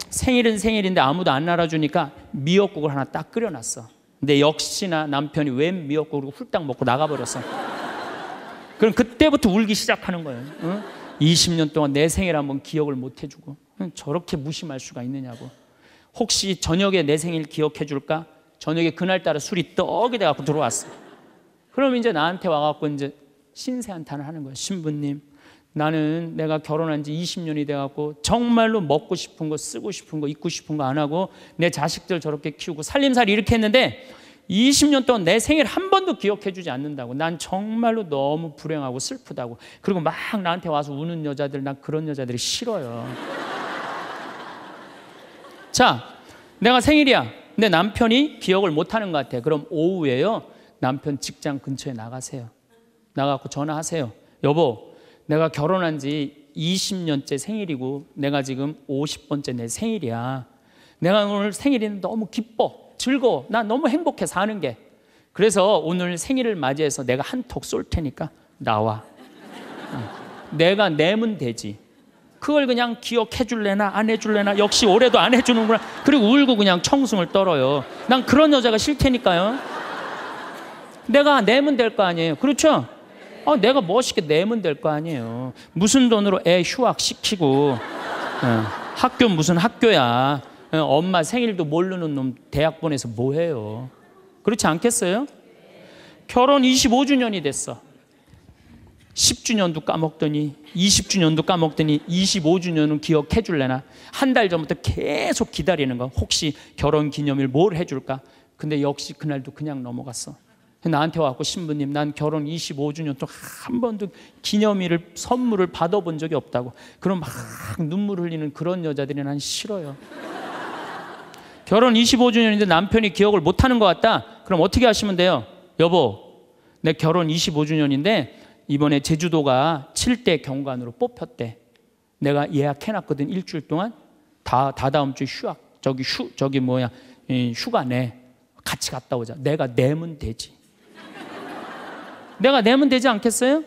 S1: 생일은 생일인데 아무도 안 알아주니까 미역국을 하나 딱 끓여놨어. 근데 역시나 남편이 웬 미역국을 훌딱 먹고 나가버렸어. 그럼 그때부터 울기 시작하는 거예요. 응? 20년 동안 내 생일 한번 기억을 못 해주고 응? 저렇게 무심할 수가 있느냐고. 혹시 저녁에 내 생일 기억해줄까? 저녁에 그날따라 술이 떡이 돼갖고 들어왔어. 그럼 이제 나한테 와갖고 이제 신세 한탄을 하는 거예요. 신부님, 나는 내가 결혼한 지 20년이 돼갖고 정말로 먹고 싶은 거, 쓰고 싶은 거, 입고 싶은 거 안 하고 내 자식들 저렇게 키우고 살림살 이렇게 이 했는데 20년 동안 내 생일 한 번도 기억해주지 않는다고. 난 정말로 너무 불행하고 슬프다고. 그리고 막 나한테 와서 우는 여자들, 난 그런 여자들이 싫어요. 자, 내가 생일이야. 내 남편이 기억을 못하는 것 같아. 그럼 오후에요. 남편 직장 근처에 나가세요. 나가고 전화하세요. 여보, 내가 결혼한 지 20년째 생일이고 내가 지금 50번째 내 생일이야. 내가 오늘 생일인데 너무 기뻐, 즐거워. 나 너무 행복해 사는 게. 그래서 오늘 생일을 맞이해서 내가 한턱 쏠 테니까 나와. 어, 내가 내면 되지. 그걸 그냥 기억해 줄래나 안 해 줄래나 역시 올해도 안 해주는구나. 그리고 울고 그냥 청승을 떨어요. 난 그런 여자가 싫테니까요. 내가 내면 될 거 아니에요. 그렇죠? 어, 내가 멋있게 내면 될 거 아니에요. 무슨 돈으로 애 휴학시키고, 어, 학교 무슨 학교야. 어, 엄마 생일도 모르는 놈 대학 보내서 뭐 해요. 그렇지 않겠어요? 결혼 25주년이 됐어. 10주년도 까먹더니 20주년도 까먹더니 25주년은 기억해 줄래나 한 달 전부터 계속 기다리는 거 혹시 결혼 기념일 뭘 해줄까 근데 역시 그날도 그냥 넘어갔어 나한테 와갖고 신부님 난 결혼 25주년 또 한 번도 기념일을 선물을 받아본 적이 없다고 그럼 막 눈물 흘리는 그런 여자들이 난 싫어요 결혼 25주년인데 남편이 기억을 못하는 것 같다 그럼 어떻게 하시면 돼요 여보 내 결혼 25주년인데 이번에 제주도가 7대 경관으로 뽑혔대 내가 예약해놨거든 일주일 동안 다, 다 다음 주에 휴학 저기 휴 저기 뭐야 휴가 내 같이 갔다 오자 내가 내면 되지 내가 내면 되지 않겠어요?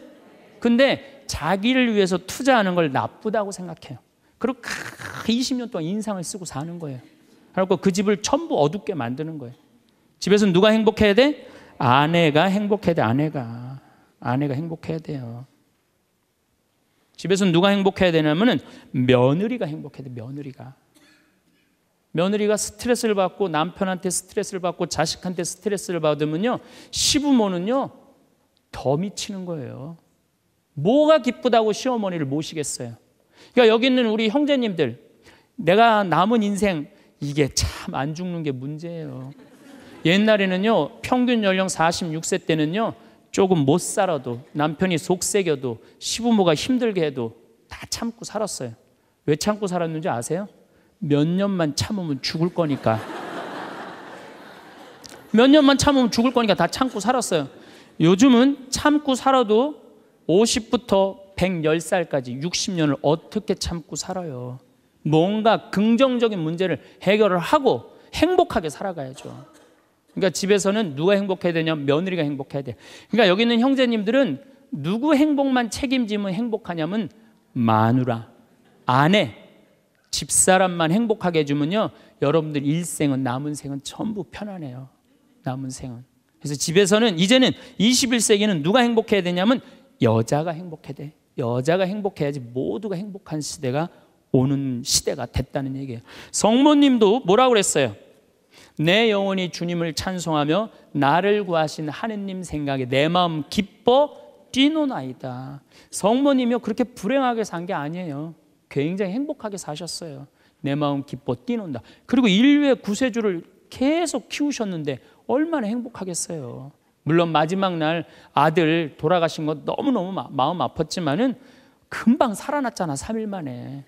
S1: 근데 자기를 위해서 투자하는 걸 나쁘다고 생각해요. 그리고 20년 동안 인상을 쓰고 사는 거예요. 그래고그 집을 전부 어둡게 만드는 거예요. 집에서 누가 행복해야 돼? 아내가 행복해야 돼, 아내가. 아내가 행복해야 돼요. 집에서 누가 행복해야 되냐면은 며느리가 행복해야 돼, 며느리가. 며느리가 스트레스를 받고 남편한테 스트레스를 받고 자식한테 스트레스를 받으면요. 시부모는요. 더 미치는 거예요. 뭐가 기쁘다고 시어머니를 모시겠어요? 그러니까 여기 있는 우리 형제님들, 내가 남은 인생, 이게 참 안 죽는 게 문제예요. 옛날에는요, 평균 연령 46세 때는요, 조금 못 살아도, 남편이 속세겨도, 시부모가 힘들게 해도 다 참고 살았어요. 왜 참고 살았는지 아세요? 몇 년만 참으면 죽을 거니까. 몇 년만 참으면 죽을 거니까 다 참고 살았어요. 요즘은 참고 살아도 50부터 110살까지 60년을 어떻게 참고 살아요? 뭔가 긍정적인 문제를 해결을 하고 행복하게 살아가야죠. 그러니까 집에서는 누가 행복해야 되냐? 며느리가 행복해야 돼. 그러니까 여기 있는 형제님들은 누구 행복만 책임지면 행복하냐면 마누라, 아내, 집사람만 행복하게 해주면요. 여러분들 일생은 남은 생은 전부 편안해요. 남은 생은. 그래서 집에서는 이제는 21세기는 누가 행복해야 되냐면 여자가 행복해야 돼. 여자가 행복해야지 모두가 행복한 시대가 오는 시대가 됐다는 얘기예요. 성모님도 뭐라고 그랬어요? 내 영혼이 주님을 찬송하며 나를 구하신 하느님 생각에 내 마음 기뻐 뛰노나이다. 성모님이요 그렇게 불행하게 산 게 아니에요. 굉장히 행복하게 사셨어요. 내 마음 기뻐 뛰는다. 그리고 인류의 구세주를 계속 키우셨는데 얼마나 행복하겠어요. 물론 마지막 날 아들 돌아가신 것 너무너무 마음 아팠지만은 금방 살아났잖아. 3일 만에.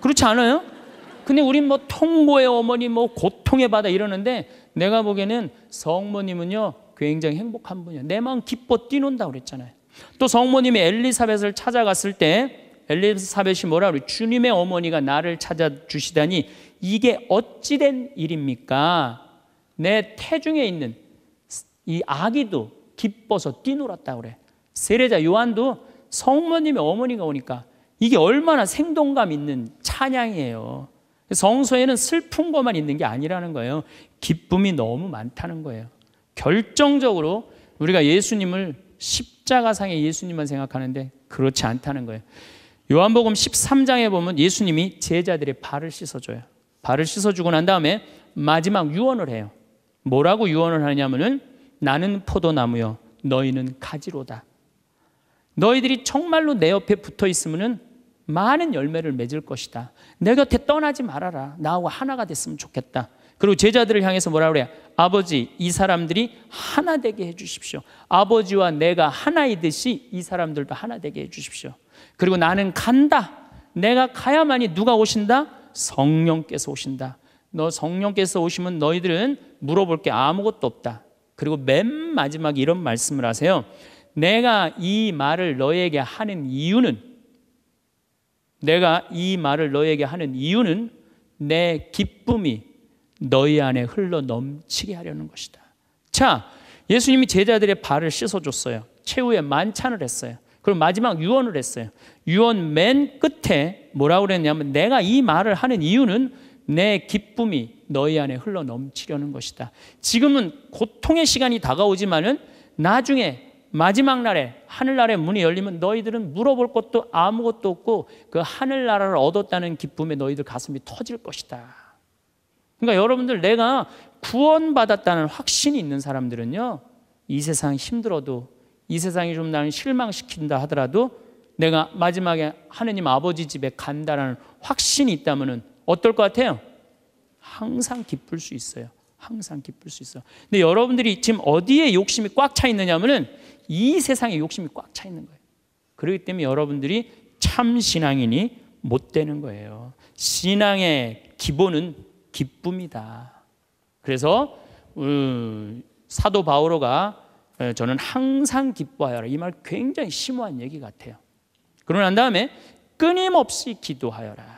S1: 그렇지 않아요? 근데 우린 뭐통보의 어머니 뭐 고통의 바다 이러는데 내가 보기에는 성모님은요 굉장히 행복한 분이야. 내 마음 기뻐 뛰는다 그랬잖아요. 또 성모님이 엘리사벳을 찾아갔을 때 엘리사벳이 뭐라 그래? 주님의 어머니가 나를 찾아주시다니 이게 어찌된 일입니까? 내 태중에 있는 이 아기도 기뻐서 뛰놀았다 그래. 세례자 요한도 성모님의 어머니가 오니까 이게 얼마나 생동감 있는 찬양이에요. 성소에는 슬픈 것만 있는 게 아니라는 거예요. 기쁨이 너무 많다는 거예요. 결정적으로 우리가 예수님을 십자가상의 예수님만 생각하는데 그렇지 않다는 거예요. 요한복음 13장에 보면 예수님이 제자들의 발을 씻어줘요. 발을 씻어주고 난 다음에 마지막 유언을 해요. 뭐라고 유언을 하냐면은 나는 포도나무요 너희는 가지로다. 너희들이 정말로 내 옆에 붙어 있으면은 많은 열매를 맺을 것이다. 내 곁에 떠나지 말아라. 나하고 하나가 됐으면 좋겠다. 그리고 제자들을 향해서 뭐라 그래요? 아버지, 이 사람들이 하나 되게 해 주십시오. 아버지와 내가 하나이듯이 이 사람들도 하나 되게 해 주십시오. 그리고 나는 간다. 내가 가야만이 누가 오신다? 성령께서 오신다. 너 성령께서 오시면 너희들은 물어볼 게 아무것도 없다. 그리고 맨 마지막 이런 말씀을 하세요. 내가 이 말을 너에게 하는 이유는 내가 이 말을 너에게 하는 이유는 내 기쁨이 너희 안에 흘러 넘치게 하려는 것이다. 자, 예수님이 제자들의 발을 씻어줬어요. 최후의 만찬을 했어요. 그리고 마지막 유언을 했어요. 유언 맨 끝에 뭐라고 그랬냐면 내가 이 말을 하는 이유는 내 기쁨이 너희 안에 흘러 넘치려는 것이다. 지금은 고통의 시간이 다가오지만은 나중에 마지막 날에 하늘나라의 문이 열리면 너희들은 물어볼 것도 아무것도 없고 그 하늘나라를 얻었다는 기쁨에 너희들 가슴이 터질 것이다. 그러니까 여러분들 내가 구원받았다는 확신이 있는 사람들은요. 이 세상 힘들어도 이 세상이 좀 나를 실망시킨다 하더라도 내가 마지막에 하느님 아버지 집에 간다라는 확신이 있다면 어떨 것 같아요? 항상 기쁠 수 있어요. 항상 기쁠 수 있어. 근데 여러분들이 지금 어디에 욕심이 꽉 차 있느냐면은 이 세상에 욕심이 꽉 차 있는 거예요. 그렇기 때문에 여러분들이 참 신앙인이 못 되는 거예요. 신앙의 기본은 기쁨이다. 그래서 음, 사도 바오로가 어, 저는 항상 기뻐하여라 이 말 굉장히 심오한 얘기 같아요. 그러고 난 다음에 끊임없이 기도하여라.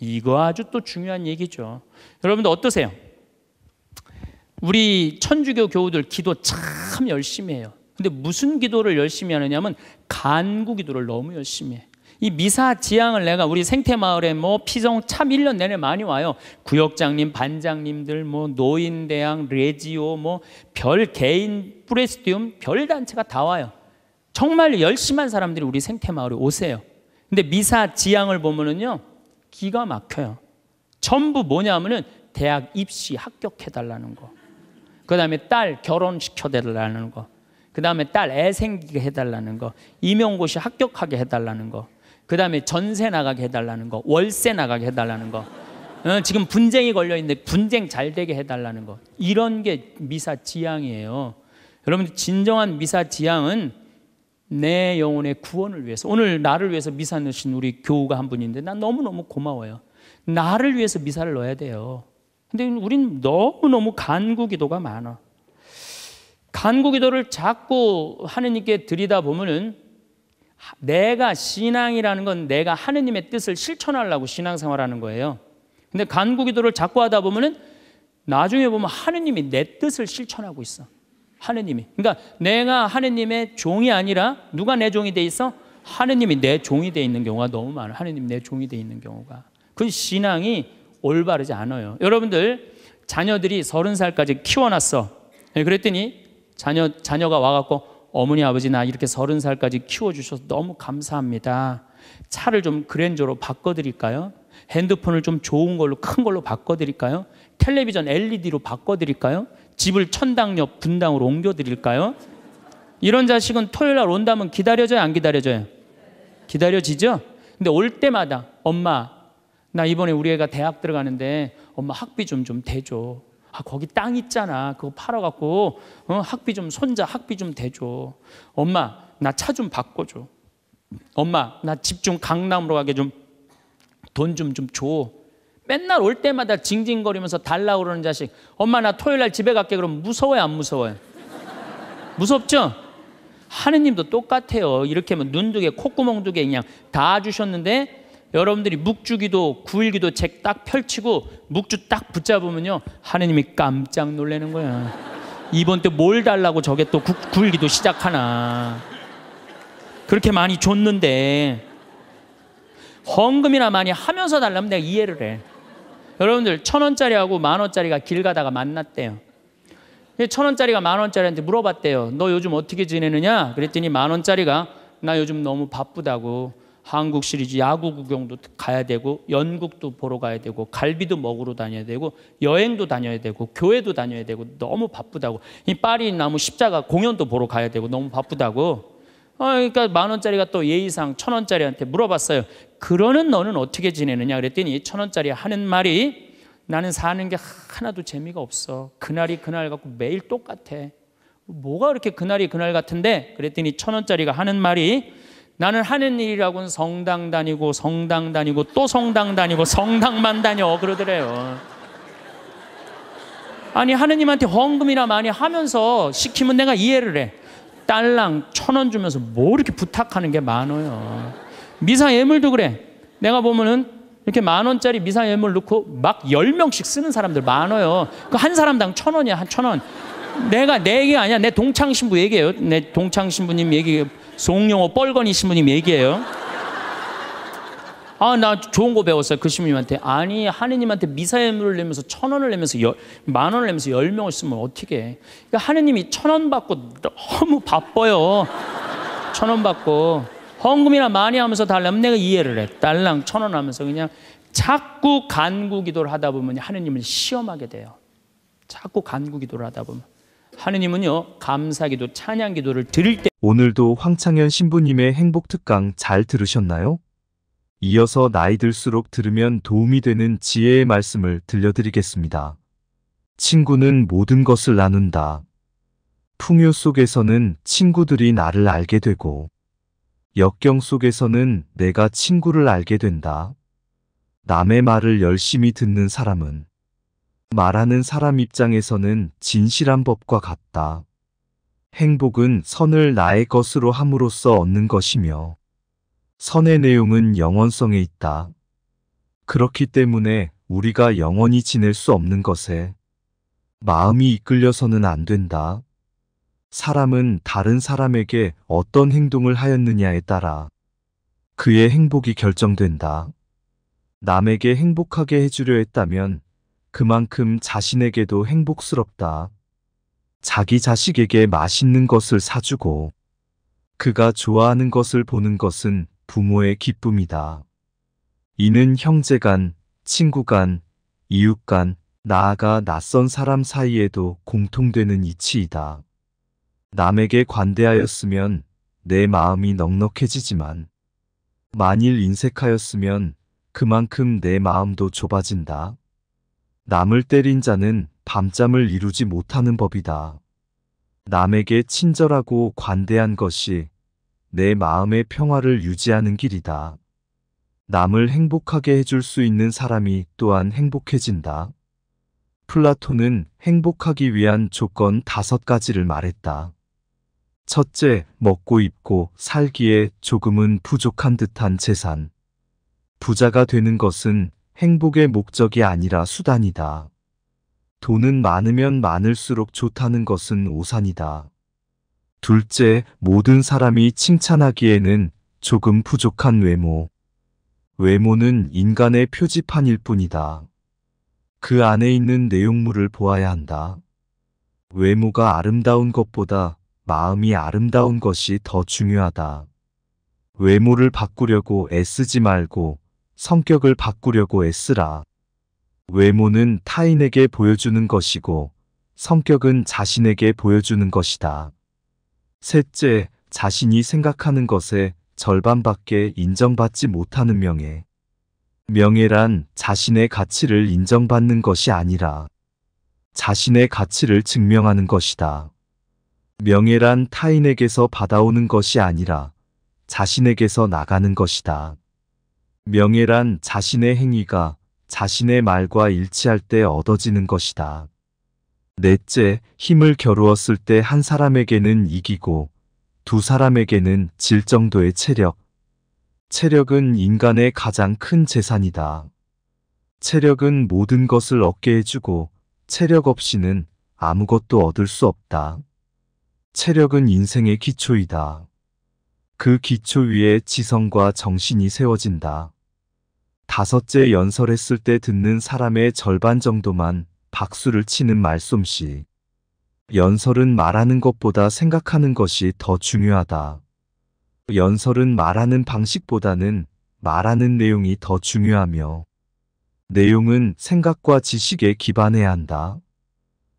S1: 이거 아주 또 중요한 얘기죠. 여러분들 어떠세요? 우리 천주교 교우들 기도 참 열심히 해요. 근데 무슨 기도를 열심히 하느냐면 간구 기도를 너무 열심히 해. 이 미사 지향을 내가 우리 생태 마을에 뭐 피정 참 1년 내내 많이 와요. 구역장님, 반장님들 뭐 노인 대학, 레지오 뭐 별 개인 프레스티움 별 단체가 다 와요. 정말 열심한 사람들이 우리 생태 마을에 오세요. 근데 미사 지향을 보면은요. 기가 막혀요. 전부 뭐냐면은 대학 입시 합격해달라는 거. 그 다음에 딸 결혼시켜달라는 거. 그 다음에 딸 애 생기게 해달라는 거. 임용고시 합격하게 해달라는 거. 그 다음에 전세 나가게 해달라는 거. 월세 나가게 해달라는 거. 어, 지금 분쟁이 걸려있는데 분쟁 잘 되게 해달라는 거. 이런 게 미사 지향이에요. 여러분, 진정한 미사 지향은 내 영혼의 구원을 위해서 오늘 나를 위해서 미사 넣으신 우리 교우가 한 분인데 난 너무너무 고마워요. 나를 위해서 미사를 넣어야 돼요. 근데 우린 너무너무 간구 기도가 많아. 간구 기도를 자꾸 하느님께 드리다 보면은 내가 신앙이라는 건 내가 하느님의 뜻을 실천하려고 신앙생활하는 거예요. 근데 간구 기도를 자꾸 하다 보면은 나중에 보면 하느님이 내 뜻을 실천하고 있어. 하느님이. 그러니까 내가 하느님의 종이 아니라 누가 내 종이 돼 있어? 하느님이 내 종이 돼 있는 경우가 너무 많아. 하느님 내 종이 돼 있는 경우가. 그 신앙이 올바르지 않아요. 여러분들 자녀들이 서른 살까지 키워놨어. 예, 그랬더니 자녀 자녀가 와갖고 어머니 아버지 나 이렇게 서른 살까지 키워주셔서 너무 감사합니다. 차를 좀 그랜저로 바꿔드릴까요? 핸드폰을 좀 좋은 걸로 큰 걸로 바꿔드릴까요? 텔레비전 LED로 바꿔드릴까요? 집을 천당 옆 분당으로 옮겨드릴까요? 이런 자식은 토요일 날 온다면 기다려져요? 안 기다려져요? 기다려지죠? 근데 올 때마다 엄마 나 이번에 우리 애가 대학 들어가는데 엄마 학비 좀 좀 대줘. 아 거기 땅 있잖아. 그거 팔아갖고 어, 학비 좀 손자 학비 좀 대줘. 엄마 나 차 좀 바꿔줘. 엄마 나 집 좀 강남으로 가게 좀 돈 좀좀 좀 줘. 맨날 올 때마다 징징거리면서 달라고 그러는 자식. 엄마 나 토요일 날 집에 갈게 그럼 무서워요 안 무서워요? 무섭죠? 하느님도 똑같아요. 이렇게 하면 뭐 눈두개 콧구멍두개 그냥 다 주셨는데 여러분들이 묵주기도 구일기도 책 딱 펼치고 묵주 딱 붙잡으면요 하느님이 깜짝 놀라는 거야. 이번 때 뭘 달라고 저게 또 구, 구일기도 시작하나. 그렇게 많이 줬는데 헌금이나 많이 하면서 달라면 내가 이해를 해. 여러분들 천 원짜리하고 만 원짜리가 길 가다가 만났대요. 예, 천 원짜리가 만 원짜리한테 물어봤대요. 너 요즘 어떻게 지내느냐? 그랬더니 만 원짜리가 나 요즘 너무 바쁘다고 한국 시리즈 야구 구경도 가야 되고 연극도 보러 가야 되고 갈비도 먹으러 다녀야 되고 여행도 다녀야 되고 교회도 다녀야 되고 너무 바쁘다고 이 파리 나무 십자가 공연도 보러 가야 되고 너무 바쁘다고 어, 그러니까 만 원짜리가 또 예의상 천 원짜리한테 물어봤어요. 그러는 너는 어떻게 지내느냐 그랬더니 천 원짜리 하는 말이 나는 사는 게 하나도 재미가 없어. 그날이 그날 같고 매일 똑같아. 뭐가 그렇게 그날이 그날 같은데? 그랬더니 천 원짜리가 하는 말이 나는 하는 일이라고는 성당 다니고 성당 다니고 또 성당 다니고 성당만 다녀 그러더래요. 아니 하느님한테 헌금이나 많이 하면서 시키면 내가 이해를 해. 딸랑 천 원 주면서 뭐 이렇게 부탁하는 게 많아요. 미사 예물도 그래. 내가 보면은 이렇게 만 원짜리 미사 예물 넣고 막 열 명씩 쓰는 사람들 많아요. 그 한 사람당 천 원이야, 한 천 원. 내가 내 얘기 아니야. 내 동창 신부 얘기예요. 내 동창 신부님 얘기, 송영호 뻘건이 신부님 얘기예요. 아, 나 좋은 거 배웠어요. 그 신부님한테. 아니, 하느님한테 미사예물을 내면서 천 원을 내면서 열, 만 원을 내면서 열 명을 쓰면 어떻게 해. 그러니까 하느님이 천 원 받고 너무 바빠요. 천 원 받고. 헌금이나 많이 하면서 달라 내가 이해를 해. 달랑 천 원 하면서 그냥 자꾸 간구 기도를 하다 보면 하느님을 시험하게 돼요. 자꾸 간구 기도를 하다 보면. 하느님은요, 감사 기도, 찬양 기도를
S2: 드릴 때 오늘도 황창현 신부님의 행복 특강 잘 들으셨나요? 이어서 나이 들수록 들으면 도움이 되는 지혜의 말씀을 들려드리겠습니다. 친구는 모든 것을 나눈다. 풍요 속에서는 친구들이 나를 알게 되고, 역경 속에서는 내가 친구를 알게 된다. 남의 말을 열심히 듣는 사람은 말하는 사람 입장에서는 진실한 법과 같다. 행복은 선을 나의 것으로 함으로써 얻는 것이며, 선의 내용은 영원성에 있다. 그렇기 때문에 우리가 영원히 지낼 수 없는 것에 마음이 이끌려서는 안 된다. 사람은 다른 사람에게 어떤 행동을 하였느냐에 따라 그의 행복이 결정된다. 남에게 행복하게 해주려 했다면 그만큼 자신에게도 행복스럽다. 자기 자식에게 맛있는 것을 사주고 그가 좋아하는 것을 보는 것은 부모의 기쁨이다. 이는 형제간, 친구간, 이웃간, 나아가 낯선 사람 사이에도 공통되는 이치이다. 남에게 관대하였으면 내 마음이 넉넉해지지만 만일 인색하였으면 그만큼 내 마음도 좁아진다. 남을 때린 자는 밤잠을 이루지 못하는 법이다. 남에게 친절하고 관대한 것이 내 마음의 평화를 유지하는 길이다. 남을 행복하게 해줄 수 있는 사람이 또한 행복해진다. 플라톤은 행복하기 위한 조건 다섯 가지를 말했다. 첫째, 먹고 입고 살기에 조금은 부족한 듯한 재산. 부자가 되는 것은 행복의 목적이 아니라 수단이다. 돈은 많으면 많을수록 좋다는 것은 오산이다. 둘째, 모든 사람이 칭찬하기에는 조금 부족한 외모. 외모는 인간의 표지판일 뿐이다. 그 안에 있는 내용물을 보아야 한다. 외모가 아름다운 것보다 마음이 아름다운 것이 더 중요하다. 외모를 바꾸려고 애쓰지 말고 성격을 바꾸려고 애쓰라. 외모는 타인에게 보여주는 것이고 성격은 자신에게 보여주는 것이다. 셋째, 자신이 생각하는 것에 절반밖에 인정받지 못하는 명예. 명예란 자신의 가치를 인정받는 것이 아니라 자신의 가치를 증명하는 것이다. 명예란 타인에게서 받아오는 것이 아니라 자신에게서 나가는 것이다. 명예란 자신의 행위가 자신의 말과 일치할 때 얻어지는 것이다. 넷째, 힘을 겨루었을 때 한 사람에게는 이기고 두 사람에게는 질 정도의 체력. 체력은 인간의 가장 큰 재산이다. 체력은 모든 것을 얻게 해주고 체력 없이는 아무것도 얻을 수 없다. 체력은 인생의 기초이다. 그 기초 위에 지성과 정신이 세워진다. 다섯째 연설했을 때 듣는 사람의 절반 정도만 박수를 치는 말솜씨. 연설은 말하는 것보다 생각하는 것이 더 중요하다. 연설은 말하는 방식보다는 말하는 내용이 더 중요하며 내용은 생각과 지식에 기반해야 한다.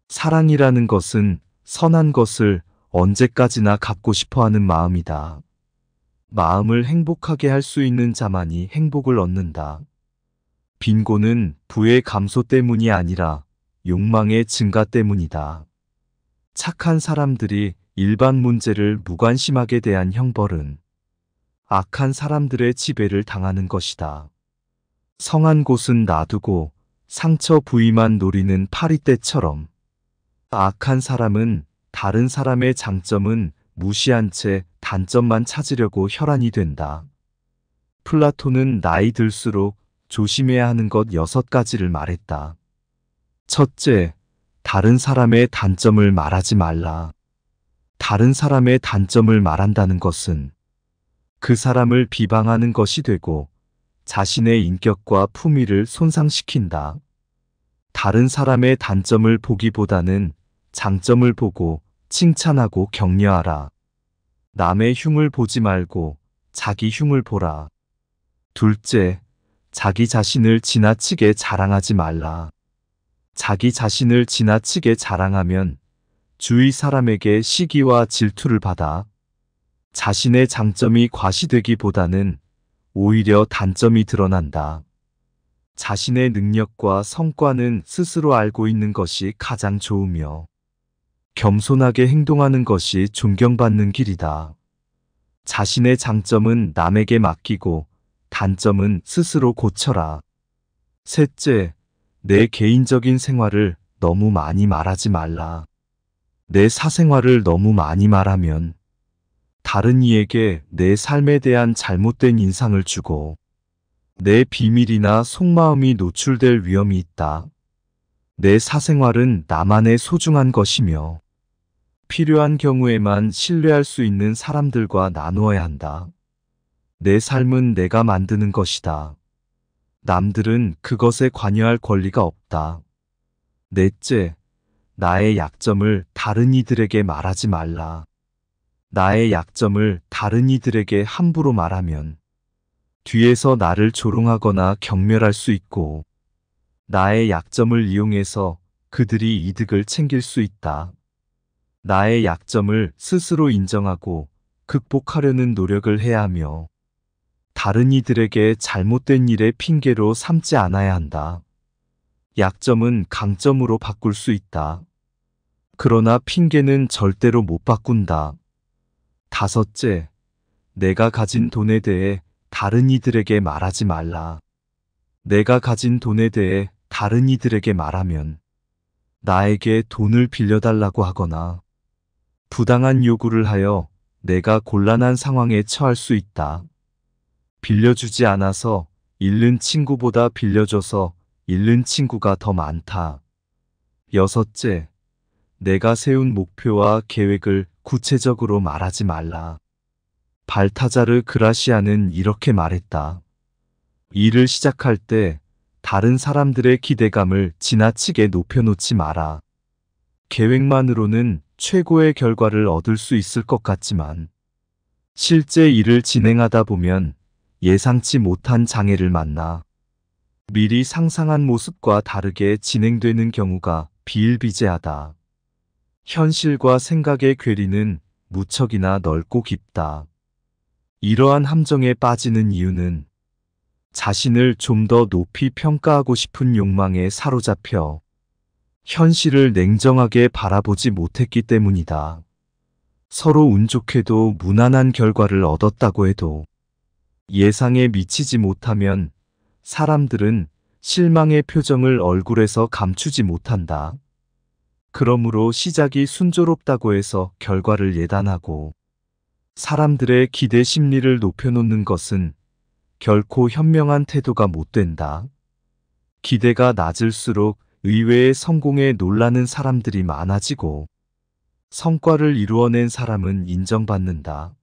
S2: 사랑이라는 것은 선한 것을 언제까지나 갖고 싶어 하는 마음이다. 마음을 행복하게 할 수 있는 자만이 행복을 얻는다. 빈곤은 부의 감소 때문이 아니라 욕망의 증가 때문이다. 착한 사람들이 일반 문제를 무관심하게 대한 형벌은 악한 사람들의 지배를 당하는 것이다. 성한 곳은 놔두고 상처 부위만 노리는 파리떼처럼 악한 사람은 다른 사람의 장점은 무시한 채 단점만 찾으려고 혈안이 된다. 플라톤은 나이 들수록 조심해야 하는 것 여섯 가지를 말했다. 첫째, 다른 사람의 단점을 말하지 말라. 다른 사람의 단점을 말한다는 것은 그 사람을 비방하는 것이 되고 자신의 인격과 품위를 손상시킨다. 다른 사람의 단점을 보기보다는 장점을 보고 칭찬하고 격려하라. 남의 흉을 보지 말고 자기 흉을 보라. 둘째, 자기 자신을 지나치게 자랑하지 말라. 자기 자신을 지나치게 자랑하면 주위 사람에게 시기와 질투를 받아 자신의 장점이 과시되기보다는 오히려 단점이 드러난다. 자신의 능력과 성과는 스스로 알고 있는 것이 가장 좋으며 겸손하게 행동하는 것이 존경받는 길이다. 자신의 장점은 남에게 맡기고 단점은 스스로 고쳐라. 셋째, 내 개인적인 생활을 너무 많이 말하지 말라. 내 사생활을 너무 많이 말하면 다른 이에게 내 삶에 대한 잘못된 인상을 주고 내 비밀이나 속마음이 노출될 위험이 있다. 내 사생활은 나만의 소중한 것이며 필요한 경우에만 신뢰할 수 있는 사람들과 나누어야 한다. 내 삶은 내가 만드는 것이다. 남들은 그것에 관여할 권리가 없다. 넷째, 나의 약점을 다른 이들에게 말하지 말라. 나의 약점을 다른 이들에게 함부로 말하면 뒤에서 나를 조롱하거나 경멸할 수 있고 나의 약점을 이용해서 그들이 이득을 챙길 수 있다. 나의 약점을 스스로 인정하고 극복하려는 노력을 해야 하며 다른 이들에게 잘못된 일의 핑계로 삼지 않아야 한다. 약점은 강점으로 바꿀 수 있다. 그러나 핑계는 절대로 못 바꾼다. 다섯째, 내가 가진 돈에 대해 다른 이들에게 말하지 말라. 내가 가진 돈에 대해 다른 이들에게 말하면 나에게 돈을 빌려달라고 하거나 부당한 요구를 하여 내가 곤란한 상황에 처할 수 있다. 빌려주지 않아서 잃는 친구보다 빌려줘서 잃는 친구가 더 많다. 여섯째, 내가 세운 목표와 계획을 구체적으로 말하지 말라. 발타자르 그라시아는 이렇게 말했다. 일을 시작할 때 다른 사람들의 기대감을 지나치게 높여놓지 마라. 계획만으로는 최고의 결과를 얻을 수 있을 것 같지만 실제 일을 진행하다 보면 예상치 못한 장애를 만나 미리 상상한 모습과 다르게 진행되는 경우가 비일비재하다. 현실과 생각의 괴리는 무척이나 넓고 깊다. 이러한 함정에 빠지는 이유는 자신을 좀 더 높이 평가하고 싶은 욕망에 사로잡혀 현실을 냉정하게 바라보지 못했기 때문이다. 서로 운 좋게도 무난한 결과를 얻었다고 해도 예상에 미치지 못하면 사람들은 실망의 표정을 얼굴에서 감추지 못한다. 그러므로 시작이 순조롭다고 해서 결과를 예단하고 사람들의 기대 심리를 높여놓는 것은 결코 현명한 태도가 못 된다. 기대가 낮을수록 의외의 성공에 놀라는 사람들이 많아지고 성과를 이루어낸 사람은 인정받는다.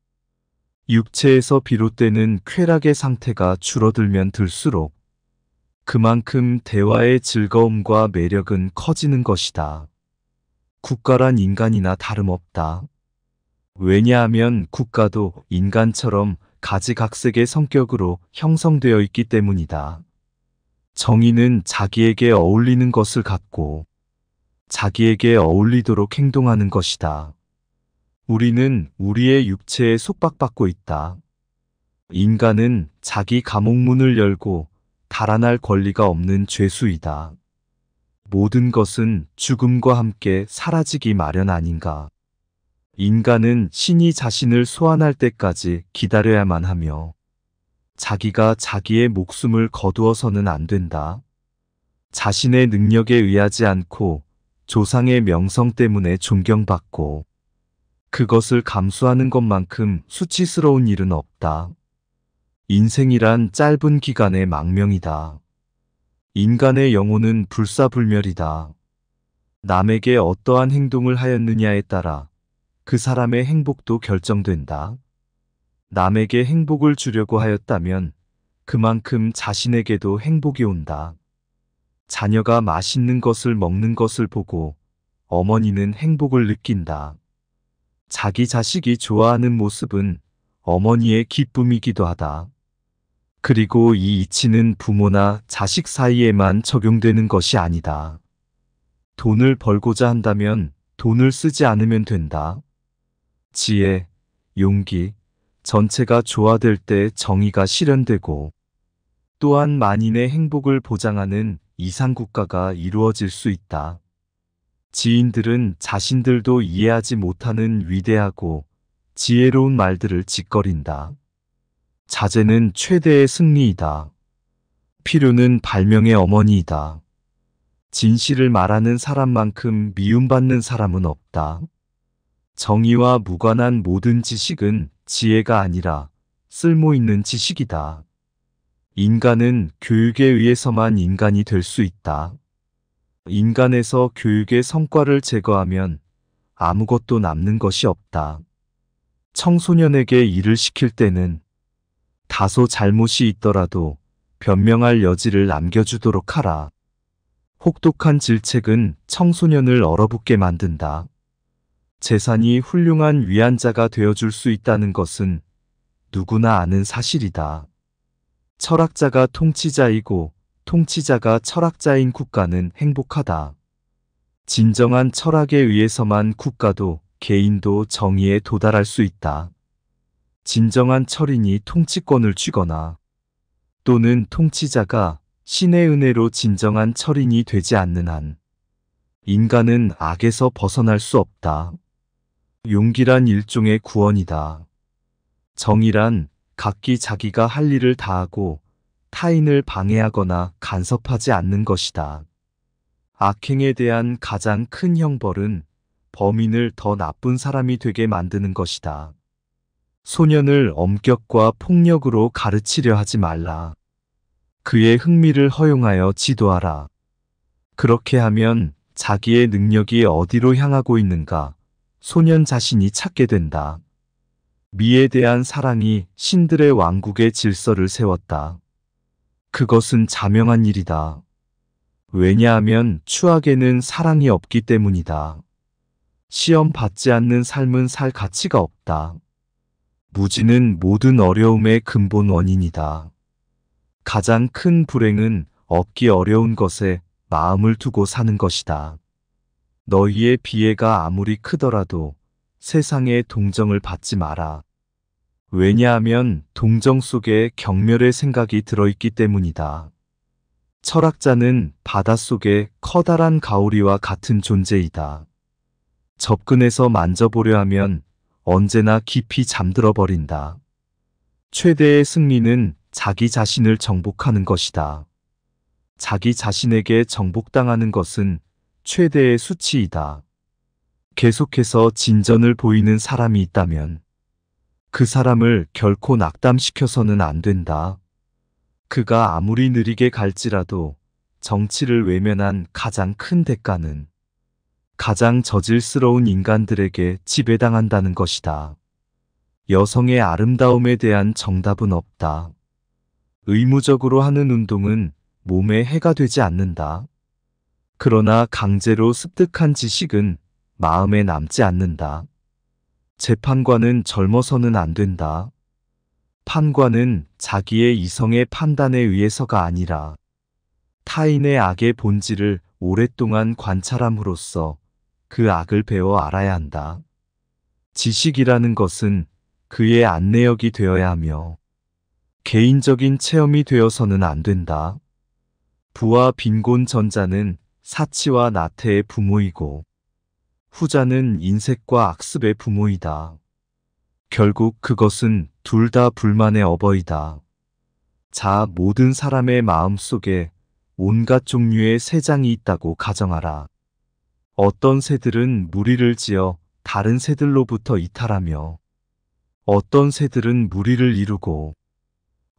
S2: 육체에서 비롯되는 쾌락의 상태가 줄어들면 들수록 그만큼 대화의 즐거움과 매력은 커지는 것이다. 국가란 인간이나 다름없다. 왜냐하면 국가도 인간처럼 가지각색의 성격으로 형성되어 있기 때문이다. 정의는 자기에게 어울리는 것을 갖고 자기에게 어울리도록 행동하는 것이다. 우리는 우리의 육체에 속박받고 있다. 인간은 자기 감옥문을 열고 달아날 권리가 없는 죄수이다. 모든 것은 죽음과 함께 사라지기 마련 아닌가. 인간은 신이 자신을 소환할 때까지 기다려야만 하며 자기가 자기의 목숨을 거두어서는 안 된다. 자신의 능력에 의하지 않고 조상의 명성 때문에 존경받고 그것을 감수하는 것만큼 수치스러운 일은 없다. 인생이란 짧은 기간의 망명이다. 인간의 영혼은 불사불멸이다. 남에게 어떠한 행동을 하였느냐에 따라 그 사람의 행복도 결정된다. 남에게 행복을 주려고 하였다면 그만큼 자신에게도 행복이 온다. 자녀가 맛있는 것을 먹는 것을 보고 어머니는 행복을 느낀다. 자기 자식이 좋아하는 모습은 어머니의 기쁨이기도 하다. 그리고 이 이치는 부모나 자식 사이에만 적용되는 것이 아니다. 돈을 벌고자 한다면 돈을 쓰지 않으면 된다. 지혜, 용기, 전체가 조화될 때 정의가 실현되고 또한 만인의 행복을 보장하는 이상국가가 이루어질 수 있다. 지인들은 자신들도 이해하지 못하는 위대하고 지혜로운 말들을 짓거린다. 자제는 최대의 승리이다. 필요는 발명의 어머니이다. 진실을 말하는 사람만큼 미움받는 사람은 없다. 정의와 무관한 모든 지식은 지혜가 아니라 쓸모있는 지식이다. 인간은 교육에 의해서만 인간이 될 수 있다. 인간에서 교육의 성과를 제거하면 아무것도 남는 것이 없다. 청소년에게 일을 시킬 때는 다소 잘못이 있더라도 변명할 여지를 남겨주도록 하라. 혹독한 질책은 청소년을 얼어붙게 만든다. 재산이 훌륭한 위안자가 되어줄 수 있다는 것은 누구나 아는 사실이다. 철학자가 통치자이고 통치자가 철학자인 국가는 행복하다. 진정한 철학에 의해서만 국가도 개인도 정의에 도달할 수 있다. 진정한 철인이 통치권을 쥐거나 또는 통치자가 신의 은혜로 진정한 철인이 되지 않는 한 인간은 악에서 벗어날 수 없다. 용기란 일종의 구원이다. 정의란 각기 자기가 할 일을 다하고 타인을 방해하거나 간섭하지 않는 것이다. 악행에 대한 가장 큰 형벌은 범인을 더 나쁜 사람이 되게 만드는 것이다. 소년을 엄격과 폭력으로 가르치려 하지 말라. 그의 흥미를 허용하여 지도하라. 그렇게 하면 자기의 능력이 어디로 향하고 있는가 소년 자신이 찾게 된다. 미에 대한 사랑이 신들의 왕국의 질서를 세웠다. 그것은 자명한 일이다. 왜냐하면 추악에는 사랑이 없기 때문이다. 시험 받지 않는 삶은 살 가치가 없다. 무지는 모든 어려움의 근본 원인이다. 가장 큰 불행은 얻기 어려운 것에 마음을 두고 사는 것이다. 너희의 비애가 아무리 크더라도 세상의 동정을 받지 마라. 왜냐하면 동정 속에 경멸의 생각이 들어있기 때문이다. 철학자는 바닷속에 커다란 가오리와 같은 존재이다. 접근해서 만져보려 하면 언제나 깊이 잠들어 버린다. 최대의 승리는 자기 자신을 정복하는 것이다. 자기 자신에게 정복당하는 것은 최대의 수치이다. 계속해서 진전을 보이는 사람이 있다면 그 사람을 결코 낙담시켜서는 안 된다. 그가 아무리 느리게 갈지라도 정치를 외면한 가장 큰 대가는 가장 저질스러운 인간들에게 지배당한다는 것이다. 여성의 아름다움에 대한 정답은 없다. 의무적으로 하는 운동은 몸에 해가 되지 않는다. 그러나 강제로 습득한 지식은 마음에 남지 않는다. 재판관은 젊어서는 안 된다. 판관은 자기의 이성의 판단에 의해서가 아니라 타인의 악의 본질을 오랫동안 관찰함으로써 그 악을 배워 알아야 한다. 지식이라는 것은 그의 안내역이 되어야 하며 개인적인 체험이 되어서는 안 된다. 부와 빈곤 전자는 사치와 나태의 부모이고 후자는 인색과 악습의 부모이다. 결국 그것은 둘 다 불만의 어버이다. 자, 모든 사람의 마음 속에 온갖 종류의 새장이 있다고 가정하라. 어떤 새들은 무리를 지어 다른 새들로부터 이탈하며 어떤 새들은 무리를 이루고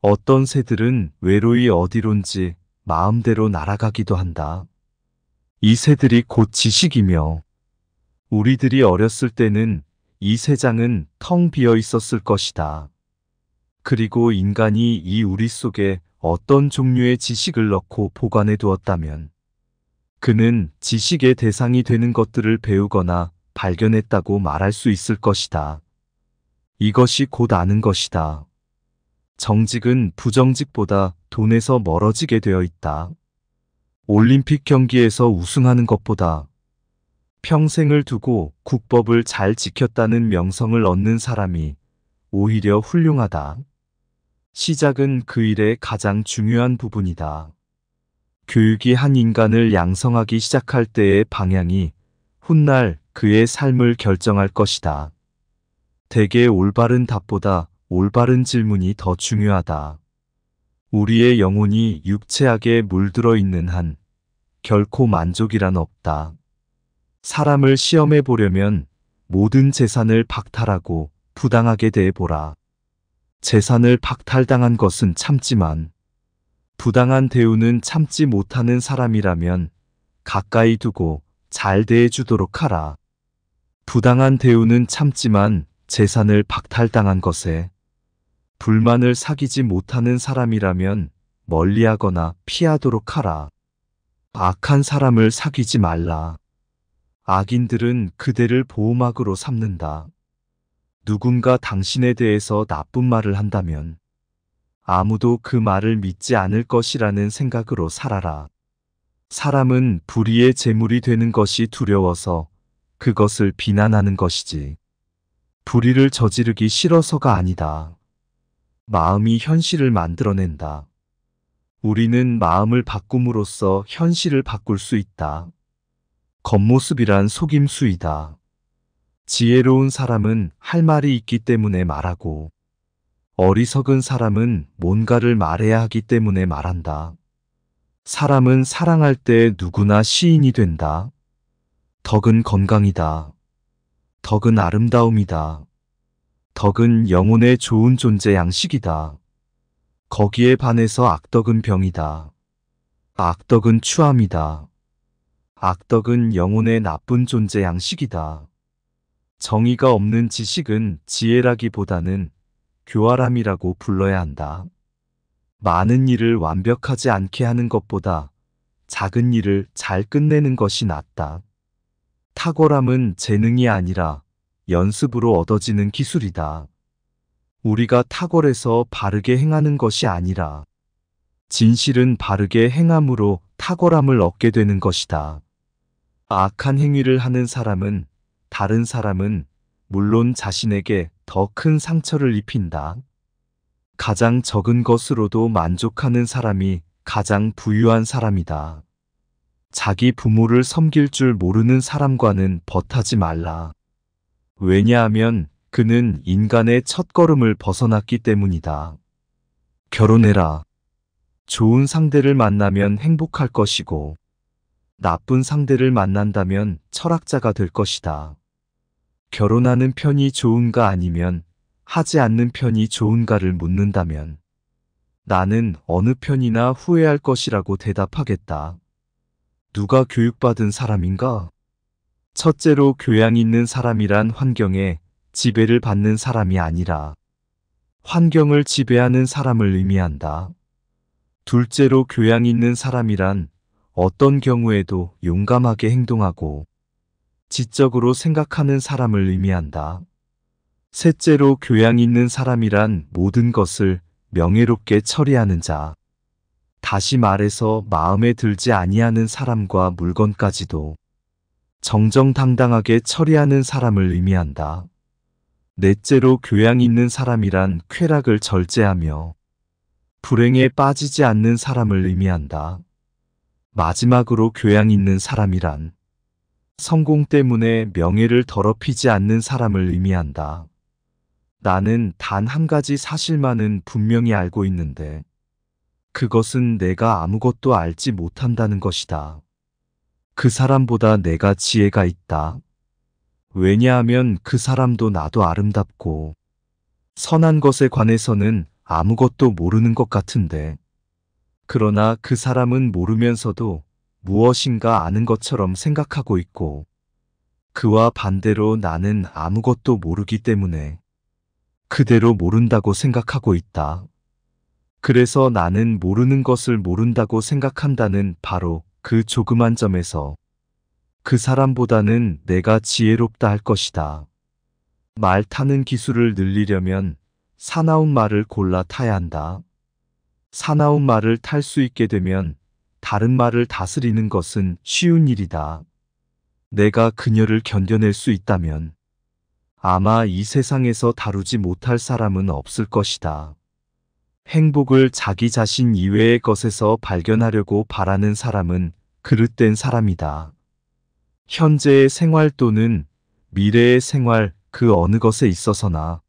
S2: 어떤 새들은 외로이 어디론지 마음대로 날아가기도 한다. 이 새들이 곧 지식이며 우리들이 어렸을 때는 이 세상은 텅 비어 있었을 것이다. 그리고 인간이 이 우리 속에 어떤 종류의 지식을 넣고 보관해 두었다면 그는 지식의 대상이 되는 것들을 배우거나 발견했다고 말할 수 있을 것이다. 이것이 곧 아는 것이다. 정직은 부정직보다 돈에서 멀어지게 되어 있다. 올림픽 경기에서 우승하는 것보다 평생을 두고 국법을 잘 지켰다는 명성을 얻는 사람이 오히려 훌륭하다. 시작은 그 일의 가장 중요한 부분이다. 교육이 한 인간을 양성하기 시작할 때의 방향이 훗날 그의 삶을 결정할 것이다. 대개 올바른 답보다 올바른 질문이 더 중요하다. 우리의 영혼이 육체하게 물들어 있는 한 결코 만족이란 없다. 사람을 시험해 보려면 모든 재산을 박탈하고 부당하게 대해보라. 재산을 박탈당한 것은 참지만 부당한 대우는 참지 못하는 사람이라면 가까이 두고 잘 대해주도록 하라. 부당한 대우는 참지만 재산을 박탈당한 것에 불만을 사귀지 못하는 사람이라면 멀리하거나 피하도록 하라. 악한 사람을 사귀지 말라. 악인들은 그대를 보호막으로 삼는다. 누군가 당신에 대해서 나쁜 말을 한다면 아무도 그 말을 믿지 않을 것이라는 생각으로 살아라. 사람은 불의의 재물이 되는 것이 두려워서 그것을 비난하는 것이지. 불의를 저지르기 싫어서가 아니다. 마음이 현실을 만들어낸다. 우리는 마음을 바꿈으로써 현실을 바꿀 수 있다. 겉모습이란 속임수이다. 지혜로운 사람은 할 말이 있기 때문에 말하고 어리석은 사람은 뭔가를 말해야 하기 때문에 말한다. 사람은 사랑할 때 누구나 시인이 된다. 덕은 건강이다. 덕은 아름다움이다. 덕은 영혼의 좋은 존재 양식이다. 거기에 반해서 악덕은 병이다. 악덕은 추함이다. 악덕은 영혼의 나쁜 존재 양식이다. 정의가 없는 지식은 지혜라기보다는 교활함이라고 불러야 한다. 많은 일을 완벽하지 않게 하는 것보다 작은 일을 잘 끝내는 것이 낫다. 탁월함은 재능이 아니라 연습으로 얻어지는 기술이다. 우리가 탁월해서 바르게 행하는 것이 아니라 진실은 바르게 행함으로 탁월함을 얻게 되는 것이다. 악한 행위를 하는 사람은 다른 사람은 물론 자신에게 더 큰 상처를 입힌다. 가장 적은 것으로도 만족하는 사람이 가장 부유한 사람이다. 자기 부모를 섬길 줄 모르는 사람과는 벗하지 말라. 왜냐하면 그는 인간의 첫걸음을 벗어났기 때문이다. 결혼해라. 좋은 상대를 만나면 행복할 것이고 나쁜 상대를 만난다면 철학자가 될 것이다. 결혼하는 편이 좋은가 아니면 하지 않는 편이 좋은가를 묻는다면 나는 어느 편이나 후회할 것이라고 대답하겠다. 누가 교육받은 사람인가? 첫째로 교양 있는 사람이란 환경에 지배를 받는 사람이 아니라 환경을 지배하는 사람을 의미한다. 둘째로 교양 있는 사람이란 어떤 경우에도 용감하게 행동하고 지적으로 생각하는 사람을 의미한다. 셋째로 교양 있는 사람이란 모든 것을 명예롭게 처리하는 자. 다시 말해서 마음에 들지 아니하는 사람과 물건까지도 정정당당하게 처리하는 사람을 의미한다. 넷째로 교양 있는 사람이란 쾌락을 절제하며 불행에 빠지지 않는 사람을 의미한다. 마지막으로 교양 있는 사람이란 성공 때문에 명예를 더럽히지 않는 사람을 의미한다. 나는 단 한 가지 사실만은 분명히 알고 있는데 그것은 내가 아무것도 알지 못한다는 것이다. 그 사람보다 내가 지혜가 있다. 왜냐하면 그 사람도 나도 아름답고 선한 것에 관해서는 아무것도 모르는 것 같은데 그러나 그 사람은 모르면서도 무엇인가 아는 것처럼 생각하고 있고 그와 반대로 나는 아무것도 모르기 때문에 그대로 모른다고 생각하고 있다. 그래서 나는 모르는 것을 모른다고 생각한다는 바로 그 조그만 점에서 그 사람보다는 내가 지혜롭다 할 것이다. 말 타는 기술을 늘리려면 사나운 말을 골라 타야 한다. 사나운 말을 탈 수 있게 되면 다른 말을 다스리는 것은 쉬운 일이다. 내가 그녀를 견뎌낼 수 있다면 아마 이 세상에서 다루지 못할 사람은 없을 것이다. 행복을 자기 자신 이외의 것에서 발견하려고 바라는 사람은 그릇된 사람이다. 현재의 생활 또는 미래의 생활 그 어느 것에 있어서나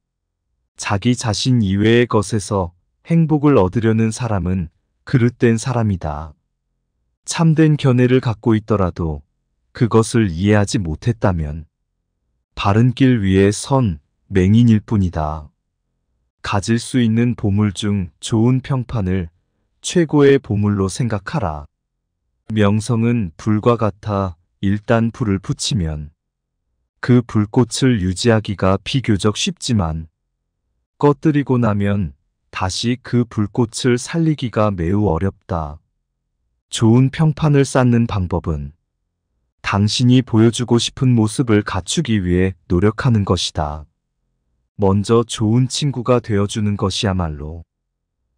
S2: 자기 자신 이외의 것에서 행복을 얻으려는 사람은 그릇된 사람이다. 참된 견해를 갖고 있더라도 그것을 이해하지 못했다면 바른 길 위에 선 맹인일 뿐이다. 가질 수 있는 보물 중 좋은 평판을 최고의 보물로 생각하라. 명성은 불과 같아 일단 불을 붙이면 그 불꽃을 유지하기가 비교적 쉽지만 꺼뜨리고 나면 다시 그 불꽃을 살리기가 매우 어렵다. 좋은 평판을 쌓는 방법은 당신이 보여주고 싶은 모습을 갖추기 위해 노력하는 것이다. 먼저 좋은 친구가 되어주는 것이야말로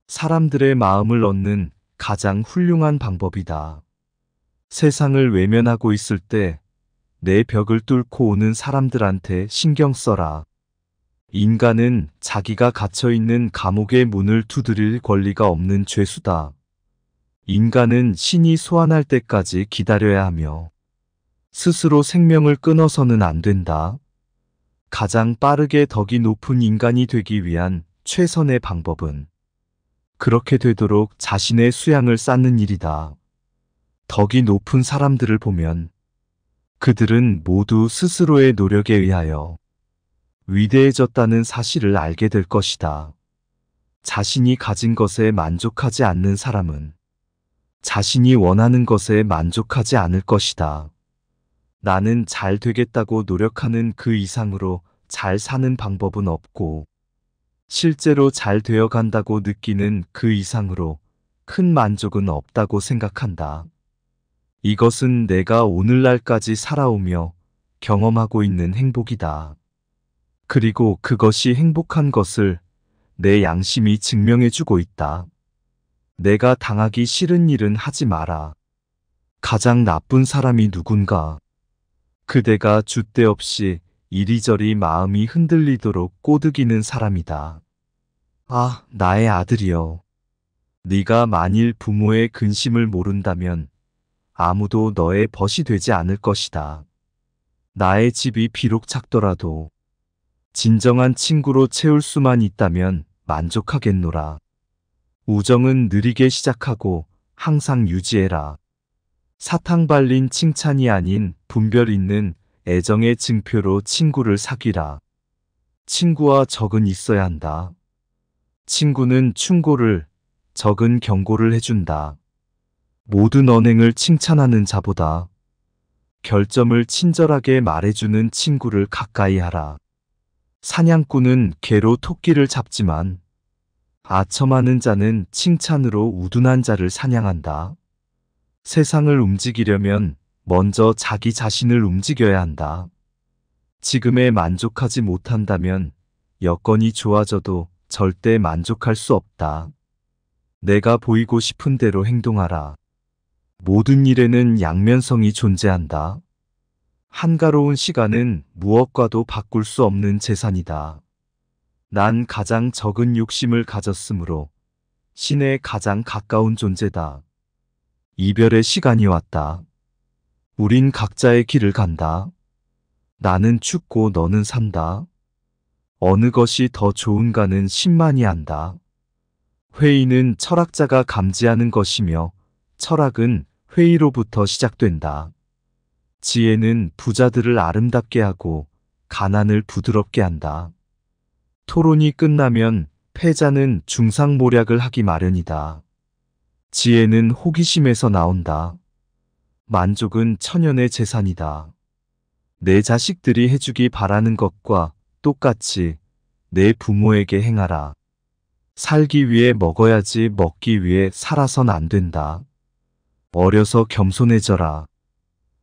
S2: 사람들의 마음을 얻는 가장 훌륭한 방법이다. 세상을 외면하고 있을 때 내 벽을 뚫고 오는 사람들한테 신경 써라. 인간은 자기가 갇혀있는 감옥의 문을 두드릴 권리가 없는 죄수다. 인간은 신이 소환할 때까지 기다려야 하며 스스로 생명을 끊어서는 안 된다. 가장 빠르게 덕이 높은 인간이 되기 위한 최선의 방법은 그렇게 되도록 자신의 수양을 쌓는 일이다. 덕이 높은 사람들을 보면 그들은 모두 스스로의 노력에 의하여 위대해졌다는 사실을 알게 될 것이다. 자신이 가진 것에 만족하지 않는 사람은 자신이 원하는 것에 만족하지 않을 것이다. 나는 잘 되겠다고 노력하는 그 이상으로 잘 사는 방법은 없고, 실제로 잘 되어 간다고 느끼는 그 이상으로 큰 만족은 없다고 생각한다. 이것은 내가 오늘날까지 살아오며 경험하고 있는 행복이다. 그리고 그것이 행복한 것을 내 양심이 증명해주고 있다. 내가 당하기 싫은 일은 하지 마라. 가장 나쁜 사람이 누군가. 그대가 주대 없이 이리저리 마음이 흔들리도록 꼬드기는 사람이다. 아, 나의 아들이여. 네가 만일 부모의 근심을 모른다면 아무도 너의 벗이 되지 않을 것이다. 나의 집이 비록 작더라도 진정한 친구로 채울 수만 있다면 만족하겠노라. 우정은 느리게 시작하고 항상 유지해라. 사탕 발린 칭찬이 아닌 분별 있는 애정의 증표로 친구를 사귀라. 친구와 적은 있어야 한다. 친구는 충고를, 적은 경고를 해준다. 모든 언행을 칭찬하는 자보다 결점을 친절하게 말해주는 친구를 가까이 하라. 사냥꾼은 개로 토끼를 잡지만 아첨하는 자는 칭찬으로 우둔한 자를 사냥한다. 세상을 움직이려면 먼저 자기 자신을 움직여야 한다. 지금에 만족하지 못한다면 여건이 좋아져도 절대 만족할 수 없다. 내가 보이고 싶은 대로 행동하라. 모든 일에는 양면성이 존재한다. 한가로운 시간은 무엇과도 바꿀 수 없는 재산이다. 난 가장 적은 욕심을 가졌으므로 신에 가장 가까운 존재다. 이별의 시간이 왔다. 우린 각자의 길을 간다. 나는 춥고 너는 산다. 어느 것이 더 좋은가는 신만이 안다. 회의는 철학자가 감지하는 것이며 철학은 회의로부터 시작된다. 지혜는 부자들을 아름답게 하고 가난을 부드럽게 한다. 토론이 끝나면 패자는 중상모략을 하기 마련이다. 지혜는 호기심에서 나온다. 만족은 천연의 재산이다. 내 자식들이 해주기 바라는 것과 똑같이 내 부모에게 행하라. 살기 위해 먹어야지 먹기 위해 살아선 안 된다. 어려서 겸손해져라.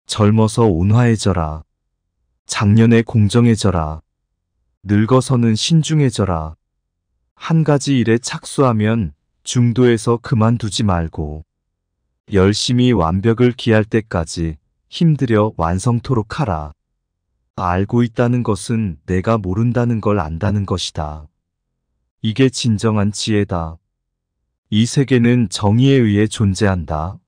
S2: 젊어서 온화해져라. 작년에 공정해져라. 늙어서는 신중해져라. 한 가지 일에 착수하면 중도에서 그만두지 말고 열심히 완벽을 기할 때까지 힘들여 완성토록 하라. 알고 있다는 것은 내가 모른다는 걸 안다는 것이다. 이게 진정한 지혜다. 이 세계는 정의에 의해 존재한다.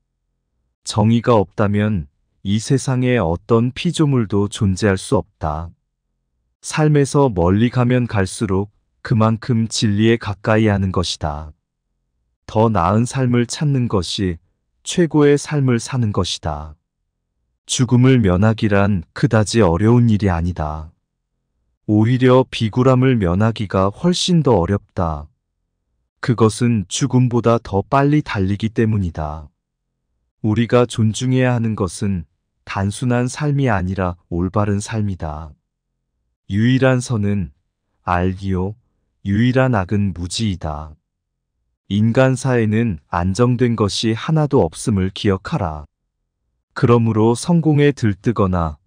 S2: 정의가 없다면 이 세상에 어떤 피조물도 존재할 수 없다. 삶에서 멀리 가면 갈수록 그만큼 진리에 가까이 하는 것이다. 더 나은 삶을 찾는 것이 최고의 삶을 사는 것이다. 죽음을 면하기란 그다지 어려운 일이 아니다. 오히려 비굴함을 면하기가 훨씬 더 어렵다. 그것은 죽음보다 더 빨리 달리기 때문이다. 우리가 존중해야 하는 것은 단순한 삶이 아니라 올바른 삶이다. 유일한 선은 알기요, 유일한 악은 무지이다. 인간 사회는 안정된 것이 하나도 없음을 기억하라. 그러므로 성공에 들뜨거나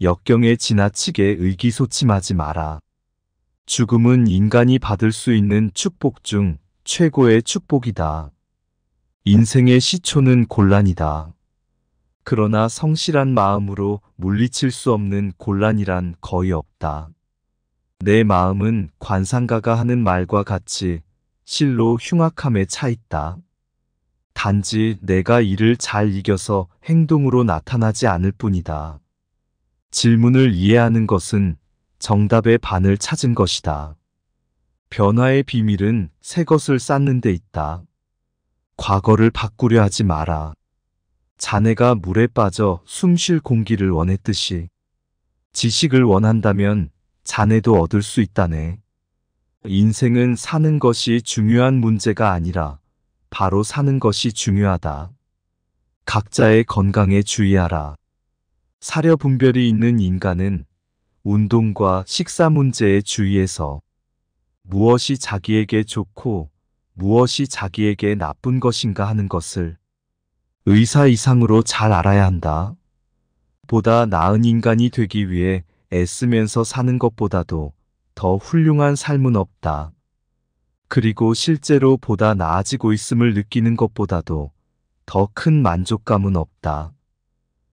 S2: 역경에 지나치게 의기소침하지 마라. 죽음은 인간이 받을 수 있는 축복 중 최고의 축복이다. 인생의 시초는 곤란이다. 그러나 성실한 마음으로 물리칠 수 없는 곤란이란 거의 없다. 내 마음은 관상가가 하는 말과 같이 실로 흉악함에 차 있다. 단지 내가 이를 잘 이겨서 행동으로 나타나지 않을 뿐이다. 질문을 이해하는 것은 정답의 반을 찾은 것이다. 변화의 비밀은 새 것을 쌓는 데 있다. 과거를 바꾸려 하지 마라. 자네가 물에 빠져 숨쉴 공기를 원했듯이 지식을 원한다면 자네도 얻을 수 있다네. 인생은 사는 것이 중요한 문제가 아니라 바로 사는 것이 중요하다. 각자의 건강에 주의하라. 사려 분별이 있는 인간은 운동과 식사 문제에 주의해서 무엇이 자기에게 좋고 무엇이 자기에게 나쁜 것인가 하는 것을 의사 이상으로 잘 알아야 한다. 보다 나은 인간이 되기 위해 애쓰면서 사는 것보다도 더 훌륭한 삶은 없다. 그리고 실제로 보다 나아지고 있음을 느끼는 것보다도 더 큰 만족감은 없다.